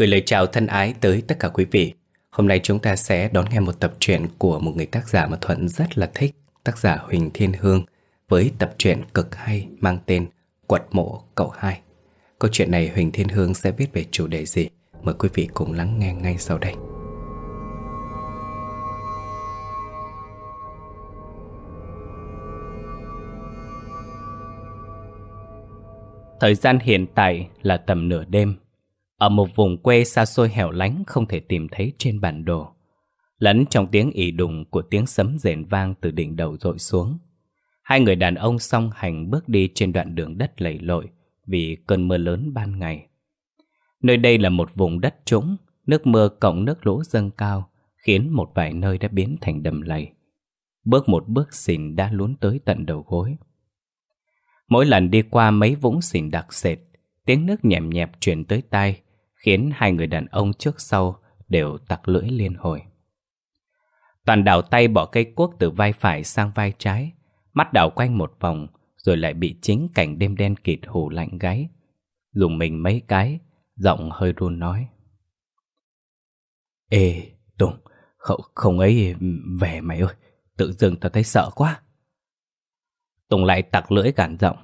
gửi lời chào thân ái tới tất cả quý vị. Hôm nay chúng ta sẽ đón nghe một tập truyện của một người tác giả mà Thuận rất là thích, tác giả Huỳnh Thiên Hương, với tập truyện cực hay mang tên Quật mộ cậu hai. Câu chuyện này Huỳnh Thiên Hương sẽ viết về chủ đề gì? Mời quý vị cùng lắng nghe ngay sau đây. Thời gian hiện tại là tầm nửa đêm ở một vùng quê xa xôi hẻo lánh không thể tìm thấy trên bản đồ Lẫn trong tiếng ỉ đùng của tiếng sấm rền vang từ đỉnh đầu rội xuống Hai người đàn ông song hành bước đi trên đoạn đường đất lầy lội Vì cơn mưa lớn ban ngày Nơi đây là một vùng đất trũng Nước mưa cộng nước lũ dâng cao Khiến một vài nơi đã biến thành đầm lầy Bước một bước xỉn đã lún tới tận đầu gối Mỗi lần đi qua mấy vũng xỉn đặc sệt Tiếng nước nhẹm nhẹp truyền tới tai khiến hai người đàn ông trước sau đều tặc lưỡi liên hồi. Toàn đảo tay bỏ cây cuốc từ vai phải sang vai trái, mắt đảo quanh một vòng, rồi lại bị chính cảnh đêm đen kịt hù lạnh gáy. Dùng mình mấy cái, giọng hơi run nói. Ê, Tùng, không, không ấy về mày ơi, tự dưng tao thấy sợ quá. Tùng lại tặc lưỡi gàn giọng.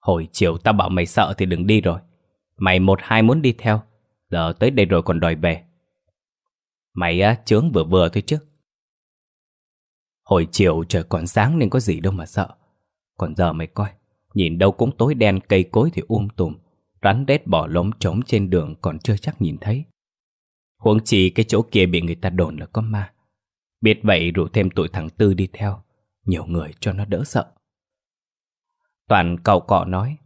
Hồi chiều tao bảo mày sợ thì đừng đi rồi, Mày một hai muốn đi theo Giờ tới đây rồi còn đòi về Mày á, chướng vừa vừa thôi chứ Hồi chiều trời còn sáng nên có gì đâu mà sợ Còn giờ mày coi Nhìn đâu cũng tối đen cây cối thì um tùm Rắn đét bỏ lốm trống trên đường còn chưa chắc nhìn thấy Huống chi cái chỗ kia bị người ta đồn là có ma Biết vậy rủ thêm tụi thằng Tư đi theo Nhiều người cho nó đỡ sợ Toàn cậu cọ nói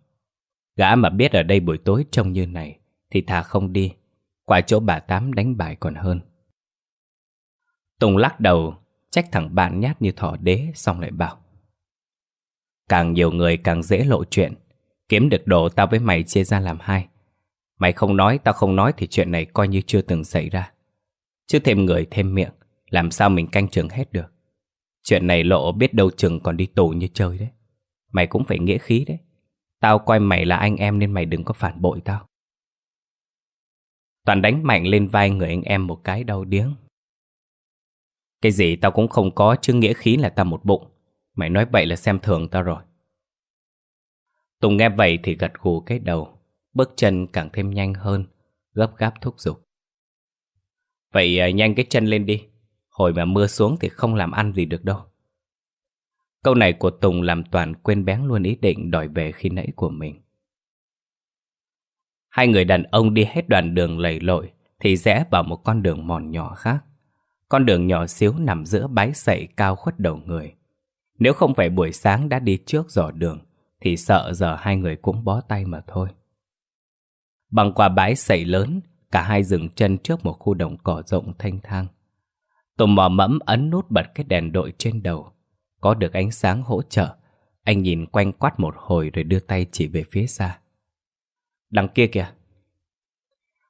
Gã mà biết ở đây buổi tối trông như này Thì thà không đi Qua chỗ bà Tám đánh bài còn hơn Tùng lắc đầu Trách thằng bạn nhát như thỏ đế Xong lại bảo Càng nhiều người càng dễ lộ chuyện Kiếm được đồ tao với mày chia ra làm hai Mày không nói tao không nói Thì chuyện này coi như chưa từng xảy ra Chứ thêm người thêm miệng Làm sao mình canh trường hết được Chuyện này lộ biết đâu chừng còn đi tù như chơi đấy Mày cũng phải nghĩa khí đấy Tao coi mày là anh em nên mày đừng có phản bội tao Toàn đánh mạnh lên vai người anh em một cái đau điếng Cái gì tao cũng không có chứ nghĩa khí là tao một bụng Mày nói vậy là xem thường tao rồi Tùng nghe vậy thì gật gù cái đầu Bước chân càng thêm nhanh hơn Gấp gáp thúc giục Vậy à, nhanh cái chân lên đi Hồi mà mưa xuống thì không làm ăn gì được đâu Câu này của Tùng làm Toàn quên bén luôn ý định đòi về khi nãy của mình. Hai người đàn ông đi hết đoạn đường lầy lội thì rẽ vào một con đường mòn nhỏ khác. Con đường nhỏ xíu nằm giữa bãi sậy cao khuất đầu người. Nếu không phải buổi sáng đã đi trước dò đường thì sợ giờ hai người cũng bó tay mà thôi. Bằng qua bãi sậy lớn, cả hai dừng chân trước một khu đồng cỏ rộng thanh thang. Tùng mò mẫm ấn nút bật cái đèn đội trên đầu có được ánh sáng hỗ trợ. Anh nhìn quanh quát một hồi rồi đưa tay chỉ về phía xa. Đằng kia kìa.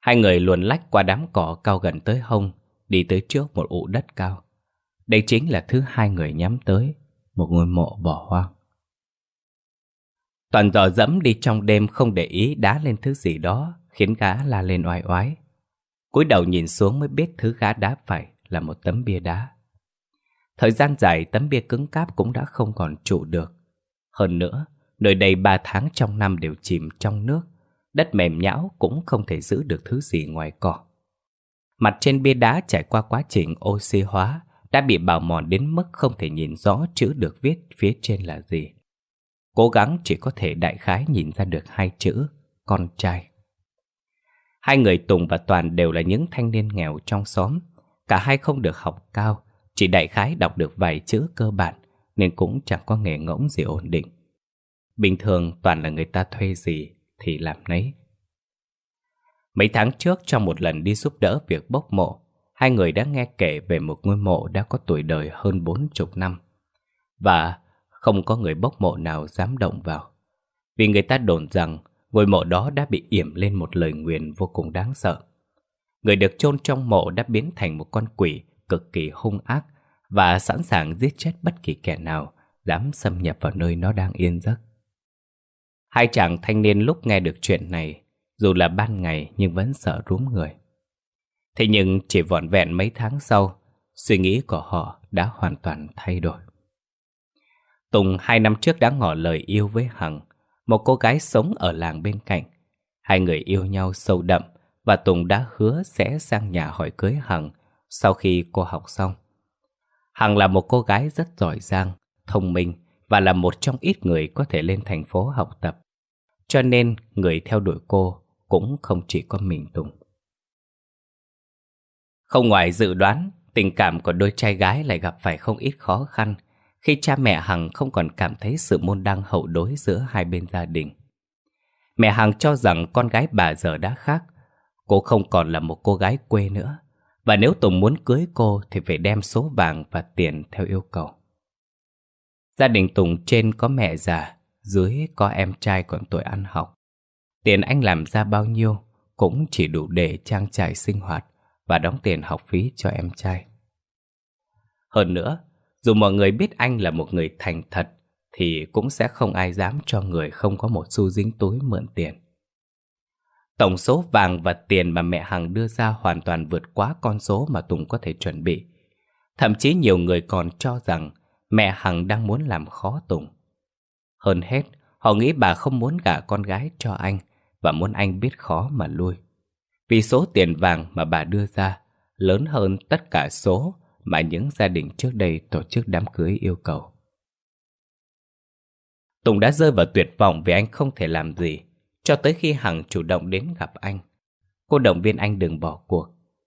Hai người luồn lách qua đám cỏ cao gần tới hông, đi tới trước một ụ đất cao. Đây chính là thứ hai người nhắm tới, một ngôi mộ bỏ hoang. Toàn dò dẫm đi trong đêm không để ý đá lên thứ gì đó, khiến gã la lên oai oái. cúi đầu nhìn xuống mới biết thứ gã đá phải là một tấm bia đá. Thời gian dài tấm bia cứng cáp cũng đã không còn trụ được. Hơn nữa, nơi đây ba tháng trong năm đều chìm trong nước. Đất mềm nhão cũng không thể giữ được thứ gì ngoài cỏ. Mặt trên bia đá trải qua quá trình oxy hóa đã bị bào mòn đến mức không thể nhìn rõ chữ được viết phía trên là gì. Cố gắng chỉ có thể đại khái nhìn ra được hai chữ con trai. Hai người Tùng và Toàn đều là những thanh niên nghèo trong xóm. Cả hai không được học cao, chỉ đại khái đọc được vài chữ cơ bản Nên cũng chẳng có nghề ngỗng gì ổn định Bình thường toàn là người ta thuê gì Thì làm nấy Mấy tháng trước trong một lần đi giúp đỡ việc bốc mộ Hai người đã nghe kể về một ngôi mộ đã có tuổi đời hơn 40 năm Và không có người bốc mộ nào dám động vào Vì người ta đồn rằng ngôi mộ đó đã bị yểm lên một lời nguyền vô cùng đáng sợ Người được chôn trong mộ đã biến thành một con quỷ cực kỳ hung ác và sẵn sàng giết chết bất kỳ kẻ nào dám xâm nhập vào nơi nó đang yên giấc. Hai chàng thanh niên lúc nghe được chuyện này, dù là ban ngày nhưng vẫn sợ rúm người. Thế nhưng chỉ vọn vẹn mấy tháng sau, suy nghĩ của họ đã hoàn toàn thay đổi. Tùng hai năm trước đã ngỏ lời yêu với Hằng, một cô gái sống ở làng bên cạnh. Hai người yêu nhau sâu đậm và Tùng đã hứa sẽ sang nhà hỏi cưới Hằng sau khi cô học xong. Hằng là một cô gái rất giỏi giang, thông minh và là một trong ít người có thể lên thành phố học tập. Cho nên người theo đuổi cô cũng không chỉ có mình Tùng. Không ngoài dự đoán, tình cảm của đôi trai gái lại gặp phải không ít khó khăn khi cha mẹ Hằng không còn cảm thấy sự môn đăng hậu đối giữa hai bên gia đình. Mẹ Hằng cho rằng con gái bà giờ đã khác, cô không còn là một cô gái quê nữa, và nếu Tùng muốn cưới cô thì phải đem số vàng và tiền theo yêu cầu. Gia đình Tùng trên có mẹ già, dưới có em trai còn tuổi ăn học. Tiền anh làm ra bao nhiêu cũng chỉ đủ để trang trải sinh hoạt và đóng tiền học phí cho em trai. Hơn nữa, dù mọi người biết anh là một người thành thật thì cũng sẽ không ai dám cho người không có một xu dính túi mượn tiền. Tổng số vàng và tiền mà mẹ Hằng đưa ra hoàn toàn vượt quá con số mà Tùng có thể chuẩn bị. Thậm chí nhiều người còn cho rằng mẹ Hằng đang muốn làm khó Tùng. Hơn hết, họ nghĩ bà không muốn gả con gái cho anh và muốn anh biết khó mà lui. Vì số tiền vàng mà bà đưa ra lớn hơn tất cả số mà những gia đình trước đây tổ chức đám cưới yêu cầu. Tùng đã rơi vào tuyệt vọng vì anh không thể làm gì cho tới khi Hằng chủ động đến gặp anh. Cô động viên anh đừng bỏ cuộc,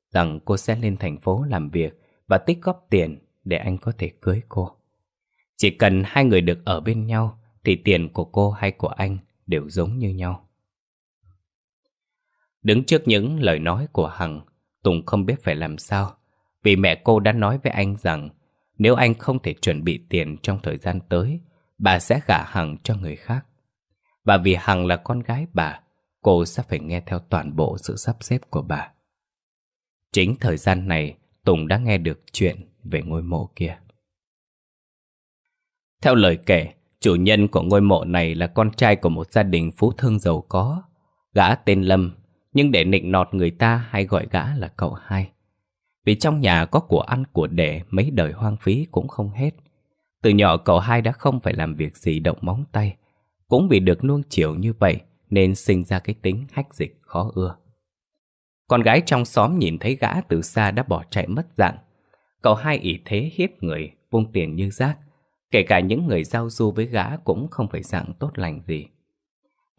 rằng cô sẽ lên thành phố làm việc và tích góp tiền để anh có thể cưới cô. Chỉ cần hai người được ở bên nhau thì tiền của cô hay của anh đều giống như nhau. Đứng trước những lời nói của Hằng, Tùng không biết phải làm sao, vì mẹ cô đã nói với anh rằng nếu anh không thể chuẩn bị tiền trong thời gian tới, bà sẽ gả Hằng cho người khác. Và vì Hằng là con gái bà, cô sẽ phải nghe theo toàn bộ sự sắp xếp của bà. Chính thời gian này, Tùng đã nghe được chuyện về ngôi mộ kia. Theo lời kể, chủ nhân của ngôi mộ này là con trai của một gia đình phú thương giàu có. Gã tên Lâm, nhưng để nịnh nọt người ta hay gọi gã là cậu hai. Vì trong nhà có của ăn của để mấy đời hoang phí cũng không hết. Từ nhỏ cậu hai đã không phải làm việc gì động móng tay, cũng vì được nuông chiều như vậy nên sinh ra cái tính hách dịch khó ưa. Con gái trong xóm nhìn thấy gã từ xa đã bỏ chạy mất dạng. Cậu hai ỷ thế hiếp người, vung tiền như rác. Kể cả những người giao du với gã cũng không phải dạng tốt lành gì.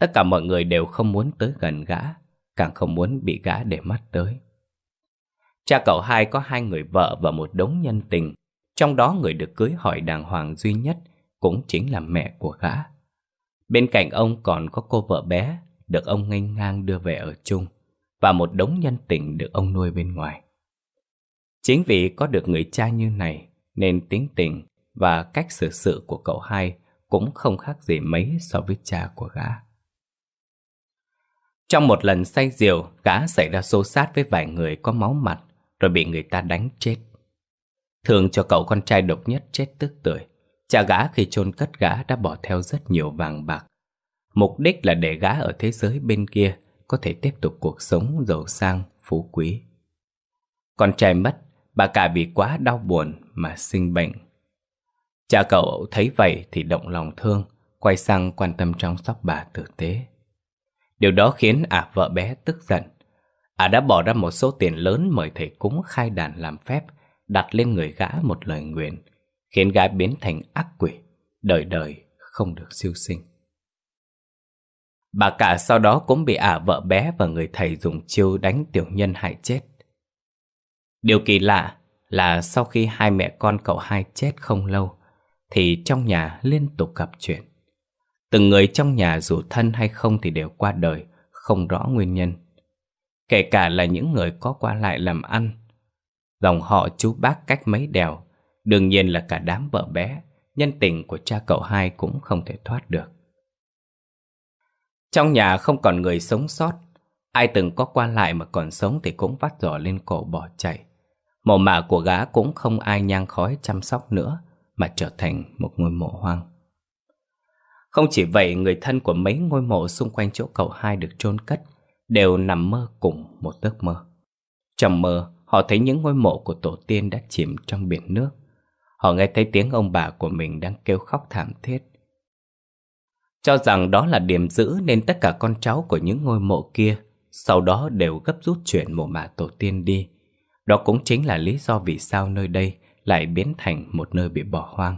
Tất cả mọi người đều không muốn tới gần gã, càng không muốn bị gã để mắt tới. Cha cậu hai có hai người vợ và một đống nhân tình, trong đó người được cưới hỏi đàng hoàng duy nhất cũng chính là mẹ của gã. Bên cạnh ông còn có cô vợ bé được ông nghênh ngang đưa về ở chung và một đống nhân tình được ông nuôi bên ngoài. Chính vì có được người cha như này nên tính tình và cách xử sự của cậu hai cũng không khác gì mấy so với cha của gã. Trong một lần say rượu, gã xảy ra xô sát với vài người có máu mặt rồi bị người ta đánh chết. Thường cho cậu con trai độc nhất chết tức tuổi. Cha gã khi chôn cất gã đã bỏ theo rất nhiều vàng bạc. Mục đích là để gã ở thế giới bên kia có thể tiếp tục cuộc sống giàu sang, phú quý. Con trai mất, bà cả vì quá đau buồn mà sinh bệnh. Cha cậu thấy vậy thì động lòng thương, quay sang quan tâm chăm sóc bà tử tế. Điều đó khiến ả à vợ bé tức giận. Ả à đã bỏ ra một số tiền lớn mời thầy cúng khai đàn làm phép, đặt lên người gã một lời nguyện khiến gã biến thành ác quỷ, đời đời không được siêu sinh. Bà cả sau đó cũng bị ả vợ bé và người thầy dùng chiêu đánh tiểu nhân hại chết. Điều kỳ lạ là sau khi hai mẹ con cậu hai chết không lâu, thì trong nhà liên tục gặp chuyện. Từng người trong nhà dù thân hay không thì đều qua đời, không rõ nguyên nhân. Kể cả là những người có qua lại làm ăn. Dòng họ chú bác cách mấy đèo Đương nhiên là cả đám vợ bé, nhân tình của cha cậu hai cũng không thể thoát được. Trong nhà không còn người sống sót, ai từng có qua lại mà còn sống thì cũng vắt giỏ lên cổ bỏ chạy. Mộ mả của gã cũng không ai nhang khói chăm sóc nữa mà trở thành một ngôi mộ hoang. Không chỉ vậy, người thân của mấy ngôi mộ xung quanh chỗ cậu hai được chôn cất đều nằm mơ cùng một giấc mơ. Trong mơ, họ thấy những ngôi mộ của tổ tiên đã chìm trong biển nước. Họ nghe thấy tiếng ông bà của mình đang kêu khóc thảm thiết Cho rằng đó là điểm giữ nên tất cả con cháu của những ngôi mộ kia Sau đó đều gấp rút chuyển mộ mả tổ tiên đi Đó cũng chính là lý do vì sao nơi đây lại biến thành một nơi bị bỏ hoang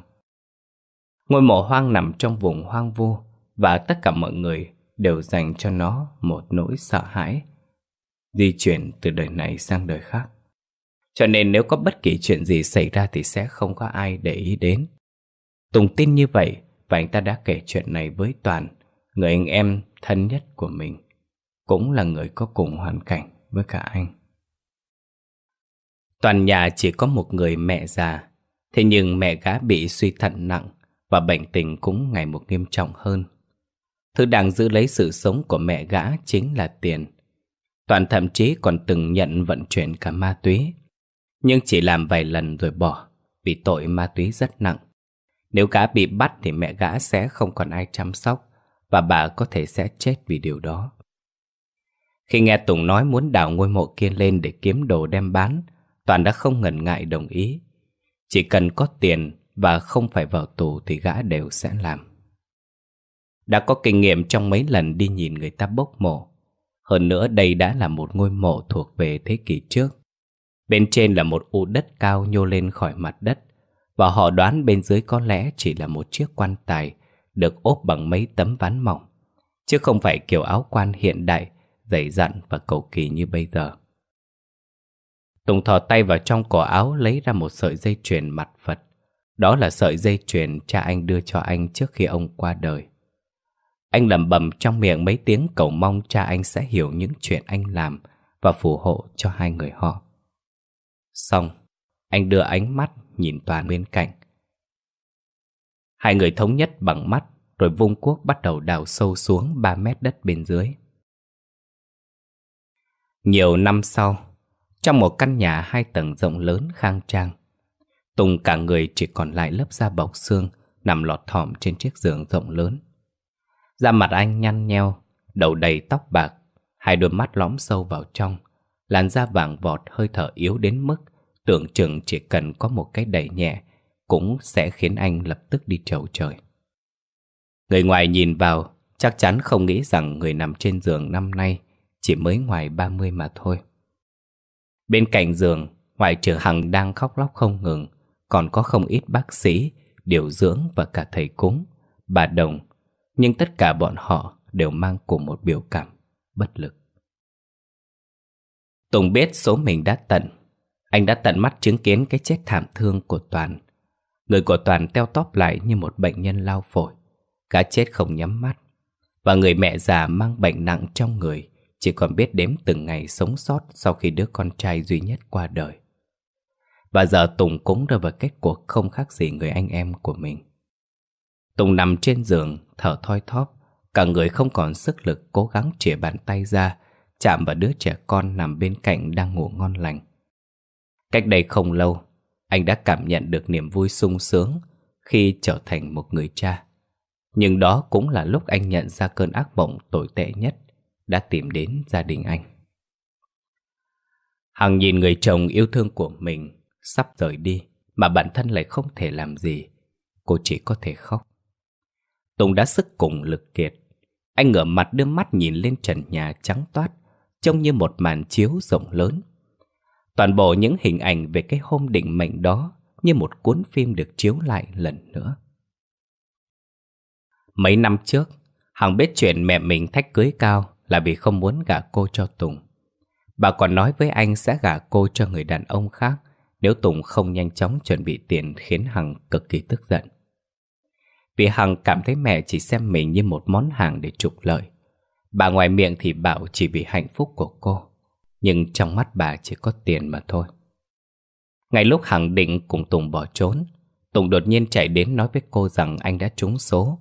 Ngôi mộ hoang nằm trong vùng hoang vu Và tất cả mọi người đều dành cho nó một nỗi sợ hãi Di chuyển từ đời này sang đời khác cho nên nếu có bất kỳ chuyện gì xảy ra thì sẽ không có ai để ý đến Tùng tin như vậy và anh ta đã kể chuyện này với Toàn Người anh em thân nhất của mình Cũng là người có cùng hoàn cảnh với cả anh Toàn nhà chỉ có một người mẹ già Thế nhưng mẹ gã bị suy thận nặng Và bệnh tình cũng ngày một nghiêm trọng hơn Thứ đang giữ lấy sự sống của mẹ gã chính là tiền Toàn thậm chí còn từng nhận vận chuyển cả ma túy nhưng chỉ làm vài lần rồi bỏ, vì tội ma túy rất nặng. Nếu gã bị bắt thì mẹ gã sẽ không còn ai chăm sóc và bà có thể sẽ chết vì điều đó. Khi nghe Tùng nói muốn đào ngôi mộ kia lên để kiếm đồ đem bán, Toàn đã không ngần ngại đồng ý. Chỉ cần có tiền và không phải vào tù thì gã đều sẽ làm. Đã có kinh nghiệm trong mấy lần đi nhìn người ta bốc mộ. Hơn nữa đây đã là một ngôi mộ thuộc về thế kỷ trước. Bên trên là một u đất cao nhô lên khỏi mặt đất Và họ đoán bên dưới có lẽ chỉ là một chiếc quan tài Được ốp bằng mấy tấm ván mỏng Chứ không phải kiểu áo quan hiện đại Dày dặn và cầu kỳ như bây giờ Tùng thò tay vào trong cổ áo lấy ra một sợi dây chuyền mặt Phật Đó là sợi dây chuyền cha anh đưa cho anh trước khi ông qua đời Anh lẩm bẩm trong miệng mấy tiếng cầu mong cha anh sẽ hiểu những chuyện anh làm Và phù hộ cho hai người họ Xong, anh đưa ánh mắt nhìn Toàn bên cạnh. Hai người thống nhất bằng mắt, rồi vung cuốc bắt đầu đào sâu xuống 3 mét đất bên dưới. Nhiều năm sau, trong một căn nhà hai tầng rộng lớn khang trang, Tùng cả người chỉ còn lại lớp da bọc xương nằm lọt thỏm trên chiếc giường rộng lớn. Da mặt anh nhăn nheo, đầu đầy tóc bạc, hai đôi mắt lõm sâu vào trong, Làn da vàng vọt hơi thở yếu đến mức tưởng chừng chỉ cần có một cái đẩy nhẹ cũng sẽ khiến anh lập tức đi trầu trời. Người ngoài nhìn vào chắc chắn không nghĩ rằng người nằm trên giường năm nay chỉ mới ngoài 30 mà thôi. Bên cạnh giường, ngoại trừ Hằng đang khóc lóc không ngừng, còn có không ít bác sĩ, điều dưỡng và cả thầy cúng, bà đồng, nhưng tất cả bọn họ đều mang cùng một biểu cảm bất lực. Tùng biết số mình đã tận. Anh đã tận mắt chứng kiến cái chết thảm thương của Toàn. Người của Toàn teo tóp lại như một bệnh nhân lao phổi. Cá chết không nhắm mắt. Và người mẹ già mang bệnh nặng trong người chỉ còn biết đếm từng ngày sống sót sau khi đứa con trai duy nhất qua đời. Và giờ Tùng cũng rơi vào kết cuộc không khác gì người anh em của mình. Tùng nằm trên giường, thở thoi thóp, cả người không còn sức lực cố gắng chĩa bàn tay ra chạm vào đứa trẻ con nằm bên cạnh đang ngủ ngon lành. Cách đây không lâu, anh đã cảm nhận được niềm vui sung sướng khi trở thành một người cha. Nhưng đó cũng là lúc anh nhận ra cơn ác mộng tồi tệ nhất đã tìm đến gia đình anh. Hằng nhìn người chồng yêu thương của mình sắp rời đi mà bản thân lại không thể làm gì. Cô chỉ có thể khóc. Tùng đã sức cùng lực kiệt. Anh ngửa mặt đưa mắt nhìn lên trần nhà trắng toát trông như một màn chiếu rộng lớn. Toàn bộ những hình ảnh về cái hôm định mệnh đó như một cuốn phim được chiếu lại lần nữa. Mấy năm trước, Hằng biết chuyện mẹ mình thách cưới Cao là vì không muốn gả cô cho Tùng. Bà còn nói với anh sẽ gả cô cho người đàn ông khác nếu Tùng không nhanh chóng chuẩn bị tiền khiến Hằng cực kỳ tức giận. Vì Hằng cảm thấy mẹ chỉ xem mình như một món hàng để trục lợi. Bà ngoài miệng thì bảo chỉ vì hạnh phúc của cô Nhưng trong mắt bà chỉ có tiền mà thôi Ngay lúc Hằng định cùng Tùng bỏ trốn Tùng đột nhiên chạy đến nói với cô rằng anh đã trúng số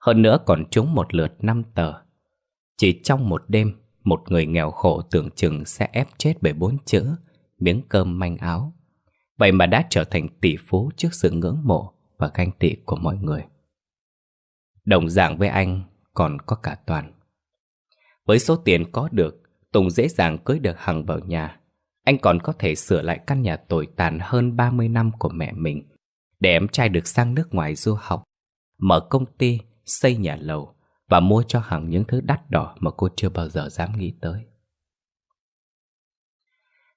Hơn nữa còn trúng một lượt năm tờ Chỉ trong một đêm Một người nghèo khổ tưởng chừng sẽ ép chết bởi bốn chữ Miếng cơm manh áo Vậy mà đã trở thành tỷ phú trước sự ngưỡng mộ và ganh tị của mọi người Đồng dạng với anh còn có cả Toàn với số tiền có được, Tùng dễ dàng cưới được Hằng vào nhà. Anh còn có thể sửa lại căn nhà tồi tàn hơn 30 năm của mẹ mình, để em trai được sang nước ngoài du học, mở công ty, xây nhà lầu và mua cho Hằng những thứ đắt đỏ mà cô chưa bao giờ dám nghĩ tới.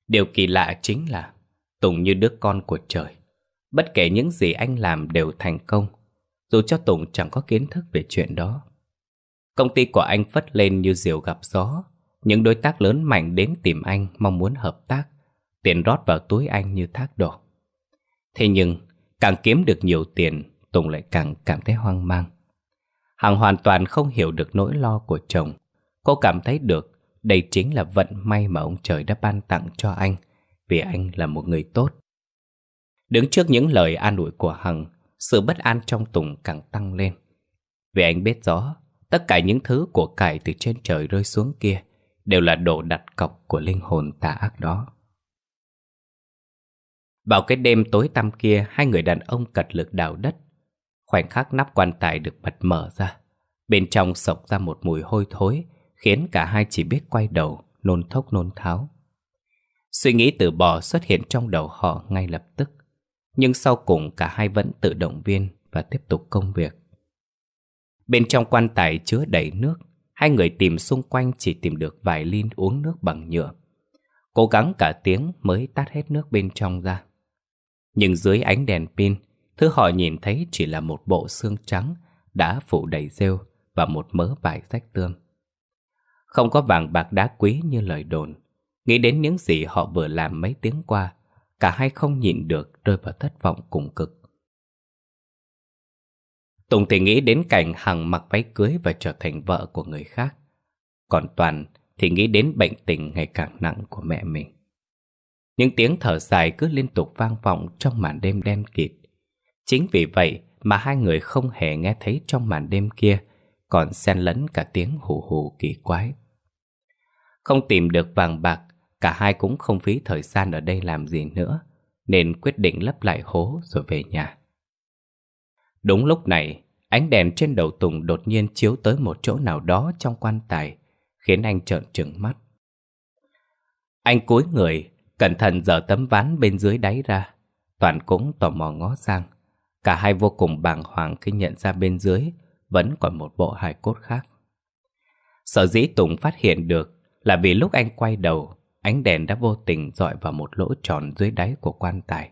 Điều kỳ lạ chính là Tùng như đứa con của trời. Bất kể những gì anh làm đều thành công, dù cho Tùng chẳng có kiến thức về chuyện đó. Công ty của anh phất lên như diều gặp gió. Những đối tác lớn mạnh đến tìm anh mong muốn hợp tác. Tiền rót vào túi anh như thác đổ. Thế nhưng, càng kiếm được nhiều tiền, Tùng lại càng cảm thấy hoang mang. Hằng hoàn toàn không hiểu được nỗi lo của chồng. Cô cảm thấy được đây chính là vận may mà ông trời đã ban tặng cho anh, vì anh là một người tốt. Đứng trước những lời an ủi của Hằng, sự bất an trong Tùng càng tăng lên. Vì anh biết rõ, Tất cả những thứ của cải từ trên trời rơi xuống kia đều là đồ đặt cọc của linh hồn tà ác đó. Vào cái đêm tối tăm kia, hai người đàn ông cật lực đào đất. Khoảnh khắc nắp quan tài được bật mở ra. Bên trong sộc ra một mùi hôi thối, khiến cả hai chỉ biết quay đầu, nôn thốc nôn tháo. Suy nghĩ từ bỏ xuất hiện trong đầu họ ngay lập tức. Nhưng sau cùng cả hai vẫn tự động viên và tiếp tục công việc. Bên trong quan tài chứa đầy nước Hai người tìm xung quanh chỉ tìm được vài ly uống nước bằng nhựa Cố gắng cả tiếng mới tát hết nước bên trong ra Nhưng dưới ánh đèn pin Thứ họ nhìn thấy chỉ là một bộ xương trắng Đã phủ đầy rêu Và một mớ vải rách tươm Không có vàng bạc đá quý như lời đồn Nghĩ đến những gì họ vừa làm mấy tiếng qua Cả hai không nhịn được rơi vào thất vọng cùng cực Tùng thì nghĩ đến cảnh Hằng mặc váy cưới và trở thành vợ của người khác. Còn Toàn thì nghĩ đến bệnh tình ngày càng nặng của mẹ mình. Những tiếng thở dài cứ liên tục vang vọng trong màn đêm đen kịt. Chính vì vậy mà hai người không hề nghe thấy trong màn đêm kia, còn xen lẫn cả tiếng hù hù kỳ quái. Không tìm được vàng bạc, cả hai cũng không phí thời gian ở đây làm gì nữa, nên quyết định lấp lại hố rồi về nhà. Đúng lúc này, ánh đèn trên đầu Tùng đột nhiên chiếu tới một chỗ nào đó trong quan tài, khiến anh trợn trừng mắt. Anh cúi người, cẩn thận dở tấm ván bên dưới đáy ra. Toàn cũng tò mò ngó sang. Cả hai vô cùng bàng hoàng khi nhận ra bên dưới vẫn còn một bộ hài cốt khác. Sở dĩ Tùng phát hiện được là vì lúc anh quay đầu, ánh đèn đã vô tình dọi vào một lỗ tròn dưới đáy của quan tài.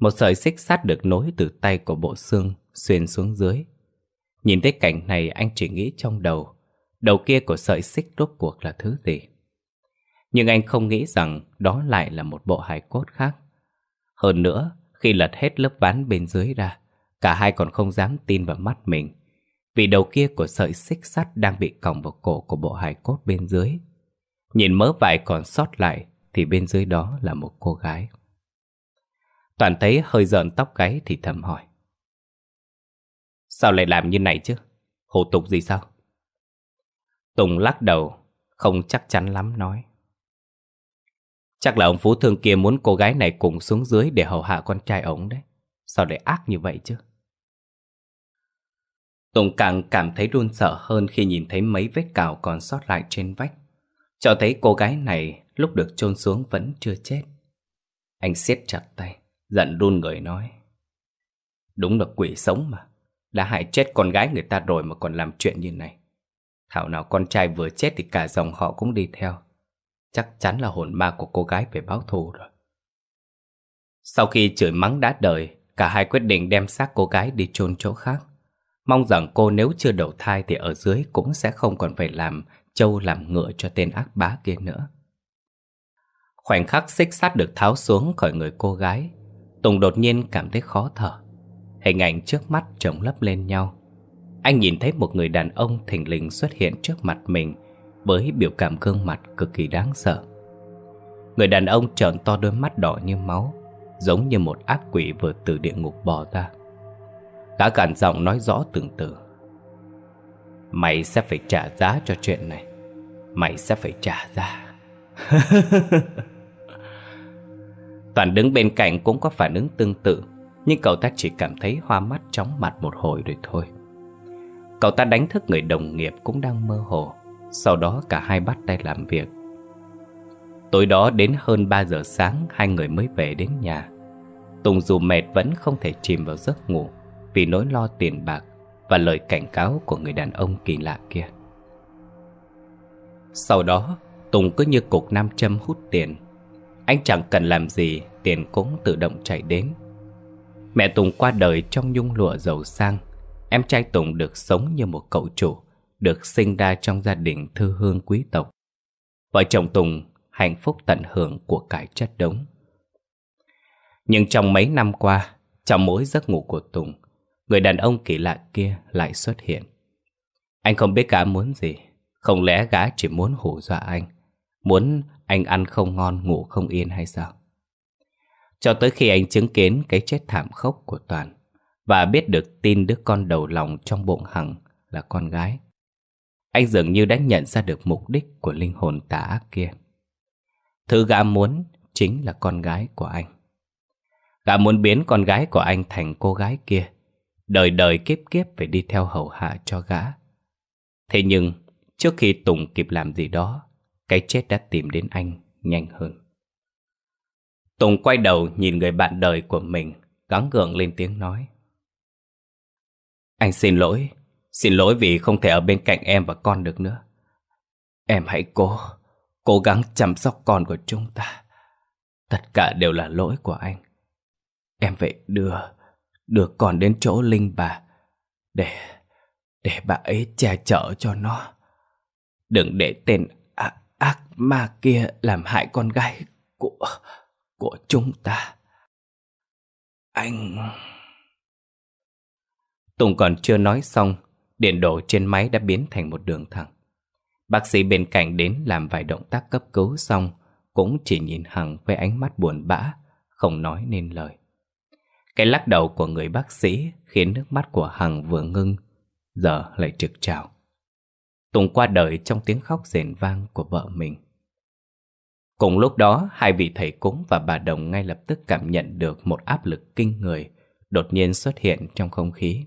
Một sợi xích sắt được nối từ tay của bộ xương xuyên xuống dưới. Nhìn thấy cảnh này anh chỉ nghĩ trong đầu, đầu kia của sợi xích rốt cuộc là thứ gì. Nhưng anh không nghĩ rằng đó lại là một bộ hài cốt khác. Hơn nữa, khi lật hết lớp ván bên dưới ra, cả hai còn không dám tin vào mắt mình. Vì đầu kia của sợi xích sắt đang bị còng vào cổ của bộ hài cốt bên dưới. Nhìn mớ vải còn sót lại thì bên dưới đó là một cô gái. Toàn thấy hơi giận tóc gáy thì thầm hỏi. Sao lại làm như này chứ? Hồ tục gì sao? Tùng lắc đầu, không chắc chắn lắm nói. Chắc là ông Phú Thương kia muốn cô gái này cùng xuống dưới để hầu hạ con trai ổng đấy. Sao lại ác như vậy chứ? Tùng càng cảm thấy run sợ hơn khi nhìn thấy mấy vết cào còn sót lại trên vách. Cho thấy cô gái này lúc được chôn xuống vẫn chưa chết. Anh siết chặt tay. Giận run người nói Đúng là quỷ sống mà Đã hại chết con gái người ta rồi mà còn làm chuyện như này Thảo nào con trai vừa chết thì cả dòng họ cũng đi theo Chắc chắn là hồn ma của cô gái về báo thù rồi Sau khi chửi mắng đã đời Cả hai quyết định đem xác cô gái đi chôn chỗ khác Mong rằng cô nếu chưa đầu thai thì ở dưới cũng sẽ không còn phải làm châu làm ngựa cho tên ác bá kia nữa Khoảnh khắc xích sắt được tháo xuống khỏi người cô gái Tùng đột nhiên cảm thấy khó thở Hình ảnh trước mắt chồng lấp lên nhau Anh nhìn thấy một người đàn ông thình lình xuất hiện trước mặt mình Với biểu cảm gương mặt cực kỳ đáng sợ Người đàn ông trợn to đôi mắt đỏ như máu Giống như một ác quỷ vừa từ địa ngục bò ra Gã cản giọng nói rõ từng từ Mày sẽ phải trả giá cho chuyện này Mày sẽ phải trả giá Bạn đứng bên cạnh cũng có phản ứng tương tự Nhưng cậu ta chỉ cảm thấy hoa mắt chóng mặt một hồi rồi thôi Cậu ta đánh thức người đồng nghiệp cũng đang mơ hồ Sau đó cả hai bắt tay làm việc Tối đó đến hơn 3 giờ sáng Hai người mới về đến nhà Tùng dù mệt vẫn không thể chìm vào giấc ngủ Vì nỗi lo tiền bạc Và lời cảnh cáo của người đàn ông kỳ lạ kia Sau đó Tùng cứ như cục nam châm hút tiền Anh chẳng cần làm gì tiền cũng tự động chảy đến. Mẹ Tùng qua đời trong nhung lụa giàu sang, em trai Tùng được sống như một cậu chủ, được sinh ra trong gia đình thư hương quý tộc. Vợ chồng Tùng hạnh phúc tận hưởng của cải chất đống. Nhưng trong mấy năm qua, trong mỗi giấc ngủ của Tùng, người đàn ông kỳ lạ kia lại xuất hiện. Anh không biết gã muốn gì, không lẽ gã chỉ muốn hù dọa anh, muốn anh ăn không ngon ngủ không yên hay sao? Cho tới khi anh chứng kiến cái chết thảm khốc của Toàn Và biết được tin đứa con đầu lòng trong bụng Hằng là con gái Anh dường như đã nhận ra được mục đích của linh hồn tà ác kia Thứ gã muốn chính là con gái của anh Gã muốn biến con gái của anh thành cô gái kia Đời đời kiếp kiếp phải đi theo hầu hạ cho gã Thế nhưng trước khi Tùng kịp làm gì đó Cái chết đã tìm đến anh nhanh hơn Tùng quay đầu nhìn người bạn đời của mình, gắng gượng lên tiếng nói. Anh xin lỗi, xin lỗi vì không thể ở bên cạnh em và con được nữa. Em hãy cố, cố gắng chăm sóc con của chúng ta. Tất cả đều là lỗi của anh. Em vậy đưa, đưa con đến chỗ Linh bà, để, để bà ấy che chở cho nó. Đừng để tên ác, ác ma kia làm hại con gái của của chúng ta. Anh... Tùng còn chưa nói xong, điện đổ trên máy đã biến thành một đường thẳng. Bác sĩ bên cạnh đến làm vài động tác cấp cứu xong, cũng chỉ nhìn Hằng với ánh mắt buồn bã, không nói nên lời. Cái lắc đầu của người bác sĩ khiến nước mắt của Hằng vừa ngưng, giờ lại trực trào. Tùng qua đời trong tiếng khóc rền vang của vợ mình. Cùng lúc đó, hai vị thầy cúng và bà đồng ngay lập tức cảm nhận được một áp lực kinh người đột nhiên xuất hiện trong không khí.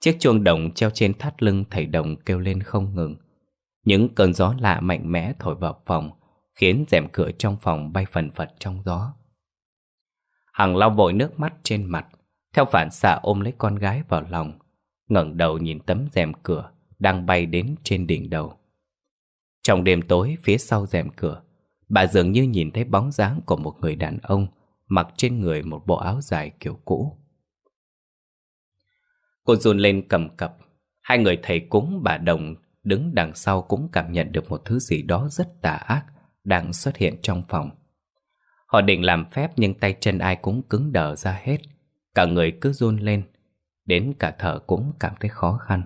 Chiếc chuông đồng treo trên thắt lưng thầy đồng kêu lên không ngừng. Những cơn gió lạ mạnh mẽ thổi vào phòng, khiến rèm cửa trong phòng bay phần phật trong gió. Hằng lau vội nước mắt trên mặt, theo phản xạ ôm lấy con gái vào lòng, ngẩng đầu nhìn tấm rèm cửa đang bay đến trên đỉnh đầu. Trong đêm tối phía sau rèm cửa, Bà dường như nhìn thấy bóng dáng của một người đàn ông mặc trên người một bộ áo dài kiểu cũ. Cô run lên cầm cập, hai người thầy cúng bà Đồng đứng đằng sau cũng cảm nhận được một thứ gì đó rất tà ác đang xuất hiện trong phòng. Họ định làm phép nhưng tay chân ai cũng cứng đờ ra hết, cả người cứ run lên, đến cả thở cũng cảm thấy khó khăn.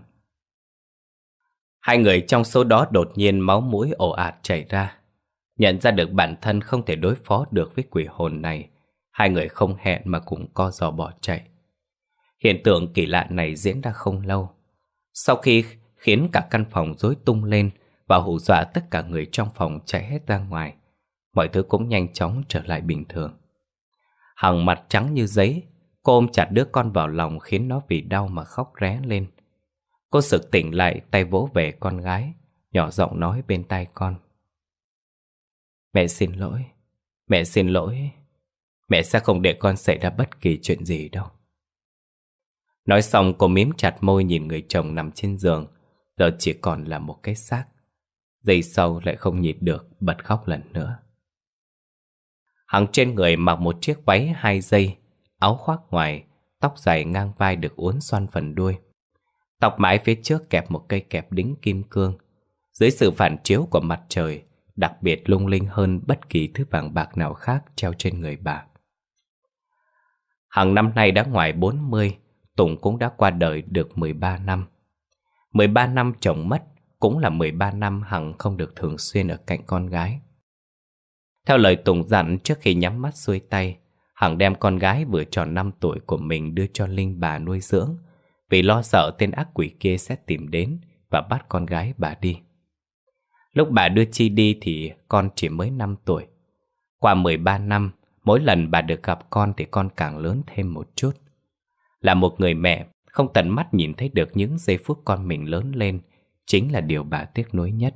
Hai người trong số đó đột nhiên máu mũi ồ ạt chảy ra, Nhận ra được bản thân không thể đối phó được với quỷ hồn này, hai người không hẹn mà cũng co giò bỏ chạy. Hiện tượng kỳ lạ này diễn ra không lâu. Sau khi khiến cả căn phòng rối tung lên và hù dọa tất cả người trong phòng chạy hết ra ngoài, mọi thứ cũng nhanh chóng trở lại bình thường. Hằng mặt trắng như giấy, cô ôm chặt đứa con vào lòng khiến nó vì đau mà khóc ré lên. Cô sực tỉnh lại tay vỗ về con gái, nhỏ giọng nói bên tai con. Mẹ xin lỗi, mẹ xin lỗi. Mẹ sẽ không để con xảy ra bất kỳ chuyện gì đâu. Nói xong cô mím chặt môi nhìn người chồng nằm trên giường, giờ chỉ còn là một cái xác. Giây sau lại không nhịn được, bật khóc lần nữa. Hằng trên người mặc một chiếc váy hai dây, áo khoác ngoài, tóc dài ngang vai được uốn xoăn phần đuôi. Tóc mái phía trước kẹp một cây kẹp đính kim cương. Dưới sự phản chiếu của mặt trời, đặc biệt lung linh hơn bất kỳ thứ vàng bạc nào khác treo trên người bà. Hằng năm nay đã ngoài 40, Tùng cũng đã qua đời được 13 năm. 13 năm chồng mất cũng là 13 năm Hằng không được thường xuyên ở cạnh con gái. Theo lời Tùng dặn trước khi nhắm mắt xuôi tay, Hằng đem con gái vừa tròn 5 tuổi của mình đưa cho Linh bà nuôi dưỡng vì lo sợ tên ác quỷ kia sẽ tìm đến và bắt con gái bà đi. Lúc bà đưa Chi đi thì con chỉ mới 5 tuổi. Qua 13 năm, mỗi lần bà được gặp con thì con càng lớn thêm một chút. Là một người mẹ, không tận mắt nhìn thấy được những giây phút con mình lớn lên chính là điều bà tiếc nuối nhất.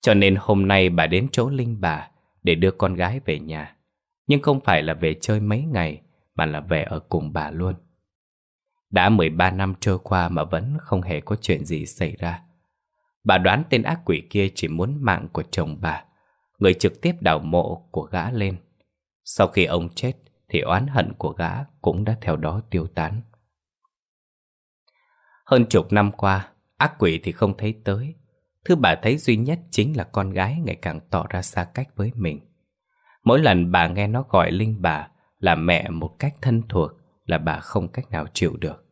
Cho nên hôm nay bà đến chỗ Linh bà để đưa con gái về nhà. Nhưng không phải là về chơi mấy ngày mà là về ở cùng bà luôn. Đã 13 năm trôi qua mà vẫn không hề có chuyện gì xảy ra. Bà đoán tên ác quỷ kia chỉ muốn mạng của chồng bà Người trực tiếp đào mộ của gã lên Sau khi ông chết Thì oán hận của gã cũng đã theo đó tiêu tán Hơn chục năm qua Ác quỷ thì không thấy tới Thứ bà thấy duy nhất chính là con gái Ngày càng tỏ ra xa cách với mình Mỗi lần bà nghe nó gọi Linh bà Là mẹ một cách thân thuộc Là bà không cách nào chịu được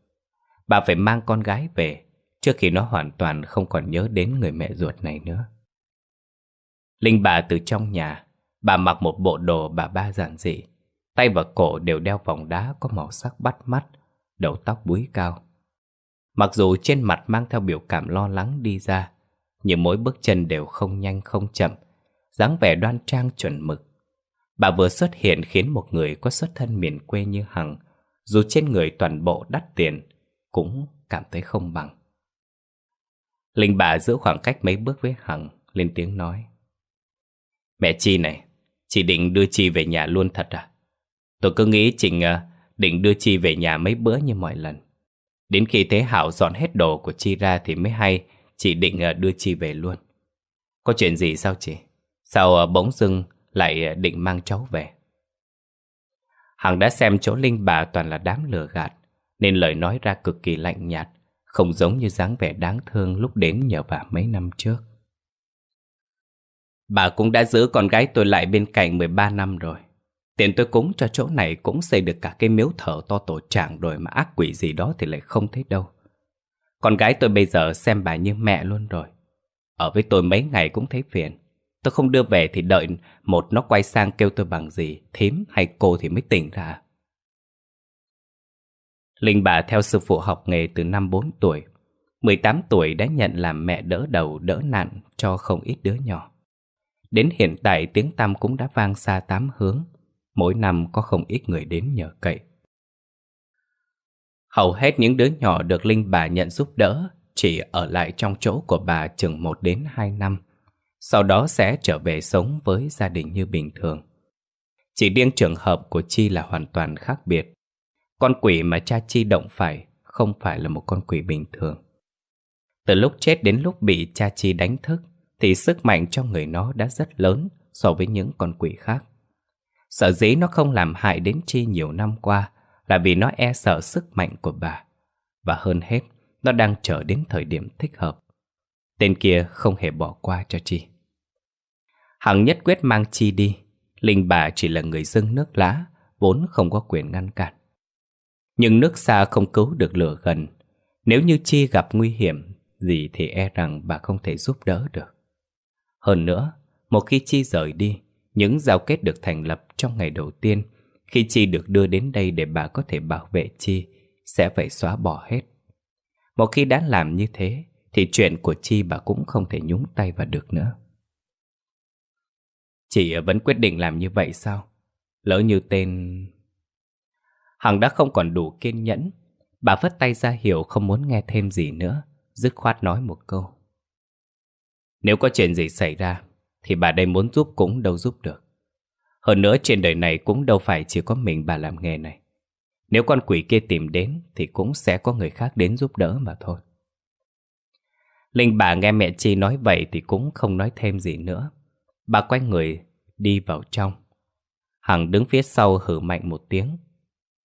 Bà phải mang con gái về trước khi nó hoàn toàn không còn nhớ đến người mẹ ruột này nữa. Linh bà từ trong nhà, bà mặc một bộ đồ bà ba giản dị, tay và cổ đều đeo vòng đá có màu sắc bắt mắt, đầu tóc búi cao. Mặc dù trên mặt mang theo biểu cảm lo lắng đi ra, nhưng mỗi bước chân đều không nhanh không chậm, dáng vẻ đoan trang chuẩn mực. Bà vừa xuất hiện khiến một người có xuất thân miền quê như Hằng, dù trên người toàn bộ đắt tiền, cũng cảm thấy không bằng. Linh bà giữ khoảng cách mấy bước với Hằng, lên tiếng nói. Mẹ Chi này, chị định đưa Chi về nhà luôn thật à? Tôi cứ nghĩ chị à, định đưa Chi về nhà mấy bữa như mọi lần. Đến khi Thế Hảo dọn hết đồ của Chi ra thì mới hay chị định à, đưa Chi về luôn. Có chuyện gì sao chị? Sao à, bỗng dưng lại định mang cháu về? Hằng đã xem chỗ Linh bà toàn là đám lừa gạt, nên lời nói ra cực kỳ lạnh nhạt, không giống như dáng vẻ đáng thương lúc đến nhờ vả mấy năm trước. Bà cũng đã giữ con gái tôi lại bên cạnh 13 năm rồi. Tiền tôi cúng cho chỗ này cũng xây được cả cái miếu thờ to tổ trạng rồi mà ác quỷ gì đó thì lại không thấy đâu. Con gái tôi bây giờ xem bà như mẹ luôn rồi. Ở với tôi mấy ngày cũng thấy phiền. Tôi không đưa về thì đợi một nó quay sang kêu tôi bằng gì, thím hay cô thì mới tỉnh ra. Linh bà theo sư phụ học nghề từ năm 4 tuổi. 18 tuổi đã nhận làm mẹ đỡ đầu đỡ nạn cho không ít đứa nhỏ. Đến hiện tại tiếng tăm cũng đã vang xa tám hướng, mỗi năm có không ít người đến nhờ cậy. Hầu hết những đứa nhỏ được Linh bà nhận giúp đỡ chỉ ở lại trong chỗ của bà chừng 1 đến 2 năm, sau đó sẽ trở về sống với gia đình như bình thường. Chỉ riêng trường hợp của Chi là hoàn toàn khác biệt. Con quỷ mà cha Chi động phải không phải là một con quỷ bình thường. Từ lúc chết đến lúc bị cha Chi đánh thức thì sức mạnh trong người nó đã rất lớn so với những con quỷ khác. Sở dĩ nó không làm hại đến Chi nhiều năm qua là vì nó e sợ sức mạnh của bà. Và hơn hết, nó đang chờ đến thời điểm thích hợp. Tên kia không hề bỏ qua cho Chi. Hằng nhất quyết mang Chi đi. Linh bà chỉ là người dưng nước lá, vốn không có quyền ngăn cản. Nhưng nước xa không cứu được lửa gần Nếu như Chi gặp nguy hiểm Gì thì e rằng bà không thể giúp đỡ được Hơn nữa Một khi Chi rời đi Những giao kết được thành lập trong ngày đầu tiên Khi Chi được đưa đến đây để bà có thể bảo vệ Chi Sẽ phải xóa bỏ hết Một khi đã làm như thế Thì chuyện của Chi bà cũng không thể nhúng tay vào được nữa Chị ờ, vẫn quyết định làm như vậy sao? Lỡ như tên Hằng đã không còn đủ kiên nhẫn. Bà phất tay ra hiểu không muốn nghe thêm gì nữa, dứt khoát nói một câu. Nếu có chuyện gì xảy ra, thì bà đây muốn giúp cũng đâu giúp được. Hơn nữa trên đời này cũng đâu phải chỉ có mình bà làm nghề này. Nếu con quỷ kia tìm đến thì cũng sẽ có người khác đến giúp đỡ mà thôi. Linh bà nghe mẹ Chi nói vậy thì cũng không nói thêm gì nữa. Bà quay người đi vào trong. Hằng đứng phía sau hử mạnh một tiếng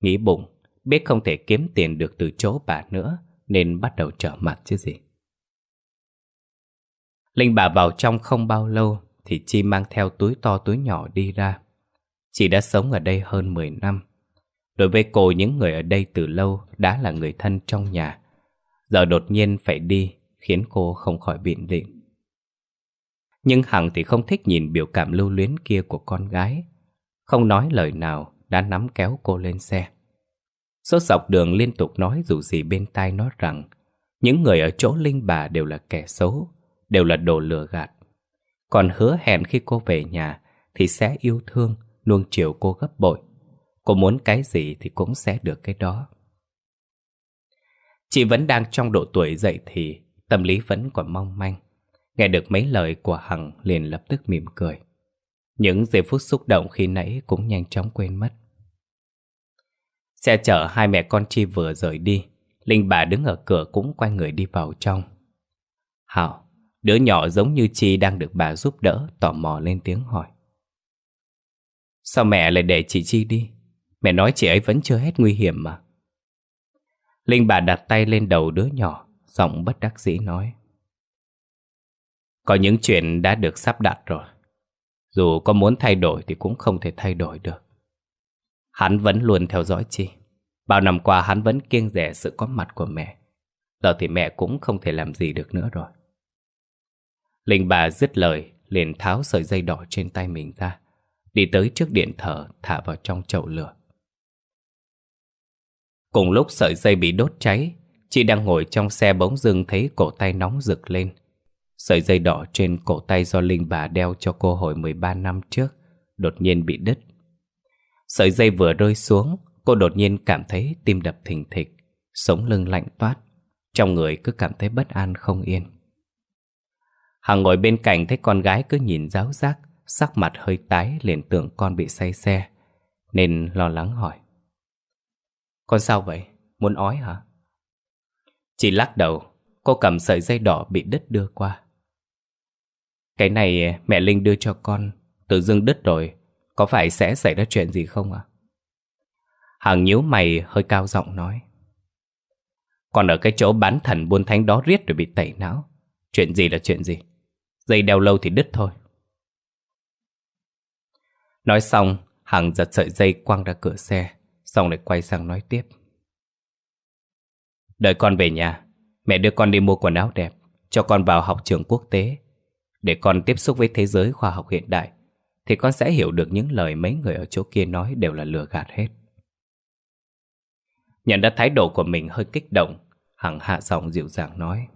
Nghĩ bụng, biết không thể kiếm tiền được từ chỗ bà nữa nên bắt đầu trở mặt chứ gì. Linh bà vào trong không bao lâu thì Chi mang theo túi to túi nhỏ đi ra. Chị đã sống ở đây hơn 10 năm. Đối với cô những người ở đây từ lâu đã là người thân trong nhà. Giờ đột nhiên phải đi khiến cô không khỏi biện định Nhưng Hằng thì không thích nhìn biểu cảm lưu luyến kia của con gái. Không nói lời nào đã nắm kéo cô lên xe. Sốt dọc đường liên tục nói dù gì bên tai nó rằng những người ở chỗ Linh bà đều là kẻ xấu, đều là đồ lừa gạt. Còn hứa hẹn khi cô về nhà thì sẽ yêu thương, nuông chiều cô gấp bội. Cô muốn cái gì thì cũng sẽ được cái đó. Chị vẫn đang trong độ tuổi dậy thì tâm lý vẫn còn mong manh. Nghe được mấy lời của Hằng liền lập tức mỉm cười. Những giây phút xúc động khi nãy cũng nhanh chóng quên mất. Xe chở hai mẹ con Chi vừa rời đi Linh bà đứng ở cửa cũng quay người đi vào trong Hảo Đứa nhỏ giống như Chi đang được bà giúp đỡ Tò mò lên tiếng hỏi Sao mẹ lại để chị Chi đi Mẹ nói chị ấy vẫn chưa hết nguy hiểm mà Linh bà đặt tay lên đầu đứa nhỏ Giọng bất đắc dĩ nói Có những chuyện đã được sắp đặt rồi Dù có muốn thay đổi thì cũng không thể thay đổi được Hắn vẫn luôn theo dõi Chi Bao năm qua hắn vẫn kiêng rẻ sự có mặt của mẹ Giờ thì mẹ cũng không thể làm gì được nữa rồi Linh bà dứt lời liền tháo sợi dây đỏ trên tay mình ra Đi tới trước điện thờ thả vào trong chậu lửa Cùng lúc sợi dây bị đốt cháy Chị đang ngồi trong xe bỗng dưng thấy cổ tay nóng rực lên Sợi dây đỏ trên cổ tay do Linh bà đeo cho cô hồi 13 năm trước Đột nhiên bị đứt Sợi dây vừa rơi xuống, cô đột nhiên cảm thấy tim đập thình thịch, sống lưng lạnh toát, trong người cứ cảm thấy bất an không yên. Hằng ngồi bên cạnh thấy con gái cứ nhìn giáo giác, sắc mặt hơi tái liền tưởng con bị say xe, nên lo lắng hỏi. Con sao vậy? Muốn ói hả? Chỉ lắc đầu, cô cầm sợi dây đỏ bị đứt đưa qua. Cái này mẹ Linh đưa cho con, tự dưng đứt rồi, có phải sẽ xảy ra chuyện gì không ạ? À? Hằng nhíu mày hơi cao giọng nói Còn ở cái chỗ bán thần buôn thánh đó riết rồi bị tẩy não Chuyện gì là chuyện gì Dây đeo lâu thì đứt thôi Nói xong Hằng giật sợi dây quăng ra cửa xe Xong lại quay sang nói tiếp Đợi con về nhà Mẹ đưa con đi mua quần áo đẹp Cho con vào học trường quốc tế Để con tiếp xúc với thế giới khoa học hiện đại thì con sẽ hiểu được những lời mấy người ở chỗ kia nói đều là lừa gạt hết. Nhận ra thái độ của mình hơi kích động, Hằng hạ giọng dịu dàng nói.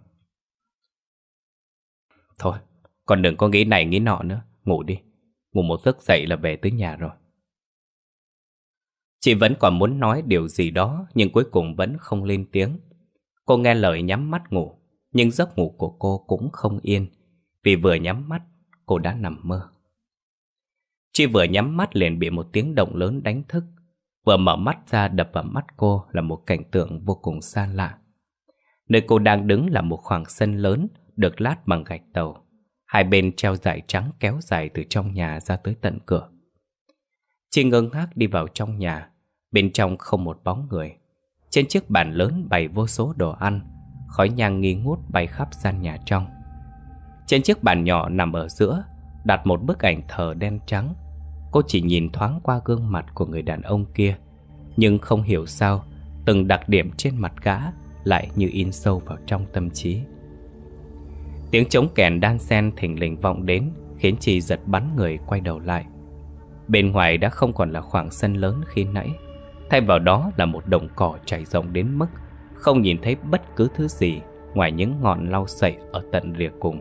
Thôi, con đừng có nghĩ này nghĩ nọ nữa, ngủ đi. Ngủ một giấc dậy là về tới nhà rồi. Chị vẫn còn muốn nói điều gì đó nhưng cuối cùng vẫn không lên tiếng. Cô nghe lời nhắm mắt ngủ, nhưng giấc ngủ của cô cũng không yên. Vì vừa nhắm mắt, cô đã nằm mơ. Chi vừa nhắm mắt liền bị một tiếng động lớn đánh thức. Vừa mở mắt ra đập vào mắt cô là một cảnh tượng vô cùng xa lạ. Nơi cô đang đứng là một khoảng sân lớn được lát bằng gạch tàu. Hai bên treo dải trắng kéo dài từ trong nhà ra tới tận cửa. Chi ngơ ngác đi vào trong nhà. Bên trong không một bóng người. Trên chiếc bàn lớn bày vô số đồ ăn, khói nhang nghi ngút bay khắp gian nhà trong. Trên chiếc bàn nhỏ nằm ở giữa đặt một bức ảnh thờ đen trắng Cô chỉ nhìn thoáng qua gương mặt của người đàn ông kia Nhưng không hiểu sao Từng đặc điểm trên mặt gã Lại như in sâu vào trong tâm trí Tiếng trống kèn đan sen thỉnh lình vọng đến Khiến chị giật bắn người quay đầu lại Bên ngoài đã không còn là khoảng sân lớn khi nãy Thay vào đó là một đồng cỏ trải rộng đến mức Không nhìn thấy bất cứ thứ gì Ngoài những ngọn lau sậy ở tận rìa cùng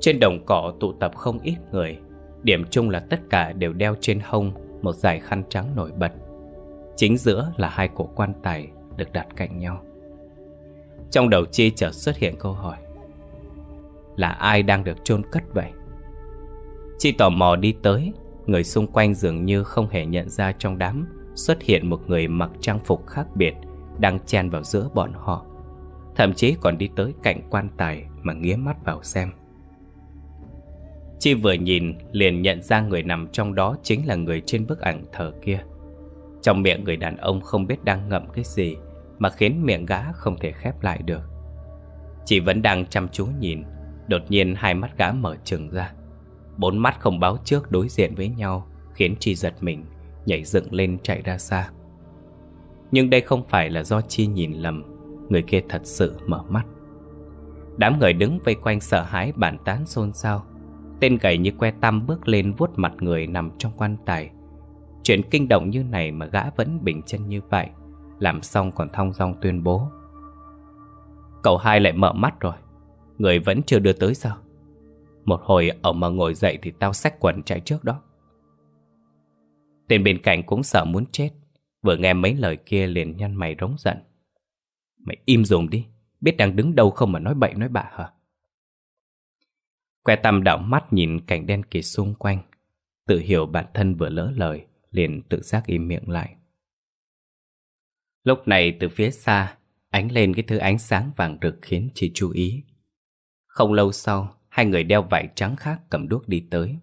Trên đồng cỏ tụ tập không ít người Điểm chung là tất cả đều đeo trên hông một dải khăn trắng nổi bật. Chính giữa là hai cổ quan tài được đặt cạnh nhau. Trong đầu Chi chợt xuất hiện câu hỏi. Là ai đang được chôn cất vậy? Chi tò mò đi tới, người xung quanh dường như không hề nhận ra trong đám xuất hiện một người mặc trang phục khác biệt đang chen vào giữa bọn họ. Thậm chí còn đi tới cạnh quan tài mà nghía mắt vào xem. Chi vừa nhìn liền nhận ra người nằm trong đó chính là người trên bức ảnh thờ kia. Trong miệng người đàn ông không biết đang ngậm cái gì mà khiến miệng gã không thể khép lại được. Chị vẫn đang chăm chú nhìn, đột nhiên hai mắt gã mở trừng ra. Bốn mắt không báo trước đối diện với nhau khiến Chi giật mình, nhảy dựng lên chạy ra xa. Nhưng đây không phải là do Chi nhìn lầm, người kia thật sự mở mắt. Đám người đứng vây quanh sợ hãi bàn tán xôn xao Tên gầy như que tăm bước lên vuốt mặt người nằm trong quan tài Chuyện kinh động như này mà gã vẫn bình chân như vậy Làm xong còn thong dong tuyên bố Cậu hai lại mở mắt rồi Người vẫn chưa đưa tới sao Một hồi ở mà ngồi dậy thì tao xách quần chạy trước đó Tên bên cạnh cũng sợ muốn chết Vừa nghe mấy lời kia liền nhăn mày rống giận Mày im dùm đi Biết đang đứng đâu không mà nói bậy nói bạ hả Que Tâm đảo mắt nhìn cảnh đen kịt xung quanh. Tự hiểu bản thân vừa lỡ lời, liền tự giác im miệng lại. Lúc này từ phía xa, ánh lên cái thứ ánh sáng vàng rực khiến chị chú ý. Không lâu sau, hai người đeo vải trắng khác cầm đuốc đi tới.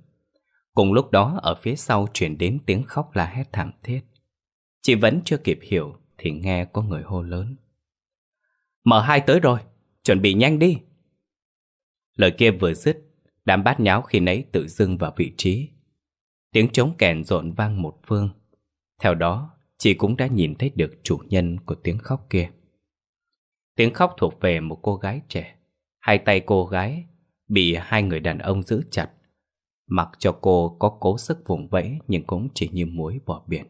Cùng lúc đó ở phía sau chuyển đến tiếng khóc la hét thảm thiết. Chị vẫn chưa kịp hiểu thì nghe có người hô lớn. mở hai tới rồi, chuẩn bị nhanh đi. Lời kia vừa dứt Đám bát nháo khi nấy tự dưng vào vị trí Tiếng trống kèn rộn vang một phương Theo đó Chị cũng đã nhìn thấy được chủ nhân của tiếng khóc kia Tiếng khóc thuộc về một cô gái trẻ Hai tay cô gái Bị hai người đàn ông giữ chặt Mặc cho cô có cố sức vùng vẫy Nhưng cũng chỉ như muối bỏ biển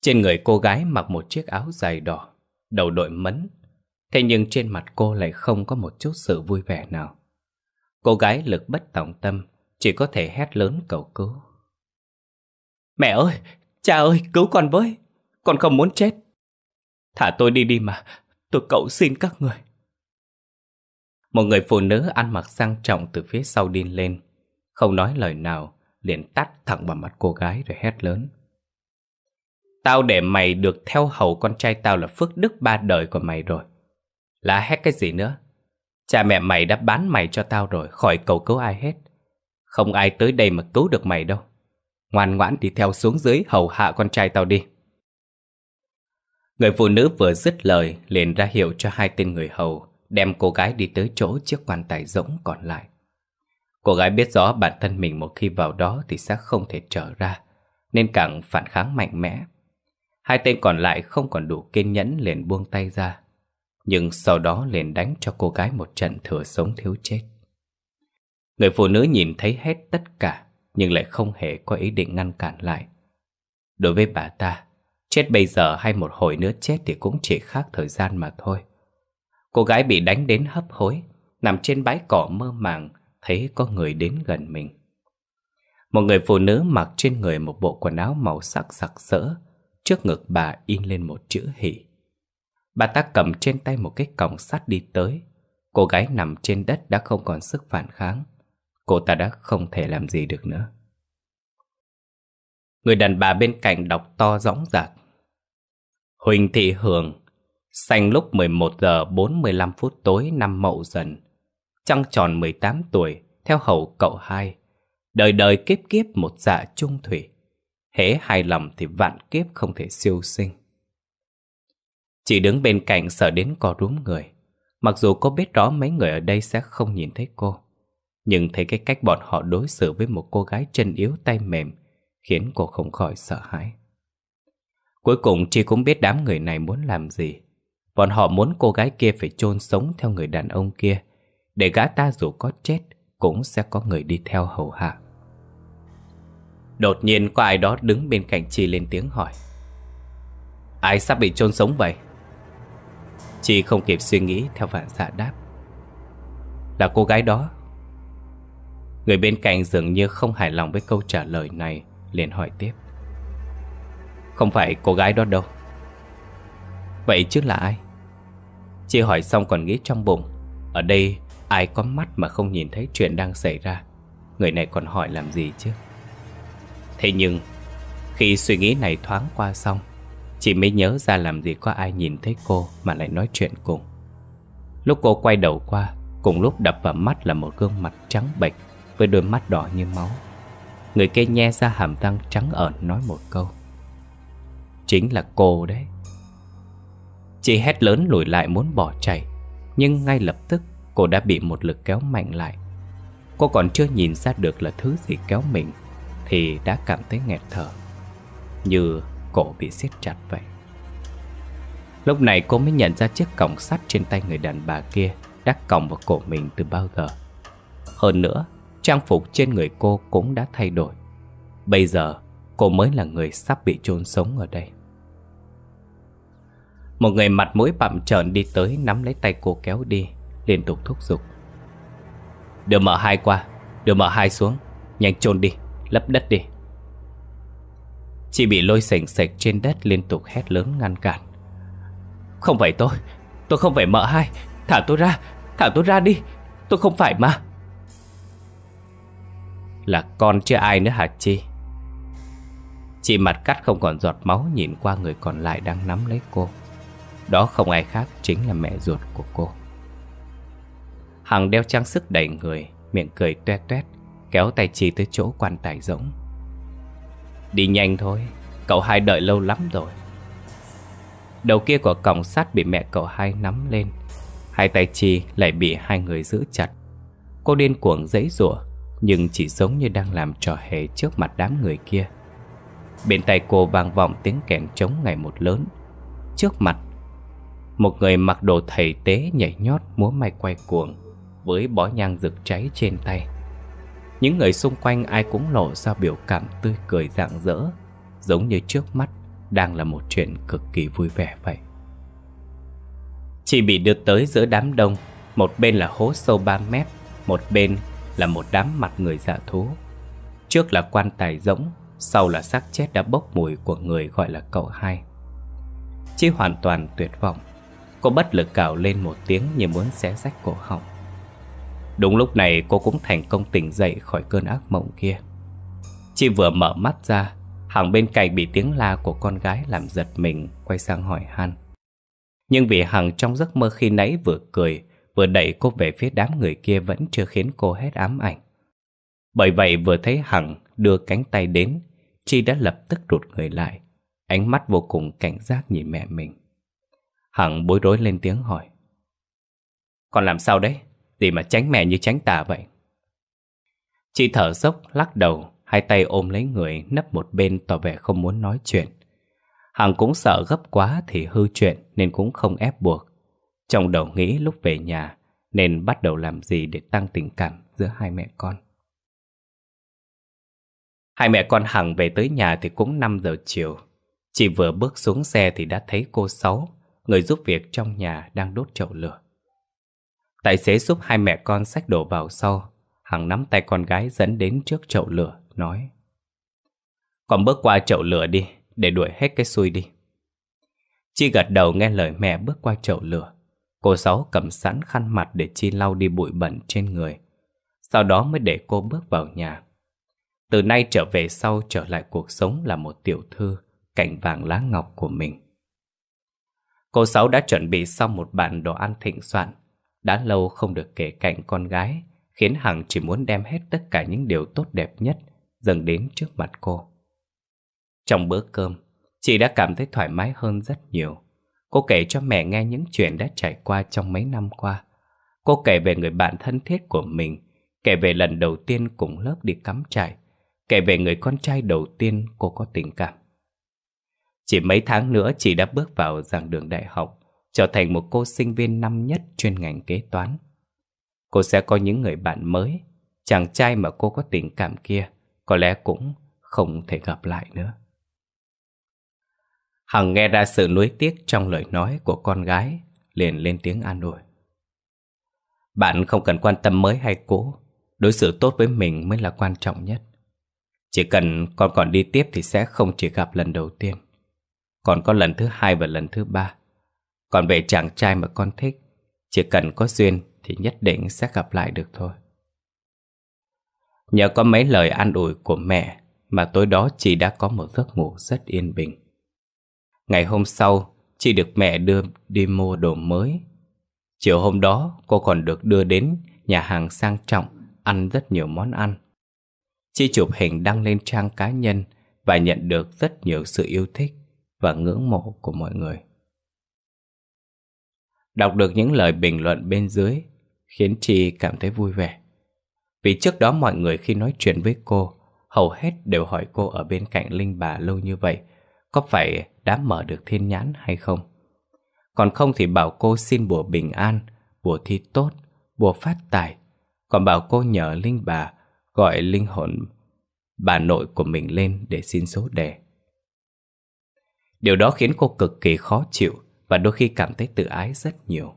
Trên người cô gái mặc một chiếc áo dài đỏ Đầu đội mấn Thế nhưng trên mặt cô lại không có một chút sự vui vẻ nào Cô gái lực bất tòng tâm, chỉ có thể hét lớn cầu cứu. Mẹ ơi, cha ơi, cứu con với, con không muốn chết. Thả tôi đi đi mà, tôi cậu xin các người. Một người phụ nữ ăn mặc sang trọng từ phía sau đi lên, không nói lời nào, liền tắt thẳng vào mặt cô gái rồi hét lớn. Tao để mày được theo hầu con trai tao là phước đức ba đời của mày rồi. Là hét cái gì nữa? Cha mẹ mày đã bán mày cho tao rồi Khỏi cầu cứu ai hết Không ai tới đây mà cứu được mày đâu Ngoan ngoãn đi theo xuống dưới hầu hạ con trai tao đi Người phụ nữ vừa dứt lời liền ra hiệu cho hai tên người hầu Đem cô gái đi tới chỗ chiếc quan tài rỗng còn lại Cô gái biết rõ bản thân mình một khi vào đó thì sẽ không thể trở ra Nên càng phản kháng mạnh mẽ Hai tên còn lại không còn đủ kiên nhẫn liền buông tay ra nhưng sau đó liền đánh cho cô gái một trận thừa sống thiếu chết. Người phụ nữ nhìn thấy hết tất cả, nhưng lại không hề có ý định ngăn cản lại. Đối với bà ta, chết bây giờ hay một hồi nữa chết thì cũng chỉ khác thời gian mà thôi. Cô gái bị đánh đến hấp hối, nằm trên bãi cỏ mơ màng, thấy có người đến gần mình. Một người phụ nữ mặc trên người một bộ quần áo màu sắc sặc sỡ, trước ngực bà in lên một chữ hỉ. Bà ta cầm trên tay một cái còng sắt đi tới Cô gái nằm trên đất đã không còn sức phản kháng Cô ta đã không thể làm gì được nữa Người đàn bà bên cạnh đọc to rõng rạc Huỳnh Thị Hường Sanh lúc 11 giờ 45 phút tối năm Mậu Dần Trăng tròn 18 tuổi Theo hầu cậu hai Đời đời kiếp kiếp một dạ trung thủy Hễ hài lòng thì vạn kiếp không thể siêu sinh chỉ đứng bên cạnh sợ đến co rúm người Mặc dù cô biết rõ mấy người ở đây sẽ không nhìn thấy cô Nhưng thấy cái cách bọn họ đối xử với một cô gái chân yếu tay mềm Khiến cô không khỏi sợ hãi Cuối cùng chị cũng biết đám người này muốn làm gì Bọn họ muốn cô gái kia phải chôn sống theo người đàn ông kia Để gã ta dù có chết Cũng sẽ có người đi theo hầu hạ Đột nhiên có ai đó đứng bên cạnh chị lên tiếng hỏi Ai sắp bị chôn sống vậy Chị không kịp suy nghĩ theo phản xạ đáp Là cô gái đó Người bên cạnh dường như không hài lòng với câu trả lời này liền hỏi tiếp Không phải cô gái đó đâu Vậy chứ là ai? Chị hỏi xong còn nghĩ trong bụng Ở đây ai có mắt mà không nhìn thấy chuyện đang xảy ra Người này còn hỏi làm gì chứ Thế nhưng Khi suy nghĩ này thoáng qua xong Chị mới nhớ ra làm gì có ai nhìn thấy cô mà lại nói chuyện cùng Lúc cô quay đầu qua Cùng lúc đập vào mắt là một gương mặt trắng bệch Với đôi mắt đỏ như máu Người kia nhe ra hàm răng trắng ợn nói một câu Chính là cô đấy Chị hét lớn lùi lại muốn bỏ chạy Nhưng ngay lập tức cô đã bị một lực kéo mạnh lại Cô còn chưa nhìn ra được là thứ gì kéo mình Thì đã cảm thấy nghẹt thở Như cổ bị siết chặt vậy Lúc này cô mới nhận ra chiếc cổng sắt trên tay người đàn bà kia đã còng vào cổ mình từ bao giờ Hơn nữa, trang phục trên người cô cũng đã thay đổi Bây giờ, cô mới là người sắp bị chôn sống ở đây Một người mặt mũi bặm trợn đi tới nắm lấy tay cô kéo đi Liên tục thúc giục Đưa mở hai qua Đưa mở hai xuống Nhanh chôn đi Lấp đất đi Chị bị lôi sành sạch trên đất liên tục hét lớn ngăn cản Không phải tôi Tôi không phải mợ hai Thả tôi ra Thả tôi ra đi Tôi không phải mà Là con chưa ai nữa hả chị Chị mặt cắt không còn giọt máu nhìn qua người còn lại đang nắm lấy cô Đó không ai khác chính là mẹ ruột của cô Hằng đeo trang sức đầy người Miệng cười toe toét Kéo tay chị tới chỗ quan tài rỗng Đi nhanh thôi Cậu hai đợi lâu lắm rồi Đầu kia của cổng sắt bị mẹ cậu hai nắm lên Hai tay Chi lại bị hai người giữ chặt Cô điên cuồng giấy rủa Nhưng chỉ giống như đang làm trò hề trước mặt đám người kia Bên tay cô vang vọng tiếng kèn trống ngày một lớn Trước mặt Một người mặc đồ thầy tế nhảy nhót múa may quay cuồng Với bó nhang rực cháy trên tay những người xung quanh ai cũng lộ ra biểu cảm tươi cười rạng rỡ Giống như trước mắt đang là một chuyện cực kỳ vui vẻ vậy Chị bị đưa tới giữa đám đông Một bên là hố sâu 3 mét Một bên là một đám mặt người dạ thú Trước là quan tài rỗng Sau là xác chết đã bốc mùi của người gọi là cậu hai Chị hoàn toàn tuyệt vọng Cô bất lực cào lên một tiếng như muốn xé rách cổ họng Đúng lúc này cô cũng thành công tỉnh dậy khỏi cơn ác mộng kia Chị vừa mở mắt ra hằng bên cạnh bị tiếng la của con gái làm giật mình Quay sang hỏi Han Nhưng vì Hằng trong giấc mơ khi nãy vừa cười Vừa đẩy cô về phía đám người kia Vẫn chưa khiến cô hết ám ảnh Bởi vậy vừa thấy Hằng đưa cánh tay đến Chi đã lập tức rụt người lại Ánh mắt vô cùng cảnh giác nhìn mẹ mình Hằng bối rối lên tiếng hỏi còn làm sao đấy? Gì mà tránh mẹ như tránh tà vậy Chị thở dốc lắc đầu Hai tay ôm lấy người nấp một bên tỏ vẻ không muốn nói chuyện Hằng cũng sợ gấp quá thì hư chuyện Nên cũng không ép buộc Trong đầu nghĩ lúc về nhà Nên bắt đầu làm gì để tăng tình cảm giữa hai mẹ con Hai mẹ con Hằng về tới nhà thì cũng 5 giờ chiều Chị vừa bước xuống xe thì đã thấy cô Sáu Người giúp việc trong nhà đang đốt chậu lửa Tài xế giúp hai mẹ con xách đồ vào sau. Hằng nắm tay con gái dẫn đến trước chậu lửa, nói. Con bước qua chậu lửa đi, để đuổi hết cái xui đi. Chi gật đầu nghe lời mẹ bước qua chậu lửa. Cô Sáu cầm sẵn khăn mặt để Chi lau đi bụi bẩn trên người. Sau đó mới để cô bước vào nhà. Từ nay trở về sau trở lại cuộc sống là một tiểu thư, cảnh vàng lá ngọc của mình. Cô Sáu đã chuẩn bị xong một bàn đồ ăn thịnh soạn đã lâu không được kể cạnh con gái, khiến Hằng chỉ muốn đem hết tất cả những điều tốt đẹp nhất dâng đến trước mặt cô. Trong bữa cơm, chị đã cảm thấy thoải mái hơn rất nhiều. Cô kể cho mẹ nghe những chuyện đã trải qua trong mấy năm qua. Cô kể về người bạn thân thiết của mình, kể về lần đầu tiên cùng lớp đi cắm trại, kể về người con trai đầu tiên cô có tình cảm. Chỉ mấy tháng nữa chị đã bước vào giảng đường đại học, trở thành một cô sinh viên năm nhất chuyên ngành kế toán. Cô sẽ có những người bạn mới, chàng trai mà cô có tình cảm kia có lẽ cũng không thể gặp lại nữa. Hằng nghe ra sự nuối tiếc trong lời nói của con gái, liền lên tiếng an ủi. Bạn không cần quan tâm mới hay cũ, đối xử tốt với mình mới là quan trọng nhất. Chỉ cần con còn đi tiếp thì sẽ không chỉ gặp lần đầu tiên, còn có lần thứ hai và lần thứ ba. Còn về chàng trai mà con thích Chỉ cần có duyên thì nhất định sẽ gặp lại được thôi Nhờ có mấy lời an ủi của mẹ Mà tối đó chị đã có một giấc ngủ rất yên bình Ngày hôm sau Chị được mẹ đưa đi mua đồ mới Chiều hôm đó cô còn được đưa đến Nhà hàng sang trọng Ăn rất nhiều món ăn Chị chụp hình đăng lên trang cá nhân Và nhận được rất nhiều sự yêu thích Và ngưỡng mộ của mọi người Đọc được những lời bình luận bên dưới khiến chị cảm thấy vui vẻ. Vì trước đó mọi người khi nói chuyện với cô, hầu hết đều hỏi cô ở bên cạnh Linh bà lâu như vậy, có phải đã mở được thiên nhãn hay không? Còn không thì bảo cô xin bùa bình an, bùa thi tốt, bùa phát tài. Còn bảo cô nhờ Linh bà gọi linh hồn bà nội của mình lên để xin số đề. Điều đó khiến cô cực kỳ khó chịu và đôi khi cảm thấy tự ái rất nhiều.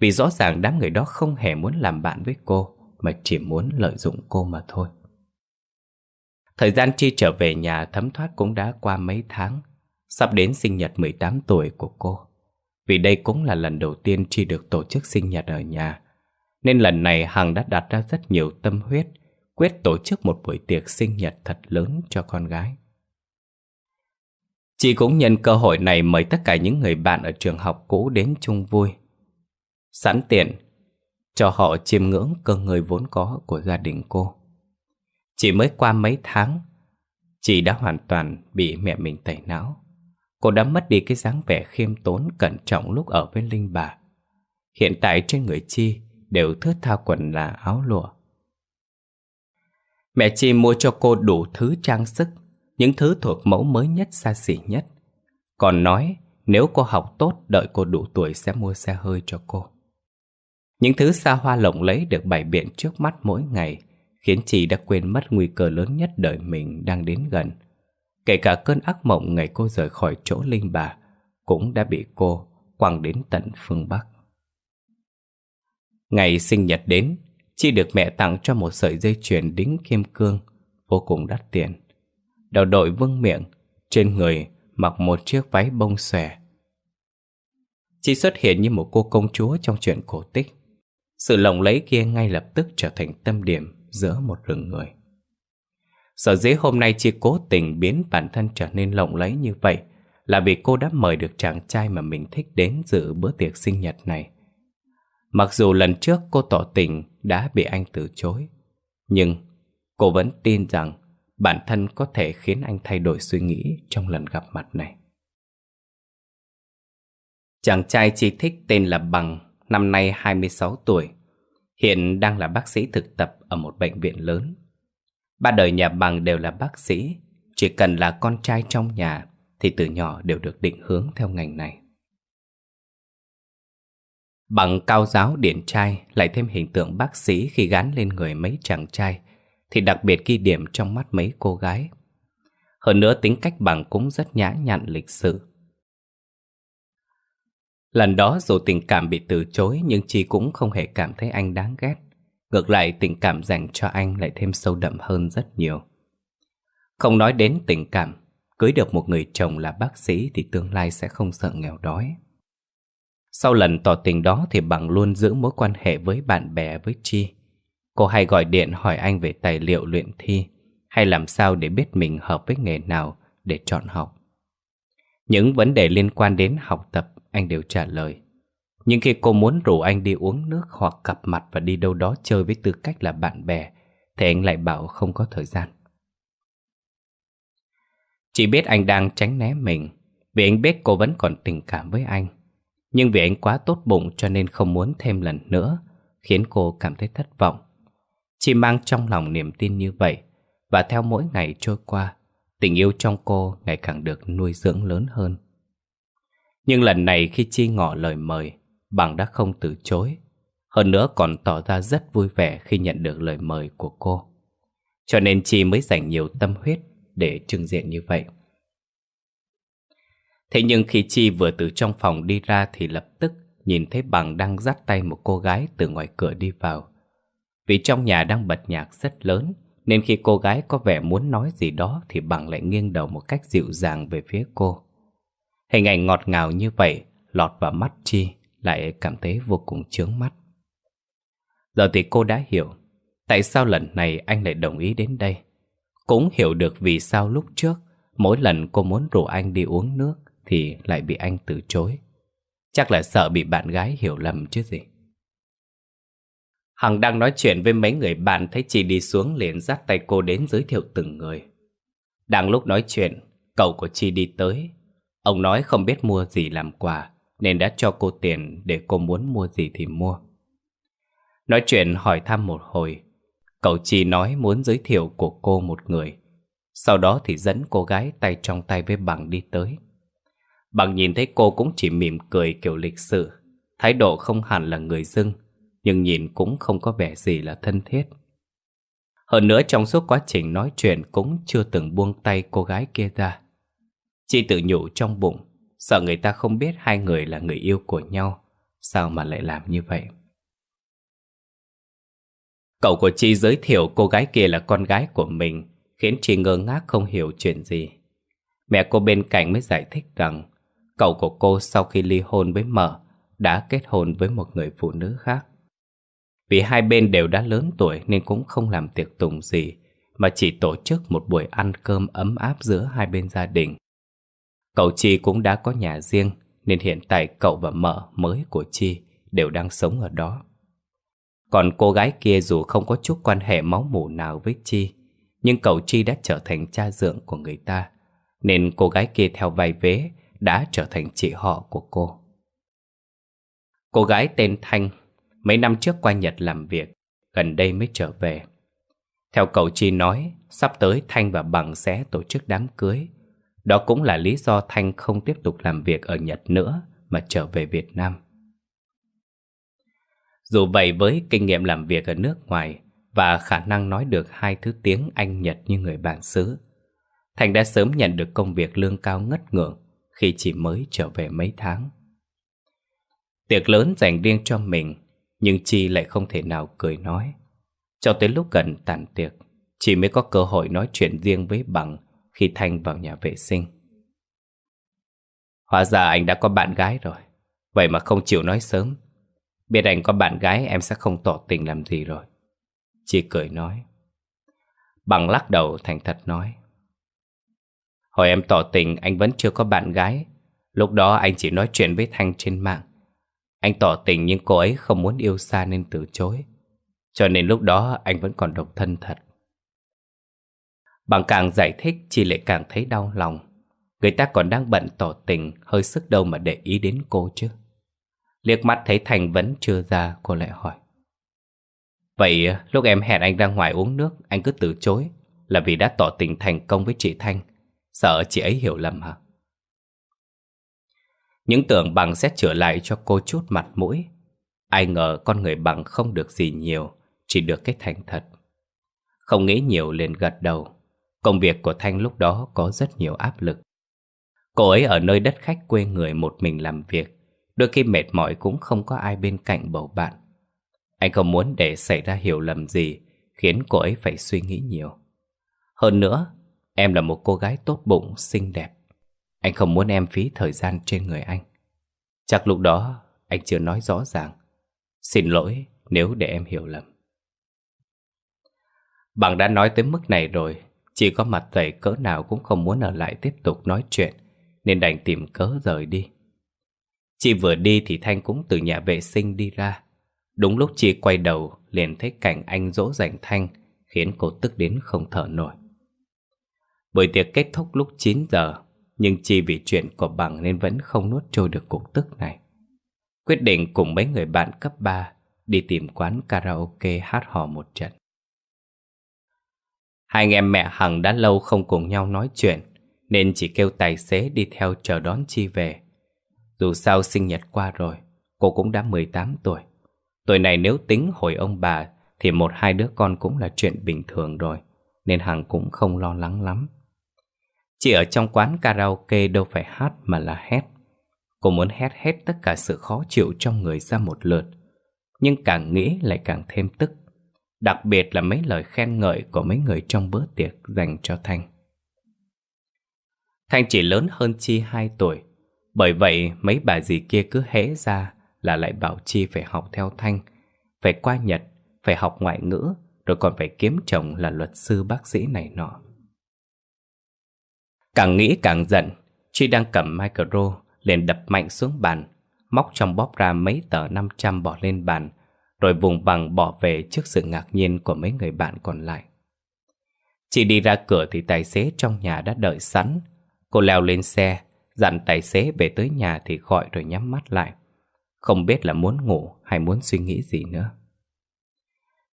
Vì rõ ràng đám người đó không hề muốn làm bạn với cô mà chỉ muốn lợi dụng cô mà thôi. Thời gian Chi trở về nhà thấm thoát cũng đã qua mấy tháng, sắp đến sinh nhật 18 tuổi của cô. Vì đây cũng là lần đầu tiên Chi được tổ chức sinh nhật ở nhà, nên lần này Hằng đã đặt ra rất nhiều tâm huyết, quyết tổ chức một buổi tiệc sinh nhật thật lớn cho con gái. Chị cũng nhân cơ hội này mời tất cả những người bạn ở trường học cũ đến chung vui. Sẵn tiện, cho họ chiêm ngưỡng cơ người vốn có của gia đình cô. Chỉ mới qua mấy tháng, chị đã hoàn toàn bị mẹ mình tẩy não. Cô đã mất đi cái dáng vẻ khiêm tốn cẩn trọng lúc ở với Linh bà. Hiện tại trên người Chi đều thướt tha quần là áo lụa. Mẹ Chi mua cho cô đủ thứ trang sức những thứ thuộc mẫu mới nhất xa xỉ nhất. Còn nói, nếu cô học tốt đợi cô đủ tuổi sẽ mua xe hơi cho cô. Những thứ xa hoa lộng lẫy được bày biện trước mắt mỗi ngày khiến chị đã quên mất nguy cơ lớn nhất đời mình đang đến gần. Kể cả cơn ác mộng ngày cô rời khỏi chỗ Linh bà cũng đã bị cô quăng đến tận phương Bắc. Ngày sinh nhật đến, chị được mẹ tặng cho một sợi dây chuyền đính kim cương vô cùng đắt tiền đầu đội vương miệng, trên người mặc một chiếc váy bông xòe. Chị xuất hiện như một cô công chúa trong chuyện cổ tích. Sự lộng lẫy kia ngay lập tức trở thành tâm điểm giữa một rừng người. Sở dĩ hôm nay chị cố tình biến bản thân trở nên lộng lẫy như vậy là vì cô đã mời được chàng trai mà mình thích đến dự bữa tiệc sinh nhật này. Mặc dù lần trước cô tỏ tình đã bị anh từ chối, nhưng cô vẫn tin rằng bản thân có thể khiến anh thay đổi suy nghĩ trong lần gặp mặt này. Chàng trai chỉ thích tên là Bằng, năm nay 26 tuổi, hiện đang là bác sĩ thực tập ở một bệnh viện lớn. Ba đời nhà Bằng đều là bác sĩ, chỉ cần là con trai trong nhà thì từ nhỏ đều được định hướng theo ngành này. Bằng cao giáo điển trai lại thêm hình tượng bác sĩ khi gắn lên người mấy chàng trai thì đặc biệt ghi điểm trong mắt mấy cô gái. Hơn nữa tính cách bằng cũng rất nhã nhặn lịch sự. Lần đó dù tình cảm bị từ chối nhưng Chi cũng không hề cảm thấy anh đáng ghét. Ngược lại tình cảm dành cho anh lại thêm sâu đậm hơn rất nhiều. Không nói đến tình cảm, cưới được một người chồng là bác sĩ thì tương lai sẽ không sợ nghèo đói. Sau lần tỏ tình đó thì bằng luôn giữ mối quan hệ với bạn bè với Chi. Cô hay gọi điện hỏi anh về tài liệu luyện thi hay làm sao để biết mình hợp với nghề nào để chọn học. Những vấn đề liên quan đến học tập anh đều trả lời. Nhưng khi cô muốn rủ anh đi uống nước hoặc gặp mặt và đi đâu đó chơi với tư cách là bạn bè thì anh lại bảo không có thời gian. Chỉ biết anh đang tránh né mình vì anh biết cô vẫn còn tình cảm với anh. Nhưng vì anh quá tốt bụng cho nên không muốn thêm lần nữa khiến cô cảm thấy thất vọng. Chị mang trong lòng niềm tin như vậy Và theo mỗi ngày trôi qua Tình yêu trong cô ngày càng được nuôi dưỡng lớn hơn Nhưng lần này khi Chi ngỏ lời mời Bằng đã không từ chối Hơn nữa còn tỏ ra rất vui vẻ khi nhận được lời mời của cô Cho nên Chi mới dành nhiều tâm huyết để trưng diện như vậy Thế nhưng khi Chi vừa từ trong phòng đi ra thì lập tức nhìn thấy bằng đang dắt tay một cô gái từ ngoài cửa đi vào. Vì trong nhà đang bật nhạc rất lớn Nên khi cô gái có vẻ muốn nói gì đó Thì bằng lại nghiêng đầu một cách dịu dàng về phía cô Hình ảnh ngọt ngào như vậy Lọt vào mắt Chi Lại cảm thấy vô cùng chướng mắt Giờ thì cô đã hiểu Tại sao lần này anh lại đồng ý đến đây Cũng hiểu được vì sao lúc trước Mỗi lần cô muốn rủ anh đi uống nước Thì lại bị anh từ chối Chắc là sợ bị bạn gái hiểu lầm chứ gì Hằng đang nói chuyện với mấy người bạn thấy chị đi xuống liền dắt tay cô đến giới thiệu từng người. Đang lúc nói chuyện, cậu của Chi đi tới. Ông nói không biết mua gì làm quà, nên đã cho cô tiền để cô muốn mua gì thì mua. Nói chuyện hỏi thăm một hồi, cậu Chi nói muốn giới thiệu của cô một người. Sau đó thì dẫn cô gái tay trong tay với bằng đi tới. Bằng nhìn thấy cô cũng chỉ mỉm cười kiểu lịch sự, thái độ không hẳn là người dưng, nhưng nhìn cũng không có vẻ gì là thân thiết. Hơn nữa trong suốt quá trình nói chuyện cũng chưa từng buông tay cô gái kia ra. Chị tự nhủ trong bụng, sợ người ta không biết hai người là người yêu của nhau, sao mà lại làm như vậy. Cậu của Chi giới thiệu cô gái kia là con gái của mình, khiến Chi ngơ ngác không hiểu chuyện gì. Mẹ cô bên cạnh mới giải thích rằng, cậu của cô sau khi ly hôn với mợ đã kết hôn với một người phụ nữ khác. Vì hai bên đều đã lớn tuổi nên cũng không làm tiệc tùng gì, mà chỉ tổ chức một buổi ăn cơm ấm áp giữa hai bên gia đình. Cậu Chi cũng đã có nhà riêng, nên hiện tại cậu và mợ mới của Chi đều đang sống ở đó. Còn cô gái kia dù không có chút quan hệ máu mủ nào với Chi, nhưng cậu Chi đã trở thành cha dượng của người ta, nên cô gái kia theo vai vế đã trở thành chị họ của cô. Cô gái tên Thanh Mấy năm trước qua Nhật làm việc Gần đây mới trở về Theo cậu Chi nói Sắp tới Thanh và Bằng sẽ tổ chức đám cưới Đó cũng là lý do Thanh không tiếp tục làm việc ở Nhật nữa Mà trở về Việt Nam Dù vậy với kinh nghiệm làm việc ở nước ngoài Và khả năng nói được hai thứ tiếng Anh Nhật như người bản xứ Thành đã sớm nhận được công việc lương cao ngất ngưỡng khi chỉ mới trở về mấy tháng. Tiệc lớn dành riêng cho mình nhưng Chi lại không thể nào cười nói Cho tới lúc gần tàn tiệc Chị mới có cơ hội nói chuyện riêng với Bằng Khi Thanh vào nhà vệ sinh Hóa ra anh đã có bạn gái rồi Vậy mà không chịu nói sớm Biết anh có bạn gái em sẽ không tỏ tình làm gì rồi chi cười nói Bằng lắc đầu thành thật nói Hồi em tỏ tình anh vẫn chưa có bạn gái Lúc đó anh chỉ nói chuyện với Thanh trên mạng anh tỏ tình nhưng cô ấy không muốn yêu xa nên từ chối. Cho nên lúc đó anh vẫn còn độc thân thật. Bằng càng giải thích chị lại càng thấy đau lòng. Người ta còn đang bận tỏ tình, hơi sức đâu mà để ý đến cô chứ. Liếc mắt thấy Thành vẫn chưa ra, cô lại hỏi. Vậy lúc em hẹn anh ra ngoài uống nước, anh cứ từ chối. Là vì đã tỏ tình thành công với chị Thanh. Sợ chị ấy hiểu lầm hả? Những tưởng bằng sẽ trở lại cho cô chút mặt mũi Ai ngờ con người bằng không được gì nhiều Chỉ được cái thành thật Không nghĩ nhiều liền gật đầu Công việc của Thanh lúc đó có rất nhiều áp lực Cô ấy ở nơi đất khách quê người một mình làm việc Đôi khi mệt mỏi cũng không có ai bên cạnh bầu bạn Anh không muốn để xảy ra hiểu lầm gì Khiến cô ấy phải suy nghĩ nhiều Hơn nữa Em là một cô gái tốt bụng, xinh đẹp anh không muốn em phí thời gian trên người anh Chắc lúc đó anh chưa nói rõ ràng Xin lỗi nếu để em hiểu lầm bạn đã nói tới mức này rồi Chỉ có mặt thầy cỡ nào cũng không muốn ở lại tiếp tục nói chuyện Nên đành tìm cớ rời đi Chị vừa đi thì Thanh cũng từ nhà vệ sinh đi ra Đúng lúc chị quay đầu liền thấy cảnh anh dỗ dành Thanh Khiến cô tức đến không thở nổi Buổi tiệc kết thúc lúc 9 giờ nhưng chỉ vì chuyện của bằng nên vẫn không nuốt trôi được cục tức này Quyết định cùng mấy người bạn cấp 3 Đi tìm quán karaoke hát hò một trận Hai anh em mẹ Hằng đã lâu không cùng nhau nói chuyện Nên chỉ kêu tài xế đi theo chờ đón Chi về Dù sao sinh nhật qua rồi Cô cũng đã 18 tuổi Tuổi này nếu tính hồi ông bà Thì một hai đứa con cũng là chuyện bình thường rồi Nên Hằng cũng không lo lắng lắm chỉ ở trong quán karaoke đâu phải hát mà là hét Cô muốn hét hết tất cả sự khó chịu trong người ra một lượt Nhưng càng nghĩ lại càng thêm tức Đặc biệt là mấy lời khen ngợi của mấy người trong bữa tiệc dành cho Thanh Thanh chỉ lớn hơn Chi 2 tuổi Bởi vậy mấy bà dì kia cứ hễ ra là lại bảo Chi phải học theo Thanh Phải qua Nhật, phải học ngoại ngữ Rồi còn phải kiếm chồng là luật sư bác sĩ này nọ Càng nghĩ càng giận, Truy đang cầm micro liền đập mạnh xuống bàn, móc trong bóp ra mấy tờ 500 bỏ lên bàn, rồi vùng vằng bỏ về trước sự ngạc nhiên của mấy người bạn còn lại. Chị đi ra cửa thì tài xế trong nhà đã đợi sẵn. Cô leo lên xe, dặn tài xế về tới nhà thì gọi rồi nhắm mắt lại. Không biết là muốn ngủ hay muốn suy nghĩ gì nữa.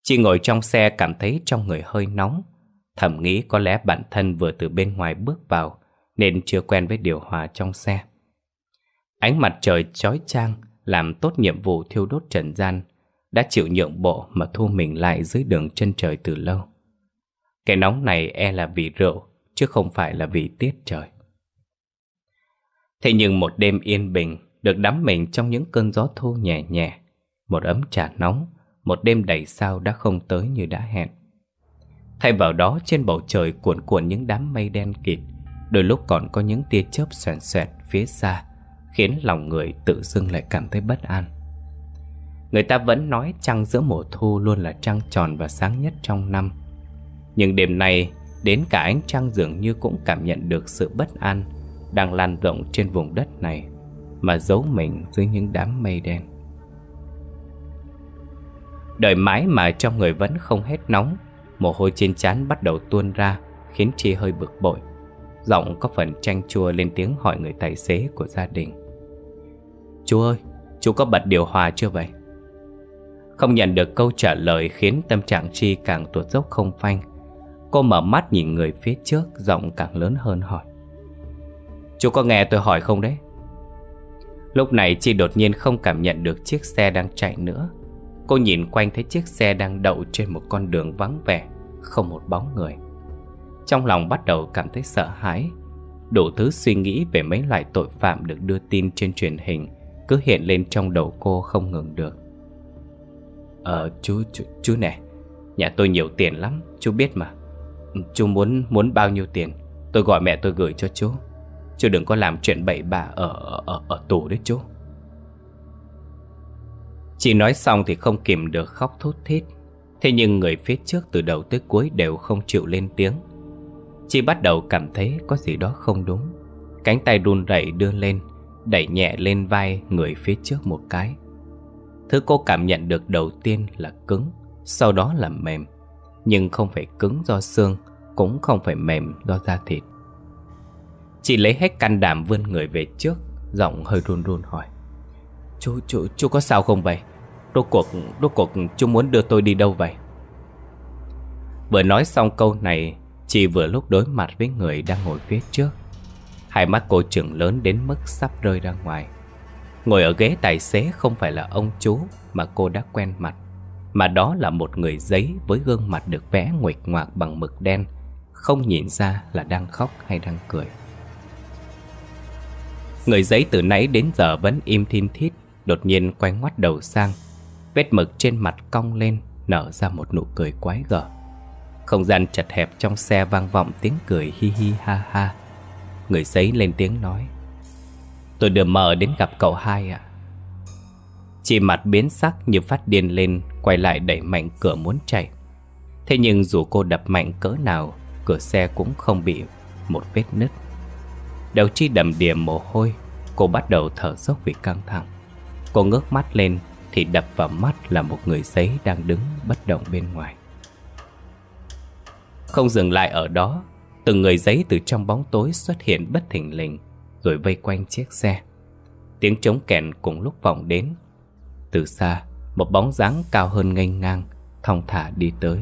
Chị ngồi trong xe cảm thấy trong người hơi nóng, Thầm nghĩ có lẽ bản thân vừa từ bên ngoài bước vào Nên chưa quen với điều hòa trong xe Ánh mặt trời chói chang Làm tốt nhiệm vụ thiêu đốt trần gian Đã chịu nhượng bộ mà thu mình lại dưới đường chân trời từ lâu Cái nóng này e là vì rượu Chứ không phải là vì tiết trời Thế nhưng một đêm yên bình Được đắm mình trong những cơn gió thu nhẹ nhẹ Một ấm trà nóng Một đêm đầy sao đã không tới như đã hẹn Thay vào đó trên bầu trời cuộn cuộn những đám mây đen kịt Đôi lúc còn có những tia chớp xoèn xoẹt phía xa Khiến lòng người tự dưng lại cảm thấy bất an Người ta vẫn nói trăng giữa mùa thu luôn là trăng tròn và sáng nhất trong năm Nhưng đêm nay đến cả ánh trăng dường như cũng cảm nhận được sự bất an Đang lan rộng trên vùng đất này Mà giấu mình dưới những đám mây đen Đời mãi mà trong người vẫn không hết nóng Mồ hôi trên trán bắt đầu tuôn ra Khiến Chi hơi bực bội Giọng có phần tranh chua lên tiếng hỏi người tài xế của gia đình Chú ơi, chú có bật điều hòa chưa vậy? Không nhận được câu trả lời khiến tâm trạng Chi càng tuột dốc không phanh Cô mở mắt nhìn người phía trước giọng càng lớn hơn hỏi Chú có nghe tôi hỏi không đấy? Lúc này Chi đột nhiên không cảm nhận được chiếc xe đang chạy nữa Cô nhìn quanh thấy chiếc xe đang đậu trên một con đường vắng vẻ Không một bóng người Trong lòng bắt đầu cảm thấy sợ hãi Đủ thứ suy nghĩ về mấy loại tội phạm được đưa tin trên truyền hình Cứ hiện lên trong đầu cô không ngừng được Ờ chú, chú, chú nè Nhà tôi nhiều tiền lắm, chú biết mà Chú muốn muốn bao nhiêu tiền Tôi gọi mẹ tôi gửi cho chú Chú đừng có làm chuyện bậy bạ ở, ở, ở tù đấy chú Chị nói xong thì không kìm được khóc thút thít Thế nhưng người phía trước từ đầu tới cuối đều không chịu lên tiếng Chị bắt đầu cảm thấy có gì đó không đúng Cánh tay run rẩy đưa lên Đẩy nhẹ lên vai người phía trước một cái Thứ cô cảm nhận được đầu tiên là cứng Sau đó là mềm Nhưng không phải cứng do xương Cũng không phải mềm do da thịt Chị lấy hết can đảm vươn người về trước Giọng hơi run run hỏi Chú, chú, chú có sao không vậy? Rốt cuộc, rốt cuộc chú muốn đưa tôi đi đâu vậy? Vừa nói xong câu này Chị vừa lúc đối mặt với người đang ngồi phía trước Hai mắt cô trừng lớn đến mức sắp rơi ra ngoài Ngồi ở ghế tài xế không phải là ông chú mà cô đã quen mặt Mà đó là một người giấy với gương mặt được vẽ nguệch ngoạc bằng mực đen Không nhìn ra là đang khóc hay đang cười Người giấy từ nãy đến giờ vẫn im thiên thít Đột nhiên quay ngoắt đầu sang Vết mực trên mặt cong lên Nở ra một nụ cười quái gở Không gian chật hẹp trong xe vang vọng tiếng cười hi hi ha ha Người giấy lên tiếng nói Tôi đưa mờ đến gặp cậu hai ạ à. Chị mặt biến sắc như phát điên lên Quay lại đẩy mạnh cửa muốn chạy Thế nhưng dù cô đập mạnh cỡ nào Cửa xe cũng không bị một vết nứt Đầu chi đầm đìa mồ hôi Cô bắt đầu thở dốc vì căng thẳng Cô ngước mắt lên thì đập vào mắt là một người giấy đang đứng bất động bên ngoài. Không dừng lại ở đó, từng người giấy từ trong bóng tối xuất hiện bất thình lình, rồi vây quanh chiếc xe. Tiếng trống kèn cùng lúc vọng đến. Từ xa, một bóng dáng cao hơn nghênh ngang, thong thả đi tới.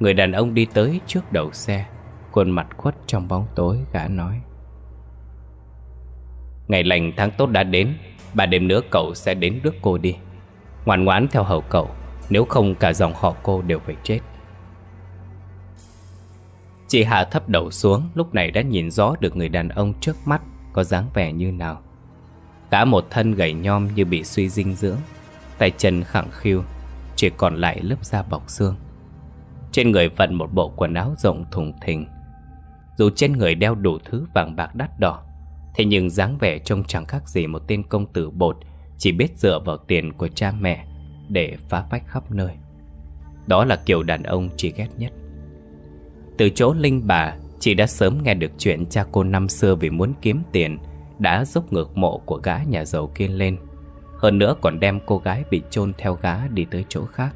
Người đàn ông đi tới trước đầu xe, khuôn mặt khuất trong bóng tối gã nói. Ngày lành tháng tốt đã đến, Ba đêm nữa cậu sẽ đến rước cô đi Ngoan ngoãn theo hầu cậu Nếu không cả dòng họ cô đều phải chết Chị Hạ thấp đầu xuống Lúc này đã nhìn rõ được người đàn ông trước mắt Có dáng vẻ như nào Cả một thân gầy nhom như bị suy dinh dưỡng Tay chân khẳng khiu Chỉ còn lại lớp da bọc xương Trên người vận một bộ quần áo rộng thùng thình Dù trên người đeo đủ thứ vàng bạc đắt đỏ Thế nhưng dáng vẻ trông chẳng khác gì một tên công tử bột Chỉ biết dựa vào tiền của cha mẹ Để phá phách khắp nơi Đó là kiểu đàn ông chị ghét nhất Từ chỗ Linh bà Chị đã sớm nghe được chuyện cha cô năm xưa vì muốn kiếm tiền Đã dốc ngược mộ của gã nhà giàu kia lên Hơn nữa còn đem cô gái bị chôn theo gã đi tới chỗ khác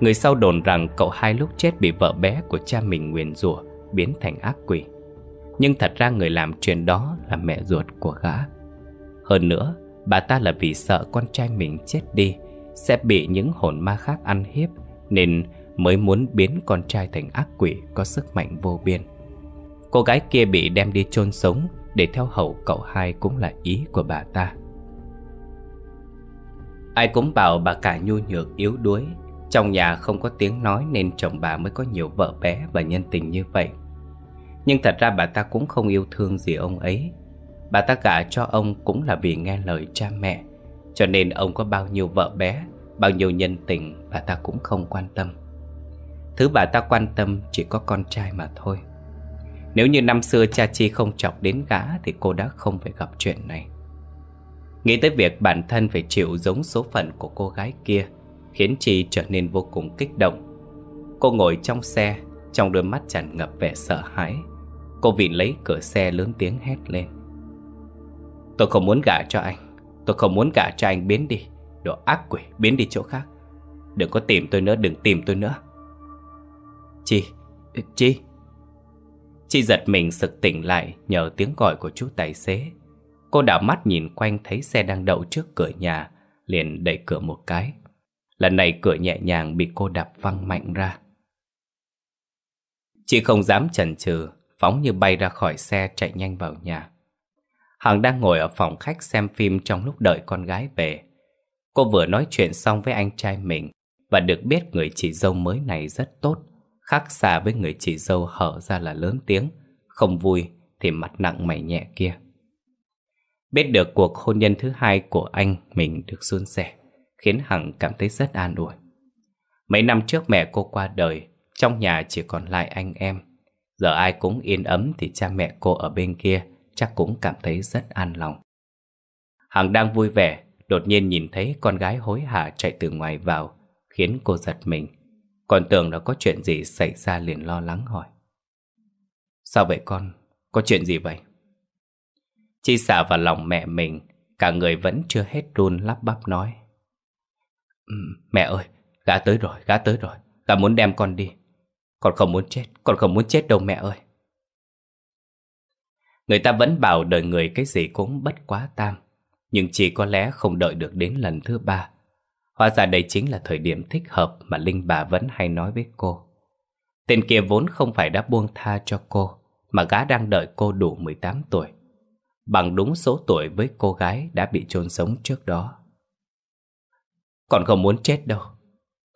Người sau đồn rằng cậu hai lúc chết bị vợ bé của cha mình nguyền rủa biến thành ác quỷ nhưng thật ra người làm chuyện đó là mẹ ruột của gã Hơn nữa bà ta là vì sợ con trai mình chết đi Sẽ bị những hồn ma khác ăn hiếp Nên mới muốn biến con trai thành ác quỷ có sức mạnh vô biên Cô gái kia bị đem đi chôn sống Để theo hầu cậu hai cũng là ý của bà ta Ai cũng bảo bà cả nhu nhược yếu đuối Trong nhà không có tiếng nói nên chồng bà mới có nhiều vợ bé và nhân tình như vậy nhưng thật ra bà ta cũng không yêu thương gì ông ấy Bà ta gả cho ông cũng là vì nghe lời cha mẹ Cho nên ông có bao nhiêu vợ bé Bao nhiêu nhân tình bà ta cũng không quan tâm Thứ bà ta quan tâm chỉ có con trai mà thôi Nếu như năm xưa cha Chi không chọc đến gã Thì cô đã không phải gặp chuyện này Nghĩ tới việc bản thân phải chịu giống số phận của cô gái kia Khiến Chi trở nên vô cùng kích động Cô ngồi trong xe Trong đôi mắt tràn ngập vẻ sợ hãi Cô vịn lấy cửa xe lớn tiếng hét lên Tôi không muốn gả cho anh Tôi không muốn gả cho anh biến đi Đồ ác quỷ biến đi chỗ khác Đừng có tìm tôi nữa đừng tìm tôi nữa Chi Chi Chi giật mình sực tỉnh lại nhờ tiếng gọi của chú tài xế Cô đảo mắt nhìn quanh thấy xe đang đậu trước cửa nhà Liền đẩy cửa một cái Lần này cửa nhẹ nhàng bị cô đạp văng mạnh ra Chị không dám chần chừ phóng như bay ra khỏi xe chạy nhanh vào nhà. Hằng đang ngồi ở phòng khách xem phim trong lúc đợi con gái về. Cô vừa nói chuyện xong với anh trai mình và được biết người chị dâu mới này rất tốt, khác xa với người chị dâu hở ra là lớn tiếng, không vui thì mặt nặng mày nhẹ kia. Biết được cuộc hôn nhân thứ hai của anh mình được suôn sẻ, khiến Hằng cảm thấy rất an ủi. Mấy năm trước mẹ cô qua đời, trong nhà chỉ còn lại anh em. Giờ ai cũng yên ấm thì cha mẹ cô ở bên kia chắc cũng cảm thấy rất an lòng. Hằng đang vui vẻ, đột nhiên nhìn thấy con gái hối hả chạy từ ngoài vào, khiến cô giật mình. Còn tưởng là có chuyện gì xảy ra liền lo lắng hỏi. Sao vậy con? Có chuyện gì vậy? Chi xả vào lòng mẹ mình, cả người vẫn chưa hết run lắp bắp nói. Mẹ ơi, gã tới rồi, gã tới rồi, gã muốn đem con đi. Con không muốn chết, con không muốn chết đâu mẹ ơi. Người ta vẫn bảo đời người cái gì cũng bất quá tam, nhưng chỉ có lẽ không đợi được đến lần thứ ba. Hóa ra đây chính là thời điểm thích hợp mà Linh bà vẫn hay nói với cô. Tên kia vốn không phải đã buông tha cho cô, mà gã đang đợi cô đủ 18 tuổi. Bằng đúng số tuổi với cô gái đã bị chôn sống trước đó. Còn không muốn chết đâu.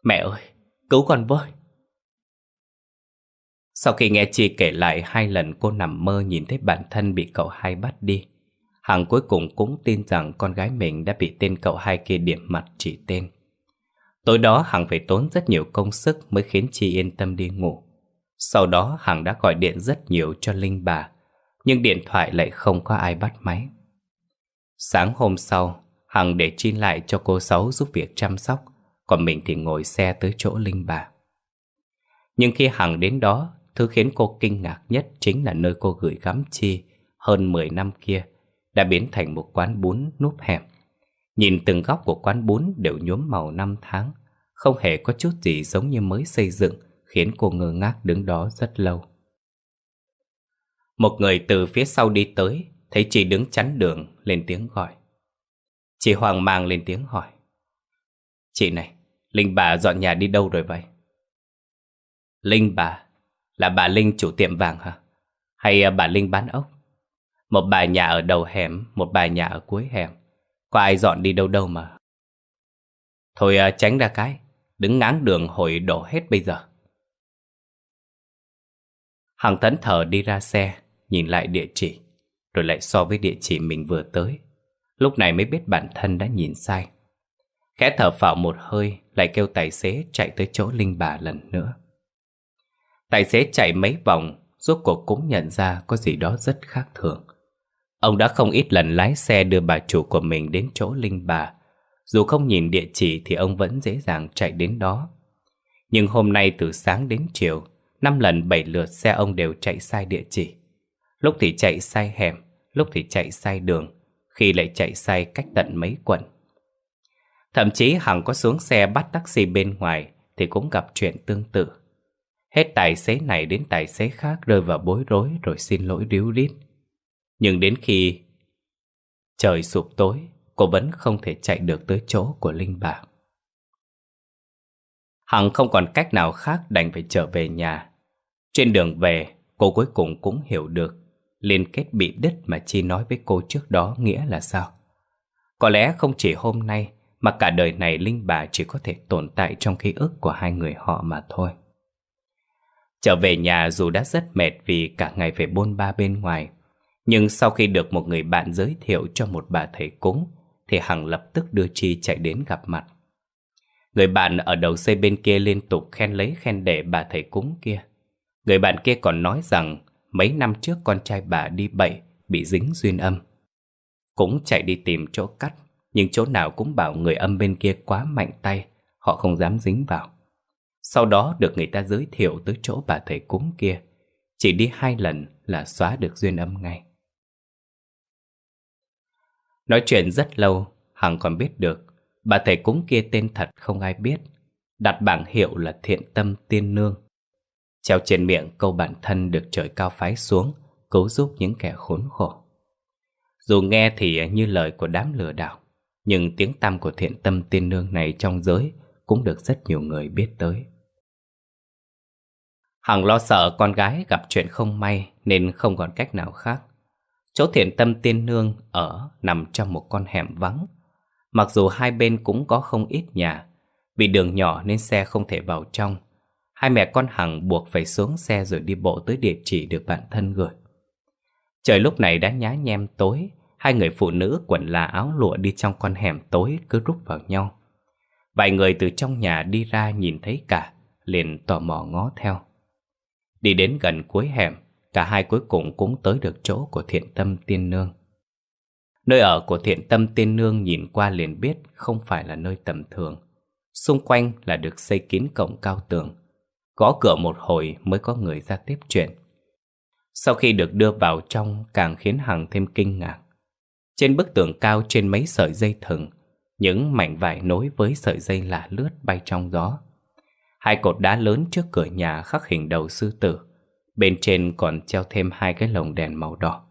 Mẹ ơi, cứu con với. Sau khi nghe Chi kể lại hai lần cô nằm mơ nhìn thấy bản thân bị cậu hai bắt đi, Hằng cuối cùng cũng tin rằng con gái mình đã bị tên cậu hai kia điểm mặt chỉ tên. Tối đó Hằng phải tốn rất nhiều công sức mới khiến Chi yên tâm đi ngủ. Sau đó Hằng đã gọi điện rất nhiều cho Linh bà, nhưng điện thoại lại không có ai bắt máy. Sáng hôm sau, Hằng để Chi lại cho cô Sáu giúp việc chăm sóc, còn mình thì ngồi xe tới chỗ Linh bà. Nhưng khi Hằng đến đó thứ khiến cô kinh ngạc nhất chính là nơi cô gửi gắm chi hơn 10 năm kia đã biến thành một quán bún núp hẻm. Nhìn từng góc của quán bún đều nhuốm màu năm tháng, không hề có chút gì giống như mới xây dựng, khiến cô ngơ ngác đứng đó rất lâu. Một người từ phía sau đi tới, thấy chị đứng chắn đường, lên tiếng gọi. Chị hoang mang lên tiếng hỏi. Chị này, Linh bà dọn nhà đi đâu rồi vậy? Linh bà là bà Linh chủ tiệm vàng hả? Hay à, bà Linh bán ốc? Một bà nhà ở đầu hẻm, một bà nhà ở cuối hẻm. Có ai dọn đi đâu đâu mà. Thôi à, tránh ra cái, đứng ngáng đường hồi đổ hết bây giờ. Hằng thẫn thờ đi ra xe, nhìn lại địa chỉ, rồi lại so với địa chỉ mình vừa tới. Lúc này mới biết bản thân đã nhìn sai. Khẽ thở phào một hơi, lại kêu tài xế chạy tới chỗ Linh bà lần nữa. Tài xế chạy mấy vòng, rốt cuộc cũng nhận ra có gì đó rất khác thường. Ông đã không ít lần lái xe đưa bà chủ của mình đến chỗ Linh bà. Dù không nhìn địa chỉ thì ông vẫn dễ dàng chạy đến đó. Nhưng hôm nay từ sáng đến chiều, năm lần bảy lượt xe ông đều chạy sai địa chỉ. Lúc thì chạy sai hẻm, lúc thì chạy sai đường, khi lại chạy sai cách tận mấy quận. Thậm chí Hằng có xuống xe bắt taxi bên ngoài thì cũng gặp chuyện tương tự. Hết tài xế này đến tài xế khác rơi vào bối rối rồi xin lỗi ríu rít. Nhưng đến khi trời sụp tối, cô vẫn không thể chạy được tới chỗ của Linh Bảo. Hằng không còn cách nào khác đành phải trở về nhà. Trên đường về, cô cuối cùng cũng hiểu được liên kết bị đứt mà Chi nói với cô trước đó nghĩa là sao. Có lẽ không chỉ hôm nay mà cả đời này Linh Bà chỉ có thể tồn tại trong ký ức của hai người họ mà thôi. Trở về nhà dù đã rất mệt vì cả ngày phải bôn ba bên ngoài, nhưng sau khi được một người bạn giới thiệu cho một bà thầy cúng, thì Hằng lập tức đưa Chi chạy đến gặp mặt. Người bạn ở đầu xây bên kia liên tục khen lấy khen để bà thầy cúng kia. Người bạn kia còn nói rằng mấy năm trước con trai bà đi bậy, bị dính duyên âm. Cũng chạy đi tìm chỗ cắt, nhưng chỗ nào cũng bảo người âm bên kia quá mạnh tay, họ không dám dính vào. Sau đó được người ta giới thiệu tới chỗ bà thầy cúng kia Chỉ đi hai lần là xóa được duyên âm ngay Nói chuyện rất lâu Hằng còn biết được Bà thầy cúng kia tên thật không ai biết Đặt bảng hiệu là thiện tâm tiên nương Treo trên miệng câu bản thân được trời cao phái xuống Cứu giúp những kẻ khốn khổ Dù nghe thì như lời của đám lừa đảo Nhưng tiếng tăm của thiện tâm tiên nương này trong giới Cũng được rất nhiều người biết tới Hằng lo sợ con gái gặp chuyện không may nên không còn cách nào khác. Chỗ thiện tâm tiên nương ở nằm trong một con hẻm vắng. Mặc dù hai bên cũng có không ít nhà, vì đường nhỏ nên xe không thể vào trong. Hai mẹ con Hằng buộc phải xuống xe rồi đi bộ tới địa chỉ được bạn thân gửi. Trời lúc này đã nhá nhem tối, hai người phụ nữ quần là áo lụa đi trong con hẻm tối cứ rút vào nhau. Vài người từ trong nhà đi ra nhìn thấy cả, liền tò mò ngó theo. Đi đến gần cuối hẻm, cả hai cuối cùng cũng tới được chỗ của thiện tâm tiên nương. Nơi ở của thiện tâm tiên nương nhìn qua liền biết không phải là nơi tầm thường. Xung quanh là được xây kín cổng cao tường. Gõ cửa một hồi mới có người ra tiếp chuyện. Sau khi được đưa vào trong càng khiến Hằng thêm kinh ngạc. Trên bức tường cao trên mấy sợi dây thừng, những mảnh vải nối với sợi dây lạ lướt bay trong gió. Hai cột đá lớn trước cửa nhà khắc hình đầu sư tử Bên trên còn treo thêm hai cái lồng đèn màu đỏ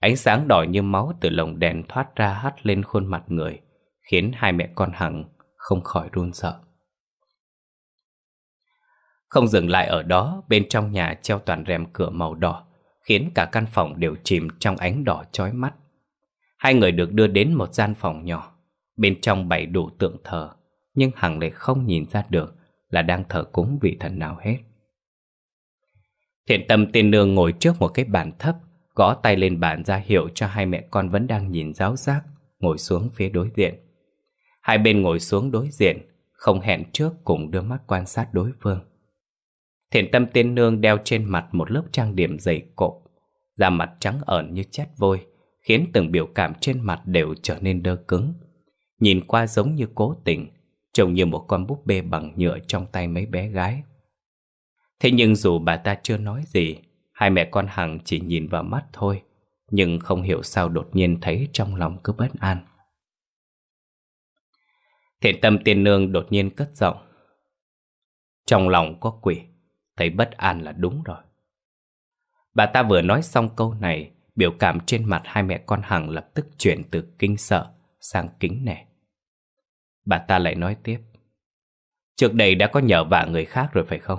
Ánh sáng đỏ như máu từ lồng đèn thoát ra hắt lên khuôn mặt người Khiến hai mẹ con Hằng không khỏi run sợ Không dừng lại ở đó, bên trong nhà treo toàn rèm cửa màu đỏ Khiến cả căn phòng đều chìm trong ánh đỏ chói mắt Hai người được đưa đến một gian phòng nhỏ Bên trong bày đủ tượng thờ Nhưng Hằng lại không nhìn ra được là đang thờ cúng vị thần nào hết. Thiện tâm tiên nương ngồi trước một cái bàn thấp, gõ tay lên bàn ra hiệu cho hai mẹ con vẫn đang nhìn giáo giác, ngồi xuống phía đối diện. Hai bên ngồi xuống đối diện, không hẹn trước cùng đưa mắt quan sát đối phương. Thiện tâm tiên nương đeo trên mặt một lớp trang điểm dày cộp, da mặt trắng ẩn như chết vôi, khiến từng biểu cảm trên mặt đều trở nên đơ cứng. Nhìn qua giống như cố tình, trông như một con búp bê bằng nhựa trong tay mấy bé gái. Thế nhưng dù bà ta chưa nói gì, hai mẹ con Hằng chỉ nhìn vào mắt thôi, nhưng không hiểu sao đột nhiên thấy trong lòng cứ bất an. Thiện tâm tiên nương đột nhiên cất giọng. Trong lòng có quỷ, thấy bất an là đúng rồi. Bà ta vừa nói xong câu này, biểu cảm trên mặt hai mẹ con Hằng lập tức chuyển từ kinh sợ sang kính nể. Bà ta lại nói tiếp Trước đây đã có nhờ vả người khác rồi phải không?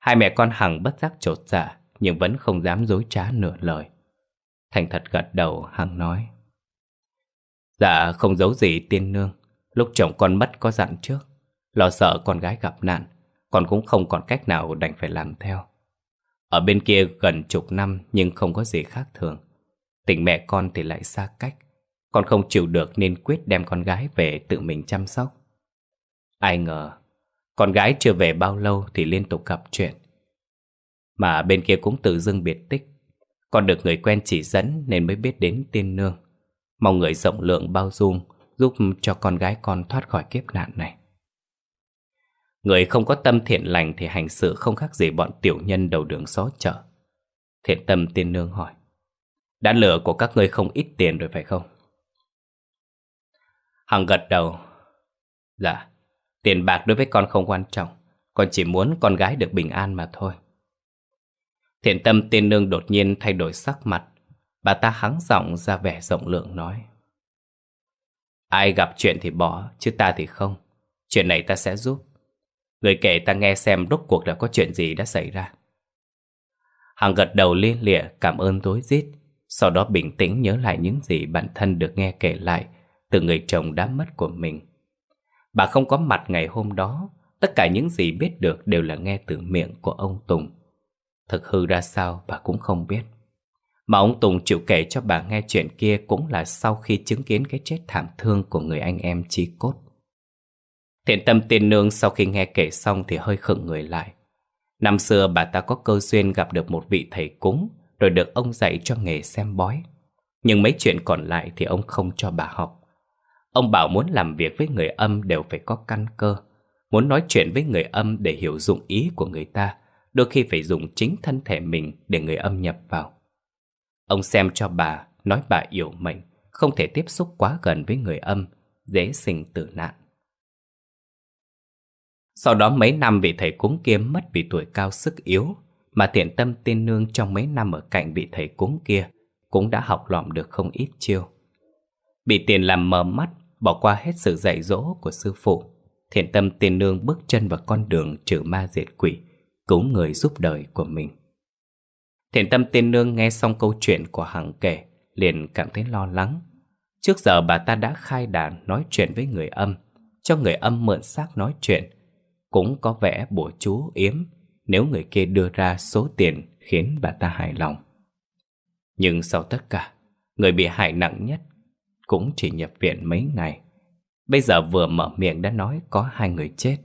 Hai mẹ con Hằng bất giác trột dạ Nhưng vẫn không dám dối trá nửa lời Thành thật gật đầu Hằng nói Dạ không giấu gì tiên nương Lúc chồng con mất có dặn trước Lo sợ con gái gặp nạn Con cũng không còn cách nào đành phải làm theo Ở bên kia gần chục năm Nhưng không có gì khác thường Tình mẹ con thì lại xa cách con không chịu được nên quyết đem con gái về tự mình chăm sóc. Ai ngờ, con gái chưa về bao lâu thì liên tục gặp chuyện. Mà bên kia cũng tự dưng biệt tích. Con được người quen chỉ dẫn nên mới biết đến tiên nương. Mong người rộng lượng bao dung giúp cho con gái con thoát khỏi kiếp nạn này. Người không có tâm thiện lành thì hành sự không khác gì bọn tiểu nhân đầu đường xó chợ. Thiện tâm tiên nương hỏi. Đã lừa của các ngươi không ít tiền rồi phải không? Hằng gật đầu. Dạ, tiền bạc đối với con không quan trọng. Con chỉ muốn con gái được bình an mà thôi. Thiện tâm tiên nương đột nhiên thay đổi sắc mặt. Bà ta hắng giọng ra vẻ rộng lượng nói. Ai gặp chuyện thì bỏ, chứ ta thì không. Chuyện này ta sẽ giúp. Người kể ta nghe xem rốt cuộc là có chuyện gì đã xảy ra. Hằng gật đầu liên lịa cảm ơn tối rít Sau đó bình tĩnh nhớ lại những gì bản thân được nghe kể lại từ người chồng đã mất của mình. Bà không có mặt ngày hôm đó, tất cả những gì biết được đều là nghe từ miệng của ông Tùng. Thực hư ra sao bà cũng không biết. Mà ông Tùng chịu kể cho bà nghe chuyện kia cũng là sau khi chứng kiến cái chết thảm thương của người anh em chi cốt. Thiện tâm tiên nương sau khi nghe kể xong thì hơi khựng người lại. Năm xưa bà ta có cơ duyên gặp được một vị thầy cúng rồi được ông dạy cho nghề xem bói. Nhưng mấy chuyện còn lại thì ông không cho bà học. Ông bảo muốn làm việc với người âm đều phải có căn cơ. Muốn nói chuyện với người âm để hiểu dụng ý của người ta, đôi khi phải dùng chính thân thể mình để người âm nhập vào. Ông xem cho bà, nói bà yếu mệnh, không thể tiếp xúc quá gần với người âm, dễ sinh tử nạn. Sau đó mấy năm vị thầy cúng kia mất vì tuổi cao sức yếu, mà thiện tâm tiên nương trong mấy năm ở cạnh vị thầy cúng kia cũng đã học lỏm được không ít chiêu. Bị tiền làm mờ mắt bỏ qua hết sự dạy dỗ của sư phụ, thiện tâm tiên nương bước chân vào con đường trừ ma diệt quỷ, cứu người giúp đời của mình. Thiện tâm tiên nương nghe xong câu chuyện của Hằng kể, liền cảm thấy lo lắng. Trước giờ bà ta đã khai đàn nói chuyện với người âm, cho người âm mượn xác nói chuyện. Cũng có vẻ bùa chú yếm nếu người kia đưa ra số tiền khiến bà ta hài lòng. Nhưng sau tất cả, người bị hại nặng nhất cũng chỉ nhập viện mấy ngày. Bây giờ vừa mở miệng đã nói có hai người chết,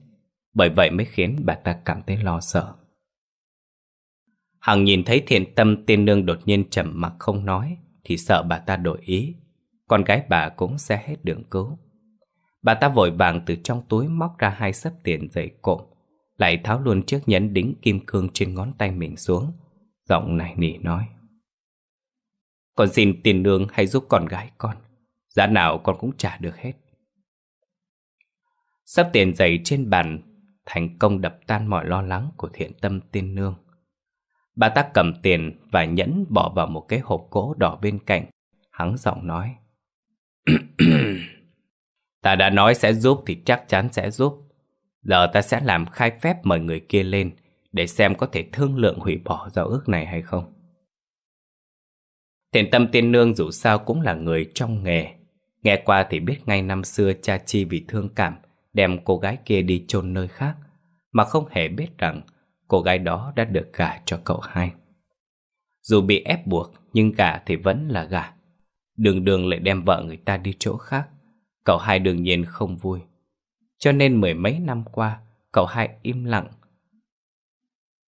bởi vậy mới khiến bà ta cảm thấy lo sợ. Hằng nhìn thấy thiện tâm tiên nương đột nhiên trầm mặc không nói thì sợ bà ta đổi ý, con gái bà cũng sẽ hết đường cứu. Bà ta vội vàng từ trong túi móc ra hai sấp tiền dày cộm, lại tháo luôn chiếc nhẫn đính kim cương trên ngón tay mình xuống, giọng này nỉ nói. Con xin tiền nương hãy giúp con gái con giá dạ nào con cũng trả được hết. Sắp tiền giày trên bàn, thành công đập tan mọi lo lắng của thiện tâm tiên nương. Bà ta cầm tiền và nhẫn bỏ vào một cái hộp gỗ đỏ bên cạnh, hắng giọng nói. ta đã nói sẽ giúp thì chắc chắn sẽ giúp. Giờ ta sẽ làm khai phép mời người kia lên để xem có thể thương lượng hủy bỏ giao ước này hay không. Thiện tâm tiên nương dù sao cũng là người trong nghề, Nghe qua thì biết ngay năm xưa cha Chi vì thương cảm đem cô gái kia đi chôn nơi khác mà không hề biết rằng cô gái đó đã được gả cho cậu hai. Dù bị ép buộc nhưng gả thì vẫn là gả. Đường đường lại đem vợ người ta đi chỗ khác. Cậu hai đương nhiên không vui. Cho nên mười mấy năm qua cậu hai im lặng.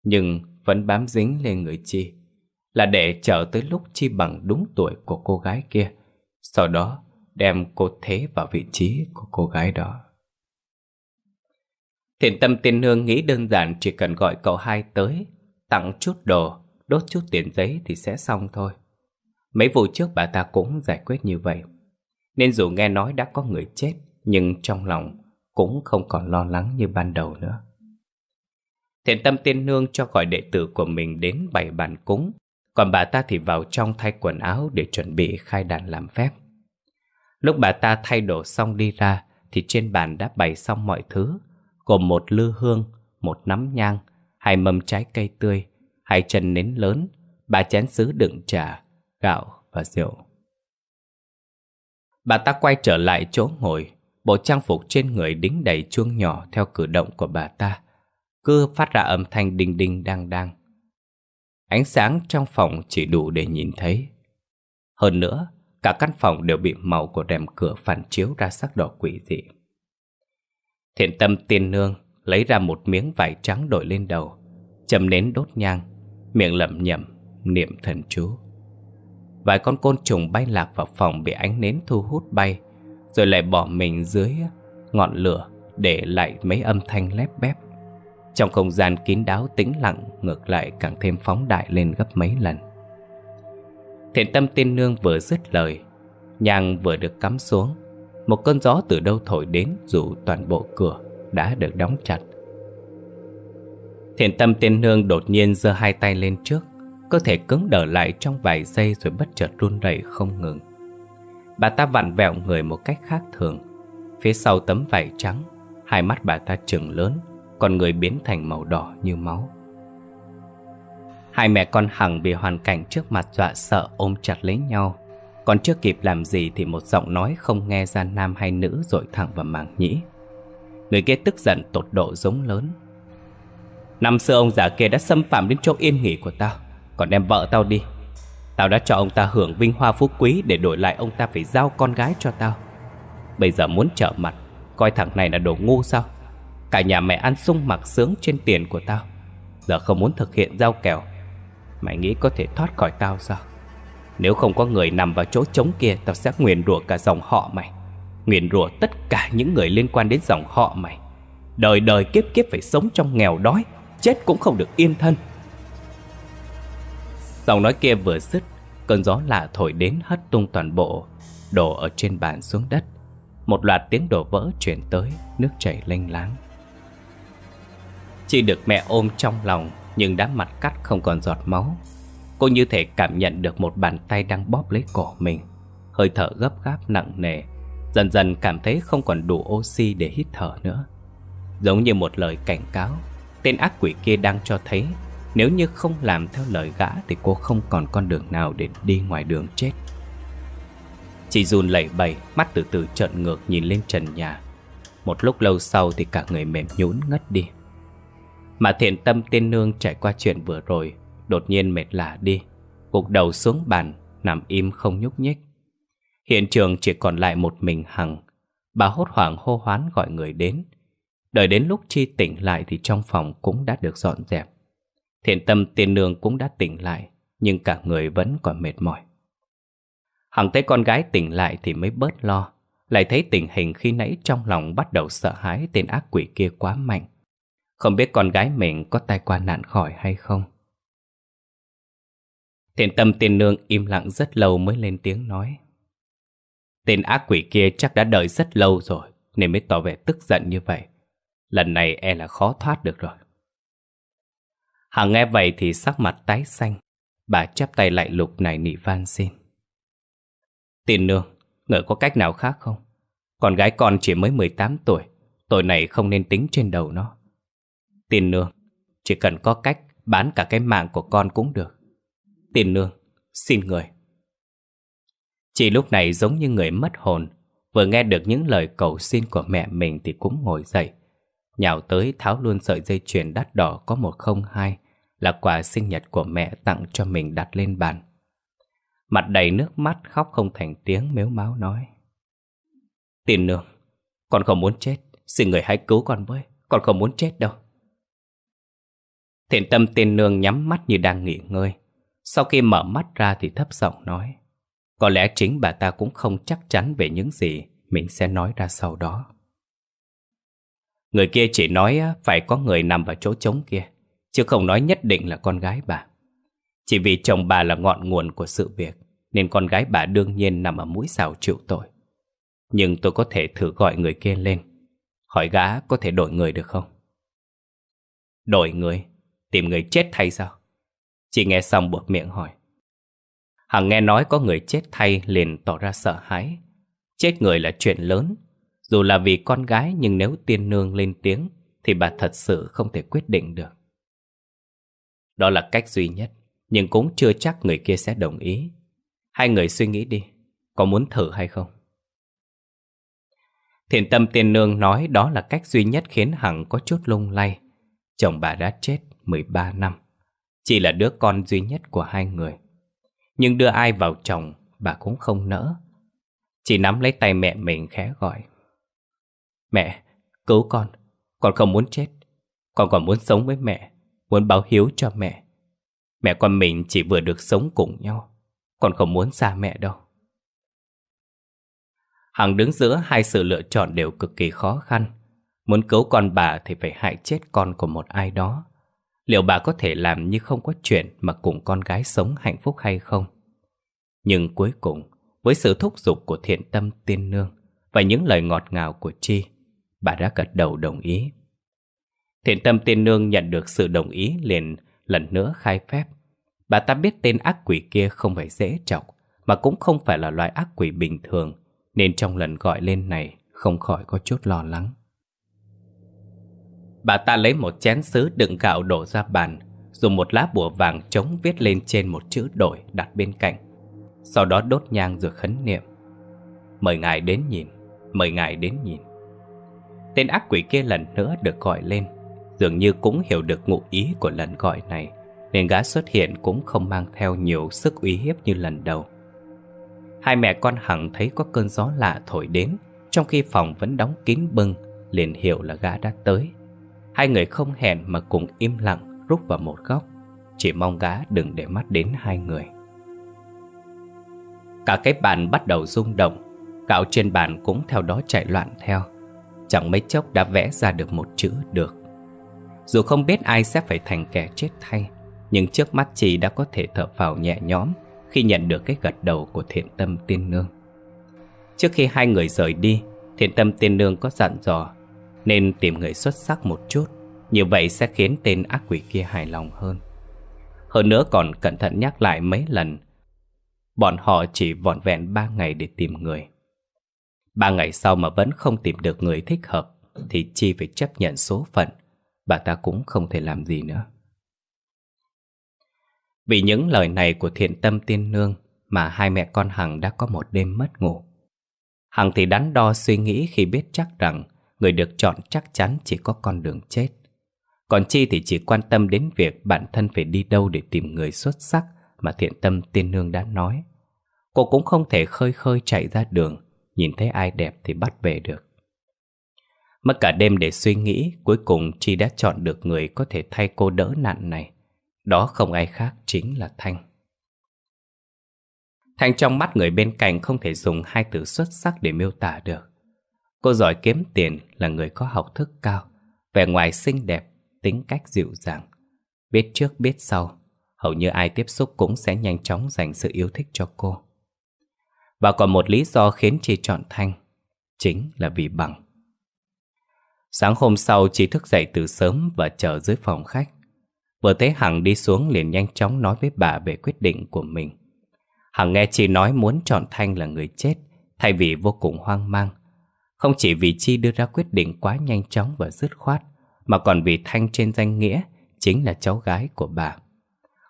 Nhưng vẫn bám dính lên người Chi là để chờ tới lúc Chi bằng đúng tuổi của cô gái kia. Sau đó đem cô thế vào vị trí của cô gái đó. Thiện tâm tiên nương nghĩ đơn giản chỉ cần gọi cậu hai tới, tặng chút đồ, đốt chút tiền giấy thì sẽ xong thôi. Mấy vụ trước bà ta cũng giải quyết như vậy. Nên dù nghe nói đã có người chết, nhưng trong lòng cũng không còn lo lắng như ban đầu nữa. Thiện tâm tiên nương cho gọi đệ tử của mình đến bày bàn cúng, còn bà ta thì vào trong thay quần áo để chuẩn bị khai đàn làm phép. Lúc bà ta thay đồ xong đi ra Thì trên bàn đã bày xong mọi thứ Gồm một lư hương, một nắm nhang Hai mâm trái cây tươi Hai chân nến lớn Ba chén sứ đựng trà, gạo và rượu Bà ta quay trở lại chỗ ngồi Bộ trang phục trên người đính đầy chuông nhỏ Theo cử động của bà ta Cứ phát ra âm thanh đinh đinh đang đang Ánh sáng trong phòng chỉ đủ để nhìn thấy Hơn nữa Cả căn phòng đều bị màu của rèm cửa phản chiếu ra sắc đỏ quỷ dị. Thiện tâm tiên nương lấy ra một miếng vải trắng đội lên đầu, châm nến đốt nhang, miệng lẩm nhẩm niệm thần chú. Vài con côn trùng bay lạc vào phòng bị ánh nến thu hút bay, rồi lại bỏ mình dưới ngọn lửa để lại mấy âm thanh lép bép. Trong không gian kín đáo tĩnh lặng ngược lại càng thêm phóng đại lên gấp mấy lần. Thiện tâm tiên nương vừa dứt lời Nhang vừa được cắm xuống Một cơn gió từ đâu thổi đến Dù toàn bộ cửa đã được đóng chặt Thiện tâm tiên nương đột nhiên giơ hai tay lên trước Cơ thể cứng đờ lại trong vài giây Rồi bất chợt run rẩy không ngừng Bà ta vặn vẹo người một cách khác thường Phía sau tấm vải trắng Hai mắt bà ta trừng lớn Còn người biến thành màu đỏ như máu Hai mẹ con Hằng bị hoàn cảnh trước mặt dọa sợ ôm chặt lấy nhau Còn chưa kịp làm gì thì một giọng nói không nghe ra nam hay nữ rồi thẳng vào màng nhĩ Người kia tức giận tột độ giống lớn Năm xưa ông già kia đã xâm phạm đến chỗ yên nghỉ của tao Còn đem vợ tao đi Tao đã cho ông ta hưởng vinh hoa phú quý Để đổi lại ông ta phải giao con gái cho tao Bây giờ muốn trở mặt Coi thằng này là đồ ngu sao Cả nhà mẹ ăn sung mặc sướng trên tiền của tao Giờ không muốn thực hiện giao kèo Mày nghĩ có thể thoát khỏi tao sao Nếu không có người nằm vào chỗ trống kia Tao sẽ nguyền rủa cả dòng họ mày Nguyền rủa tất cả những người liên quan đến dòng họ mày Đời đời kiếp kiếp phải sống trong nghèo đói Chết cũng không được yên thân Dòng nói kia vừa dứt Cơn gió lạ thổi đến hất tung toàn bộ Đổ ở trên bàn xuống đất Một loạt tiếng đổ vỡ chuyển tới Nước chảy lênh láng chỉ được mẹ ôm trong lòng nhưng đám mặt cắt không còn giọt máu. Cô như thể cảm nhận được một bàn tay đang bóp lấy cổ mình, hơi thở gấp gáp nặng nề, dần dần cảm thấy không còn đủ oxy để hít thở nữa. Giống như một lời cảnh cáo, tên ác quỷ kia đang cho thấy nếu như không làm theo lời gã thì cô không còn con đường nào để đi ngoài đường chết. Chị run lẩy bẩy, mắt từ từ trợn ngược nhìn lên trần nhà. Một lúc lâu sau thì cả người mềm nhũn ngất đi. Mà thiện tâm tiên nương trải qua chuyện vừa rồi Đột nhiên mệt lả đi Gục đầu xuống bàn Nằm im không nhúc nhích Hiện trường chỉ còn lại một mình Hằng Bà hốt hoảng hô hoán gọi người đến Đợi đến lúc Chi tỉnh lại Thì trong phòng cũng đã được dọn dẹp Thiện tâm tiên nương cũng đã tỉnh lại Nhưng cả người vẫn còn mệt mỏi Hằng thấy con gái tỉnh lại thì mới bớt lo Lại thấy tình hình khi nãy trong lòng bắt đầu sợ hãi tên ác quỷ kia quá mạnh không biết con gái mình có tai qua nạn khỏi hay không Thiện tâm tiên nương im lặng rất lâu mới lên tiếng nói Tên ác quỷ kia chắc đã đợi rất lâu rồi Nên mới tỏ vẻ tức giận như vậy Lần này e là khó thoát được rồi Hằng nghe vậy thì sắc mặt tái xanh Bà chắp tay lại lục này nỉ van xin tiên nương, người có cách nào khác không? Con gái con chỉ mới 18 tuổi Tội này không nên tính trên đầu nó Tiền nương, chỉ cần có cách bán cả cái mạng của con cũng được. Tiền nương, xin người. Chị lúc này giống như người mất hồn, vừa nghe được những lời cầu xin của mẹ mình thì cũng ngồi dậy. Nhào tới tháo luôn sợi dây chuyền đắt đỏ có một không hai là quà sinh nhật của mẹ tặng cho mình đặt lên bàn. Mặt đầy nước mắt khóc không thành tiếng mếu máu nói. Tiền nương, con không muốn chết, xin người hãy cứu con với, con không muốn chết đâu. Thiện tâm tên nương nhắm mắt như đang nghỉ ngơi. Sau khi mở mắt ra thì thấp giọng nói. Có lẽ chính bà ta cũng không chắc chắn về những gì mình sẽ nói ra sau đó. Người kia chỉ nói phải có người nằm vào chỗ trống kia, chứ không nói nhất định là con gái bà. Chỉ vì chồng bà là ngọn nguồn của sự việc, nên con gái bà đương nhiên nằm ở mũi xào chịu tội. Nhưng tôi có thể thử gọi người kia lên, hỏi gã có thể đổi người được không? Đổi người? Tìm người chết thay sao? Chị nghe xong buộc miệng hỏi. Hằng nghe nói có người chết thay liền tỏ ra sợ hãi. Chết người là chuyện lớn. Dù là vì con gái nhưng nếu tiên nương lên tiếng thì bà thật sự không thể quyết định được. Đó là cách duy nhất, nhưng cũng chưa chắc người kia sẽ đồng ý. Hai người suy nghĩ đi, có muốn thử hay không? Thiền tâm tiên nương nói đó là cách duy nhất khiến Hằng có chút lung lay. Chồng bà đã chết, 13 năm. Chỉ là đứa con duy nhất của hai người. Nhưng đưa ai vào chồng, bà cũng không nỡ. Chỉ nắm lấy tay mẹ mình khẽ gọi. Mẹ, cứu con, con không muốn chết. Con còn muốn sống với mẹ, muốn báo hiếu cho mẹ. Mẹ con mình chỉ vừa được sống cùng nhau, con không muốn xa mẹ đâu. Hằng đứng giữa hai sự lựa chọn đều cực kỳ khó khăn. Muốn cứu con bà thì phải hại chết con của một ai đó liệu bà có thể làm như không có chuyện mà cùng con gái sống hạnh phúc hay không. Nhưng cuối cùng, với sự thúc giục của thiện tâm tiên nương và những lời ngọt ngào của Chi, bà đã gật đầu đồng ý. Thiện tâm tiên nương nhận được sự đồng ý liền lần nữa khai phép. Bà ta biết tên ác quỷ kia không phải dễ chọc, mà cũng không phải là loại ác quỷ bình thường, nên trong lần gọi lên này không khỏi có chút lo lắng. Bà ta lấy một chén sứ đựng gạo đổ ra bàn Dùng một lá bùa vàng trống viết lên trên một chữ đổi đặt bên cạnh Sau đó đốt nhang rồi khấn niệm Mời ngài đến nhìn, mời ngài đến nhìn Tên ác quỷ kia lần nữa được gọi lên Dường như cũng hiểu được ngụ ý của lần gọi này Nên gã xuất hiện cũng không mang theo nhiều sức uy hiếp như lần đầu Hai mẹ con hằng thấy có cơn gió lạ thổi đến Trong khi phòng vẫn đóng kín bưng Liền hiểu là gã đã tới Hai người không hẹn mà cùng im lặng rút vào một góc Chỉ mong gã đừng để mắt đến hai người Cả cái bàn bắt đầu rung động Gạo trên bàn cũng theo đó chạy loạn theo Chẳng mấy chốc đã vẽ ra được một chữ được Dù không biết ai sẽ phải thành kẻ chết thay Nhưng trước mắt chị đã có thể thở vào nhẹ nhõm Khi nhận được cái gật đầu của thiện tâm tiên nương Trước khi hai người rời đi Thiện tâm tiên nương có dặn dò nên tìm người xuất sắc một chút Như vậy sẽ khiến tên ác quỷ kia hài lòng hơn Hơn nữa còn cẩn thận nhắc lại mấy lần Bọn họ chỉ vọn vẹn ba ngày để tìm người Ba ngày sau mà vẫn không tìm được người thích hợp Thì Chi phải chấp nhận số phận Bà ta cũng không thể làm gì nữa Vì những lời này của thiện tâm tiên nương Mà hai mẹ con Hằng đã có một đêm mất ngủ Hằng thì đắn đo suy nghĩ khi biết chắc rằng người được chọn chắc chắn chỉ có con đường chết. Còn Chi thì chỉ quan tâm đến việc bản thân phải đi đâu để tìm người xuất sắc mà thiện tâm tiên nương đã nói. Cô cũng không thể khơi khơi chạy ra đường, nhìn thấy ai đẹp thì bắt về được. Mất cả đêm để suy nghĩ, cuối cùng Chi đã chọn được người có thể thay cô đỡ nạn này. Đó không ai khác chính là Thanh. Thanh trong mắt người bên cạnh không thể dùng hai từ xuất sắc để miêu tả được. Cô giỏi kiếm tiền là người có học thức cao, vẻ ngoài xinh đẹp, tính cách dịu dàng. Biết trước biết sau, hầu như ai tiếp xúc cũng sẽ nhanh chóng dành sự yêu thích cho cô. Và còn một lý do khiến chị chọn Thanh, chính là vì bằng. Sáng hôm sau chị thức dậy từ sớm và chờ dưới phòng khách. Vừa thấy Hằng đi xuống liền nhanh chóng nói với bà về quyết định của mình. Hằng nghe chị nói muốn chọn Thanh là người chết, thay vì vô cùng hoang mang, không chỉ vì Chi đưa ra quyết định quá nhanh chóng và dứt khoát, mà còn vì Thanh trên danh nghĩa chính là cháu gái của bà.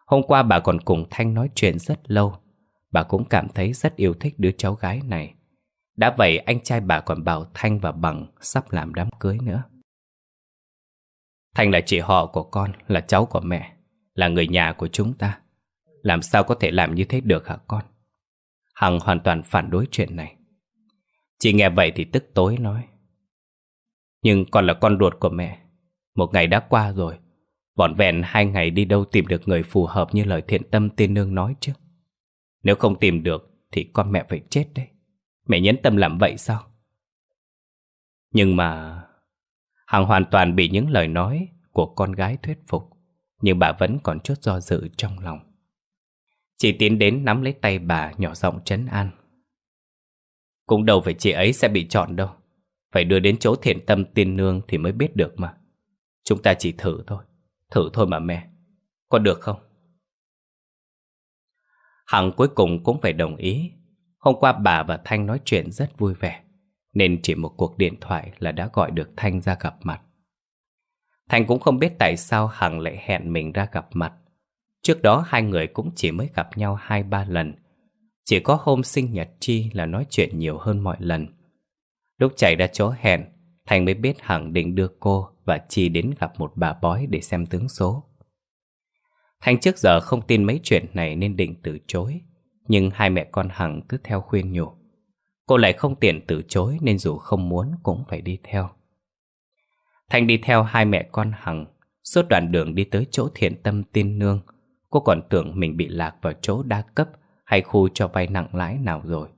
Hôm qua bà còn cùng Thanh nói chuyện rất lâu, bà cũng cảm thấy rất yêu thích đứa cháu gái này. Đã vậy anh trai bà còn bảo Thanh và Bằng sắp làm đám cưới nữa. Thanh là chị họ của con, là cháu của mẹ, là người nhà của chúng ta. Làm sao có thể làm như thế được hả con? Hằng hoàn toàn phản đối chuyện này. Chị nghe vậy thì tức tối nói Nhưng còn là con ruột của mẹ Một ngày đã qua rồi vọn vẹn hai ngày đi đâu tìm được người phù hợp như lời thiện tâm tiên nương nói chứ Nếu không tìm được thì con mẹ phải chết đấy Mẹ nhẫn tâm làm vậy sao Nhưng mà Hằng hoàn toàn bị những lời nói của con gái thuyết phục Nhưng bà vẫn còn chút do dự trong lòng Chị tiến đến nắm lấy tay bà nhỏ giọng trấn an cũng đâu phải chị ấy sẽ bị chọn đâu Phải đưa đến chỗ thiện tâm tiên nương Thì mới biết được mà Chúng ta chỉ thử thôi Thử thôi mà mẹ Có được không Hằng cuối cùng cũng phải đồng ý Hôm qua bà và Thanh nói chuyện rất vui vẻ Nên chỉ một cuộc điện thoại là đã gọi được Thanh ra gặp mặt Thanh cũng không biết tại sao Hằng lại hẹn mình ra gặp mặt. Trước đó hai người cũng chỉ mới gặp nhau hai ba lần, chỉ có hôm sinh nhật Chi là nói chuyện nhiều hơn mọi lần. Lúc chạy ra chỗ hẹn, Thành mới biết Hằng định đưa cô và Chi đến gặp một bà bói để xem tướng số. Thành trước giờ không tin mấy chuyện này nên định từ chối, nhưng hai mẹ con Hằng cứ theo khuyên nhủ. Cô lại không tiện từ chối nên dù không muốn cũng phải đi theo. Thành đi theo hai mẹ con Hằng, suốt đoạn đường đi tới chỗ thiện tâm tin nương, cô còn tưởng mình bị lạc vào chỗ đa cấp hay khu cho vay nặng lãi nào rồi.